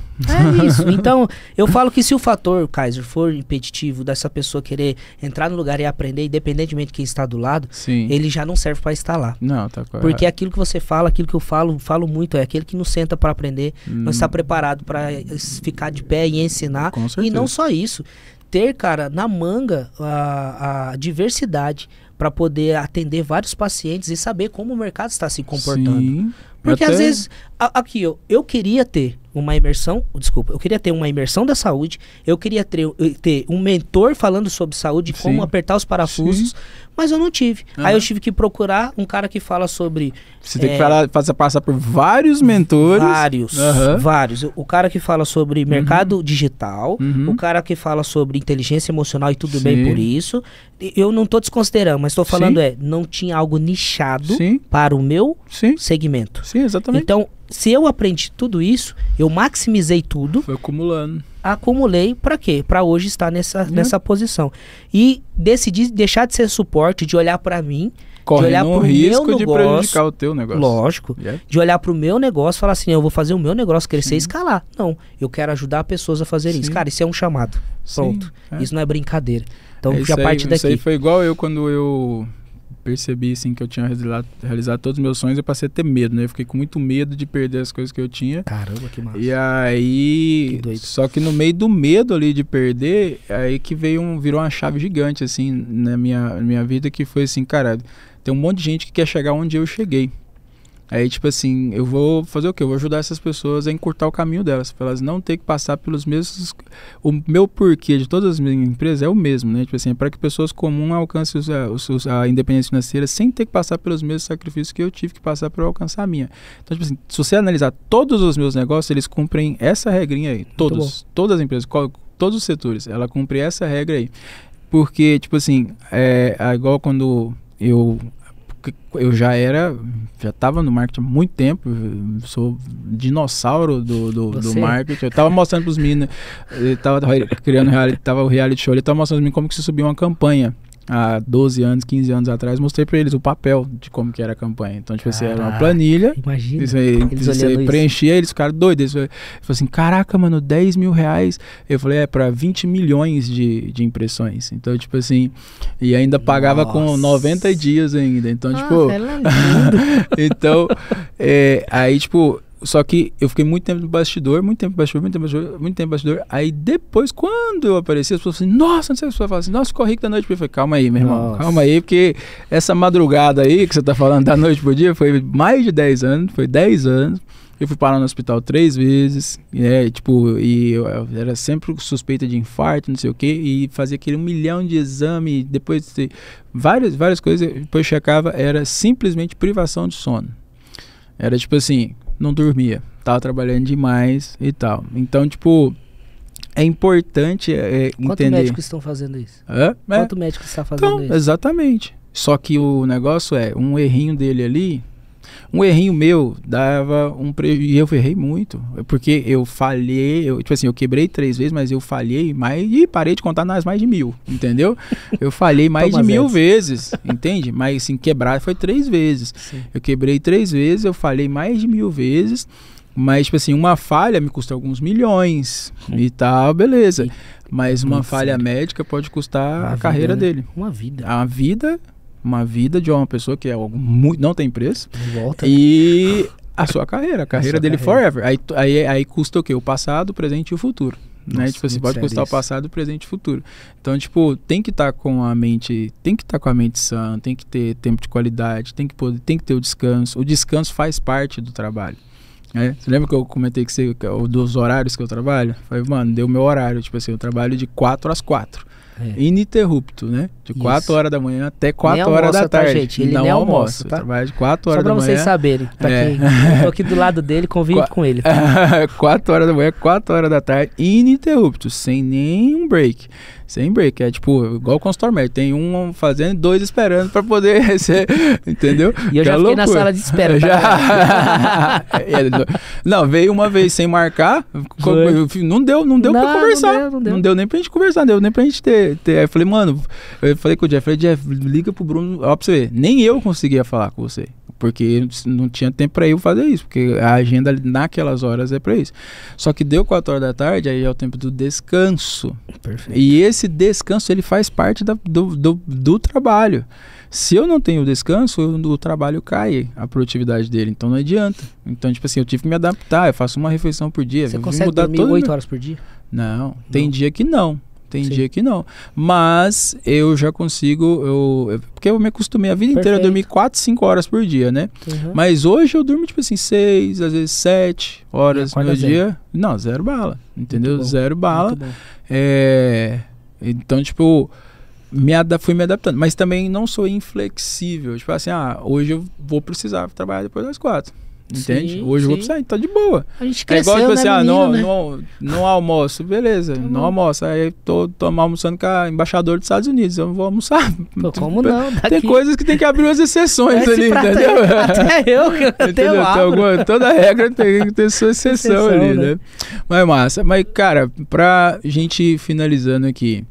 É isso. Então, eu falo que se o fator, Kaiser, for impeditivo dessa pessoa querer entrar no lugar e aprender, independentemente de quem está do lado, Sim. ele já não serve para estar lá. Não, tá correto. Porque aquilo que você fala, aquilo que eu falo, falo muito, é aquele que não senta para aprender, hum. não está preparado para ficar de pé e ensinar. E não só isso ter, cara, na manga a, a diversidade para poder atender vários pacientes e saber como o mercado está se comportando. Sim, Porque até... às vezes, a, aqui, eu, eu queria ter, uma imersão, desculpa, eu queria ter uma imersão da saúde, eu queria ter, ter um mentor falando sobre saúde, Sim. como apertar os parafusos, Sim. mas eu não tive. Uhum. Aí eu tive que procurar um cara que fala sobre. Você é, tem que é, falar, fazer, passar por vários mentores. Vários, uhum. vários. O cara que fala sobre uhum. mercado uhum. digital, o cara que fala sobre inteligência emocional e tudo Sim. bem por isso. Eu não estou desconsiderando, mas estou falando é, não tinha algo nichado para o meu segmento. Sim, exatamente. Então, se eu aprendi tudo isso, eu maximizei tudo. Foi acumulando. Acumulei para quê? Para hoje estar nessa, uhum. nessa posição. E decidi deixar de ser suporte, de olhar para mim, Corre de olhar para o meu negócio, de prejudicar o teu negócio. Lógico. Yeah. De olhar para o meu negócio, falar assim, eu vou fazer o meu negócio crescer Sim. e escalar. Não, eu quero ajudar pessoas a fazerem Sim. isso. Cara, isso é um chamado. Pronto. Sim, é. Isso não é brincadeira. Então, é partir parte daqui. Isso aí foi igual eu quando eu percebi assim que eu tinha realizado, realizado todos os meus sonhos, eu passei a ter medo, né? Eu fiquei com muito medo de perder as coisas que eu tinha. Caramba, que massa. E aí, que só que no meio do medo ali de perder, aí que veio um virou uma chave gigante assim na minha, minha vida que foi assim, cara, tem um monte de gente que quer chegar onde eu cheguei. Aí, tipo assim, eu vou fazer o quê? Eu vou ajudar essas pessoas a encurtar o caminho delas, para elas não ter que passar pelos mesmos. O meu porquê de todas as minhas empresas é o mesmo, né? Tipo assim, é para que pessoas comuns alcancem eh, os, os, a independência financeira sem ter que passar pelos mesmos sacrifícios que eu tive que passar para alcançar a minha. Então, tipo assim, se você analisar todos os meus negócios, eles cumprem essa regrinha aí. Todos. Todas as empresas, todos os setores, ela cumpre essa regra aí. Porque, tipo assim, é, é igual quando eu eu já era, já estava no marketing há muito tempo, sou dinossauro do, do, do marketing. Eu estava mostrando para os meninos, ele estava criando reality, tava o reality show, ele estava mostrando para mim como que se subia uma campanha há 12 anos, 15 anos atrás, mostrei para eles o papel de como que era a campanha. Então, tipo assim, ah, era uma ah, planilha. Imagina. Isso eles você preenchia, eles ficaram doidos. Eles falaram assim, caraca, mano, 10 mil reais. Eu falei, é para 20 milhões de, de impressões. Então, tipo assim, e ainda pagava Nossa. com 90 dias ainda. Então, ah, tipo... É então, é, aí, tipo, só que eu fiquei muito tempo no bastidor, muito tempo no bastidor, muito tempo no bastidor, muito tempo no bastidor. Aí depois, quando eu apareci, as pessoas falaram assim, nossa, não sei se você vai assim, nossa, corri da noite pro dia. Eu falei, calma aí, meu irmão, nossa. calma aí, porque essa madrugada aí que você tá falando da noite pro dia foi mais de 10 anos, foi 10 anos. Eu fui parar no hospital três vezes, né? Tipo, e eu, eu era sempre suspeita de infarto, não sei o quê, e fazia aquele um milhão de exame, depois de, várias, várias coisas, depois checava, era simplesmente privação de sono. Era tipo assim, não dormia, tava trabalhando demais e tal. Então, tipo, é importante é, é entender. Quantos médicos estão fazendo isso? Hã? É? Quanto é. médico está fazendo então, isso? Exatamente. Só que o negócio é, um errinho dele ali um errinho meu dava um prejuízo. E eu errei muito. Porque eu falhei, eu, tipo assim, eu quebrei três vezes, mas eu falhei mais. E parei de contar nas mais de mil, entendeu? Eu falhei mais de mil vezes, entende? Mas assim, quebrar foi três vezes. Sim. Eu quebrei três vezes, eu falhei mais de mil vezes. Mas, tipo assim, uma falha me custa alguns milhões e tal, beleza. Mas uma falha médica pode custar a carreira né? dele. Uma vida. A vida uma vida de uma pessoa que é algo muito não tem preço. Volta. E né? a sua carreira, a carreira a dele carreira. forever. Aí, aí, aí custa o O passado, o presente e o futuro. Né? Nossa, né? Tipo você assim, pode custar isso. o passado, o presente e o futuro. Então, tipo, tem que estar tá com a mente, tem que estar tá com a mente sã, tem que ter tempo de qualidade, tem que poder, tem que ter o descanso. O descanso faz parte do trabalho. Né? você lembra que eu comentei que você, é dos horários que eu trabalho? Falei, mano, deu meu horário. Tipo assim, eu trabalho de 4 às 4. É. Ininterrupto, né? De 4 horas da manhã até 4 horas da tá, tarde. Tá, gente? Ele não almoça, almoça tá? Trabalha de 4 horas da manhã. Só pra vocês saberem. Tá é. aqui, eu tô aqui do lado dele, convive Qu com ele. Tá? 4 horas da manhã, 4 horas da tarde, ininterrupto, sem nenhum break. Sem break. É tipo, igual o consultório Tem um fazendo dois esperando para poder ser. Entendeu? E eu que é já é fiquei loucura. na sala de espera. Já... Tá não, veio uma vez sem marcar. Não deu, não deu não, pra conversar. Não deu, não deu. não deu nem pra gente conversar, não deu nem pra gente ter. ter. Aí eu falei, mano, eu falei com o Jeff, falei, Jeff, liga pro Bruno. Ó, pra você ver. Nem eu conseguia falar com você porque não tinha tempo para eu fazer isso, porque a agenda naquelas horas é para isso. Só que deu 4 horas da tarde, aí é o tempo do descanso. Perfeito. E esse descanso ele faz parte da, do, do, do trabalho. Se eu não tenho descanso, o trabalho cai, a produtividade dele. Então não adianta. Então, tipo assim, eu tive que me adaptar. Eu faço uma refeição por dia. Você consegue mudar dormir 8 horas por dia? Não. Tem dia que não. Tem Sim. dia que não. Mas eu já consigo. Eu, porque eu me acostumei a vida Perfeito. inteira a dormir 4, 5 horas por dia, né? Uhum. Mas hoje eu durmo, tipo assim, 6, às vezes 7 horas no dia. Não, zero bala. Entendeu? Zero bala. É, então, tipo. Me fui me adaptando, mas também não sou inflexível. Tipo assim, ah, hoje eu vou precisar trabalhar depois das quatro. Entende? Sim, Hoje sim. eu vou sair, tá de boa. A gente cresceu, é igual tipo assim, né, assim, menino, ah, não, né? não, não almoço, beleza, tá não almoço. Aí tô, tô almoçando com a embaixadora dos Estados Unidos, eu não vou almoçar. Pô, como não? Daqui. Tem coisas que tem que abrir umas exceções ali, é entendeu? até eu, que eu entendeu? Tem alguma, toda regra tem que ter sua exceção, exceção ali, né? né? Mas é massa. Mas, cara, pra gente finalizando aqui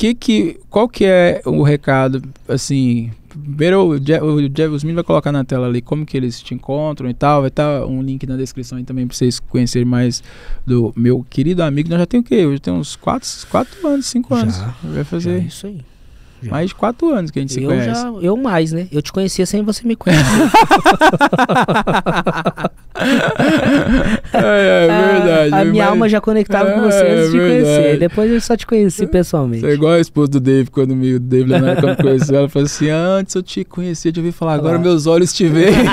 que que, qual que é o recado, assim, primeiro o Jeff, Smith vai colocar na tela ali como que eles te encontram e tal, vai estar tá um link na descrição aí também para vocês conhecerem mais do meu querido amigo, nós né, já tem o quê? já tem uns 4, quatro anos, 5 anos, já, vai fazer. Já é isso aí. Já. Mais de quatro anos que a gente se eu conhece. Já, eu mais, né? Eu te conhecia sem você me conhecer. é, é, ah, verdade. A, a é minha mas... alma já conectava é, com você antes de te é, é conhecer. Depois eu só te conheci pessoalmente. Você é igual a esposa do Dave, quando me, o Dave Leonardo conheceu. Ela falou assim: Antes eu te conhecia, te ouvi falar, agora Olá. meus olhos te veem.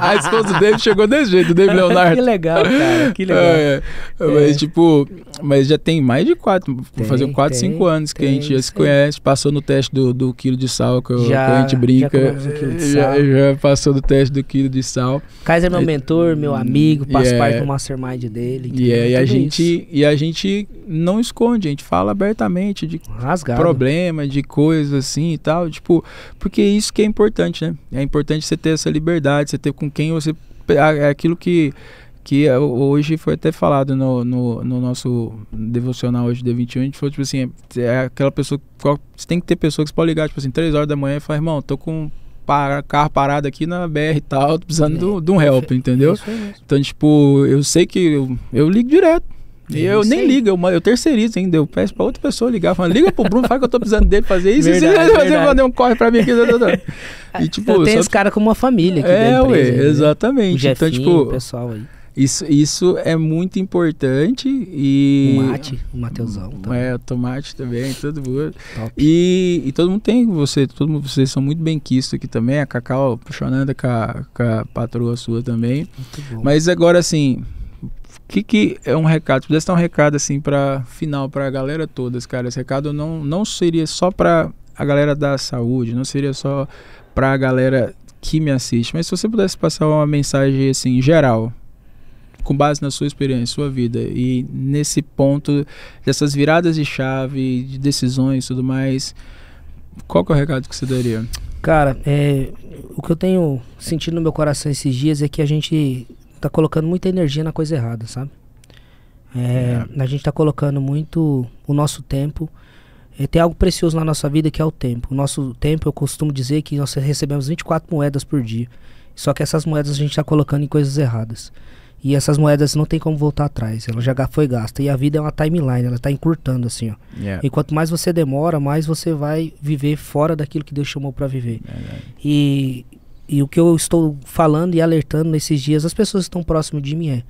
a esposa do Dave chegou desse jeito, o Dave Leonardo. que legal, cara, que legal. É, mas, tipo, mas já tem mais de quatro, tem, fazer quatro, tem, cinco anos tem, que a gente já se conhece, passou no teste teste do, do quilo de sal que, eu, já, que a gente brinca. Já, já, já, passou do teste do quilo de sal. Kaiser é meu mentor, meu hum, amigo, passo yeah. parte do mastermind dele. Yeah, é, e, a gente, e a gente não esconde, a gente fala abertamente de Rasgado. problema, de coisas assim e tal. Tipo, porque é isso que é importante, né? É importante você ter essa liberdade, você ter com quem você. É, aquilo que que é, hoje foi até falado no, no, no nosso devocional hoje de 21, a gente falou, tipo assim, é, é aquela pessoa, você tem que ter pessoa que você pode ligar, tipo assim, 3 horas da manhã e falar, irmão, tô com para, carro parado aqui na BR e tal, tô precisando é. de um é. help, entendeu? Isso, Então, tipo, eu sei que eu, eu ligo direto. E eu, eu nem ligo, eu, eu terceirizo ainda. Eu peço pra outra pessoa ligar, falando, liga pro Bruno, fala que eu tô precisando dele fazer isso, verdade, isso, verdade. fazer mandar um corre pra mim aqui. Tá, tá, tá. e, tipo, eu tenho só... esse cara como uma família aqui É, ué, né? exatamente. Né? Jefinho, então, tipo. pessoal aí. Isso, isso é muito importante e... O mate, o Mateusão. Também. É, o tomate também, todo mundo. E, e, todo mundo tem você, todo mundo, vocês são muito bem quistos aqui também, a Cacau apaixonada com a, com a patroa sua também. Mas agora, assim, que que é um recado? Se pudesse dar um recado, assim, para final, para a galera toda, cara, esse recado não, não seria só para a galera da saúde, não seria só para a galera que me assiste, mas se você pudesse passar uma mensagem, assim, geral com base na sua experiência, sua vida, e nesse ponto dessas viradas de chave, de decisões tudo mais, qual é o recado que você daria? Cara, é, o que eu tenho sentido no meu coração esses dias é que a gente tá colocando muita energia na coisa errada, sabe? É, é. A gente tá colocando muito o nosso tempo. É, tem algo precioso na nossa vida que é o tempo. O nosso tempo, eu costumo dizer que nós recebemos 24 moedas por dia. Só que essas moedas a gente está colocando em coisas erradas. E essas moedas não tem como voltar atrás, ela já foi gasta. E a vida é uma timeline, ela está encurtando assim, ó. Yeah. E quanto mais você demora, mais você vai viver fora daquilo que Deus chamou para viver. E, e o que eu estou falando e alertando nesses dias, as pessoas que estão próximas de mim é: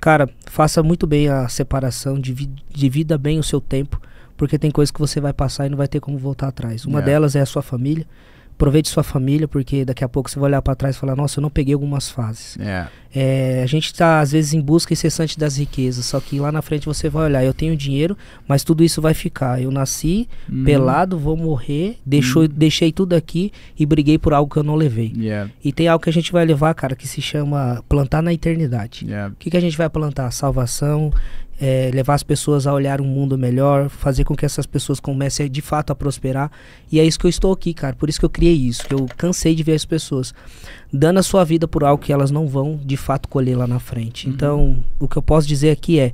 cara, faça muito bem a separação, divida, divida bem o seu tempo, porque tem coisas que você vai passar e não vai ter como voltar atrás. Uma delas é a sua família Aproveite sua família, porque daqui a pouco você vai olhar para trás e falar: Nossa, eu não peguei algumas fases. É. É, a gente está, às vezes, em busca incessante das riquezas, só que lá na frente você vai olhar: Eu tenho dinheiro, mas tudo isso vai ficar. Eu nasci hum. pelado, vou morrer, deixou, hum. deixei tudo aqui e briguei por algo que eu não levei. Yeah. E tem algo que a gente vai levar, cara, que se chama plantar na eternidade. Yeah. O que, que a gente vai plantar? Salvação, é, levar as pessoas a olhar um mundo melhor, fazer com que essas pessoas comecem de fato a prosperar. E é isso que eu estou aqui, cara. Por isso que eu criei isso, que eu cansei de ver as pessoas dando a sua vida por algo que elas não vão de fato colher lá na frente. Uhum. Então, o que eu posso dizer aqui é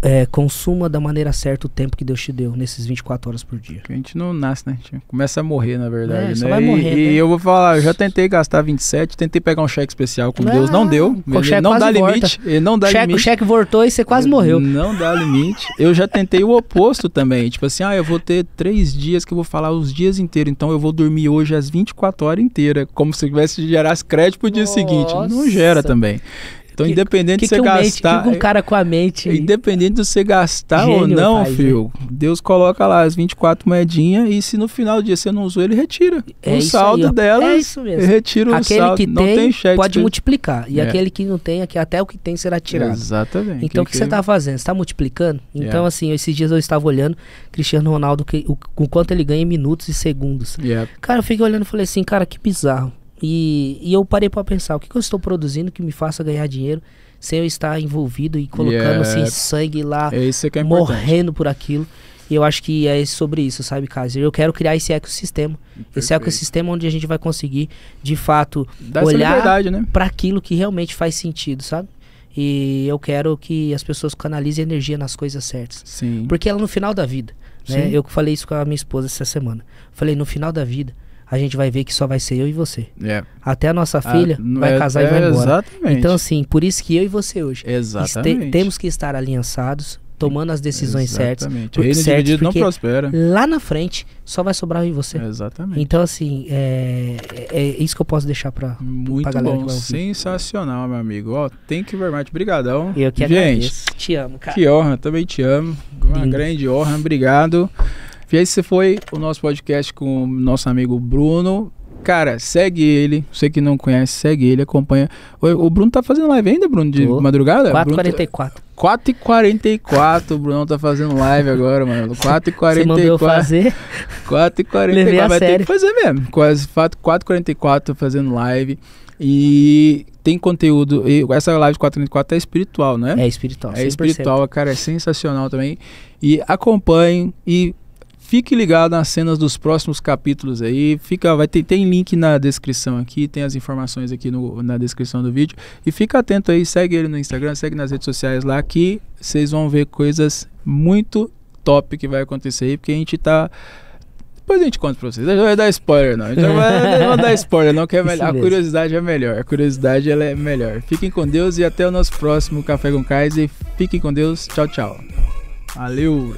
é, consuma da maneira certa o tempo que Deus te deu nesses 24 horas por dia. Porque a gente não nasce, né? A gente começa a morrer, na verdade. É, né? Só vai morrer, e, né? e eu vou falar, eu já tentei gastar 27, tentei pegar um cheque especial com ah, Deus, não deu. Ele não dá limite. Ele não dá cheque, limite. O cheque voltou e você quase morreu. Não dá limite. Eu já tentei o oposto também. Tipo assim, ah, eu vou ter três dias que eu vou falar os dias inteiros, então eu vou dormir hoje às 24 horas inteiras, como se tivesse gerasse crédito pro dia Nossa. seguinte. Não gera também. Então, que, independente que de você que um gastar. Mente, que um cara com a mente. Aí. Independente de você gastar Gênio, ou não, filho, Deus coloca lá as 24 moedinhas e se no final do dia você não usou, ele retira. É o saldo aí, delas. É isso mesmo. Retira o aquele saldo. Que tem, não tem cheque. Pode multiplicar. E é. aquele que não tem, até o que tem será tirado. Exatamente. Então, o que, que, você está fazendo? Você está multiplicando? Yeah. É. Então, assim, esses dias eu estava olhando Cristiano Ronaldo, que, o, quanto ele ganha em minutos e segundos. Yeah. É. Cara, eu fiquei olhando e falei assim, cara, que bizarro. E, e eu parei para pensar, o que, que, eu estou produzindo que me faça ganhar dinheiro sem eu estar envolvido e colocando assim, yeah. assim, sangue lá, é é morrendo por aquilo. E eu acho que é sobre isso, sabe, Kaiser? Eu quero criar esse ecossistema. Perfeito. Esse ecossistema onde a gente vai conseguir, de fato, Dá olhar né? para aquilo que realmente faz sentido, sabe? E eu quero que as pessoas canalizem energia nas coisas certas. Sim. Porque ela no final da vida, né? Sim. Eu falei isso com a minha esposa essa semana. Falei, no final da vida, a gente vai ver que só vai ser eu e você. É. Até a nossa ah, filha a, vai é, casar é, e vai é, embora. Exatamente. Então, assim, por isso que eu e você hoje. Exatamente. temos que estar aliançados, tomando as decisões exatamente. certas. Exatamente. O certas, dividido não prospera. Lá na frente só vai sobrar eu e você. Exatamente. Então, assim, é, é, é isso que eu posso deixar para Muito pra bom. Sensacional, meu amigo. Ó, tem que ver mais. Obrigadão. Eu que Gente, agradeço. Te amo, cara. Que honra, também te amo. Uma Lindo. grande honra. Obrigado. E esse foi o nosso podcast com o nosso amigo Bruno. Cara, segue ele. Você que não conhece, segue ele, acompanha. O, o Bruno tá fazendo live ainda, Bruno, de Tô. madrugada? 4h44. 4h44, tá- o Bruno tá fazendo live agora, mano. 4h44. Você mandou fazer? 4h44. Vai sério. ter que fazer mesmo. Quase 4h44 fazendo live. E tem conteúdo. E essa live 4h44 é espiritual, né? É espiritual. É espiritual, cara, é sensacional também. E acompanhe e Fique ligado nas cenas dos próximos capítulos aí. Fica, vai ter, tem link na descrição aqui, tem as informações aqui no, na descrição do vídeo. E fica atento aí, segue ele no Instagram, segue nas redes sociais lá que vocês vão ver coisas muito top que vai acontecer aí, porque a gente tá depois a gente conta pra vocês. A gente não vai dar spoiler, não. A gente não vai, não dar spoiler, não, que é melhor. A curiosidade é melhor. A curiosidade ela é melhor. Fiquem com Deus e até o nosso próximo Café com Kaiser. Fiquem com Deus. Tchau, tchau. Valeu!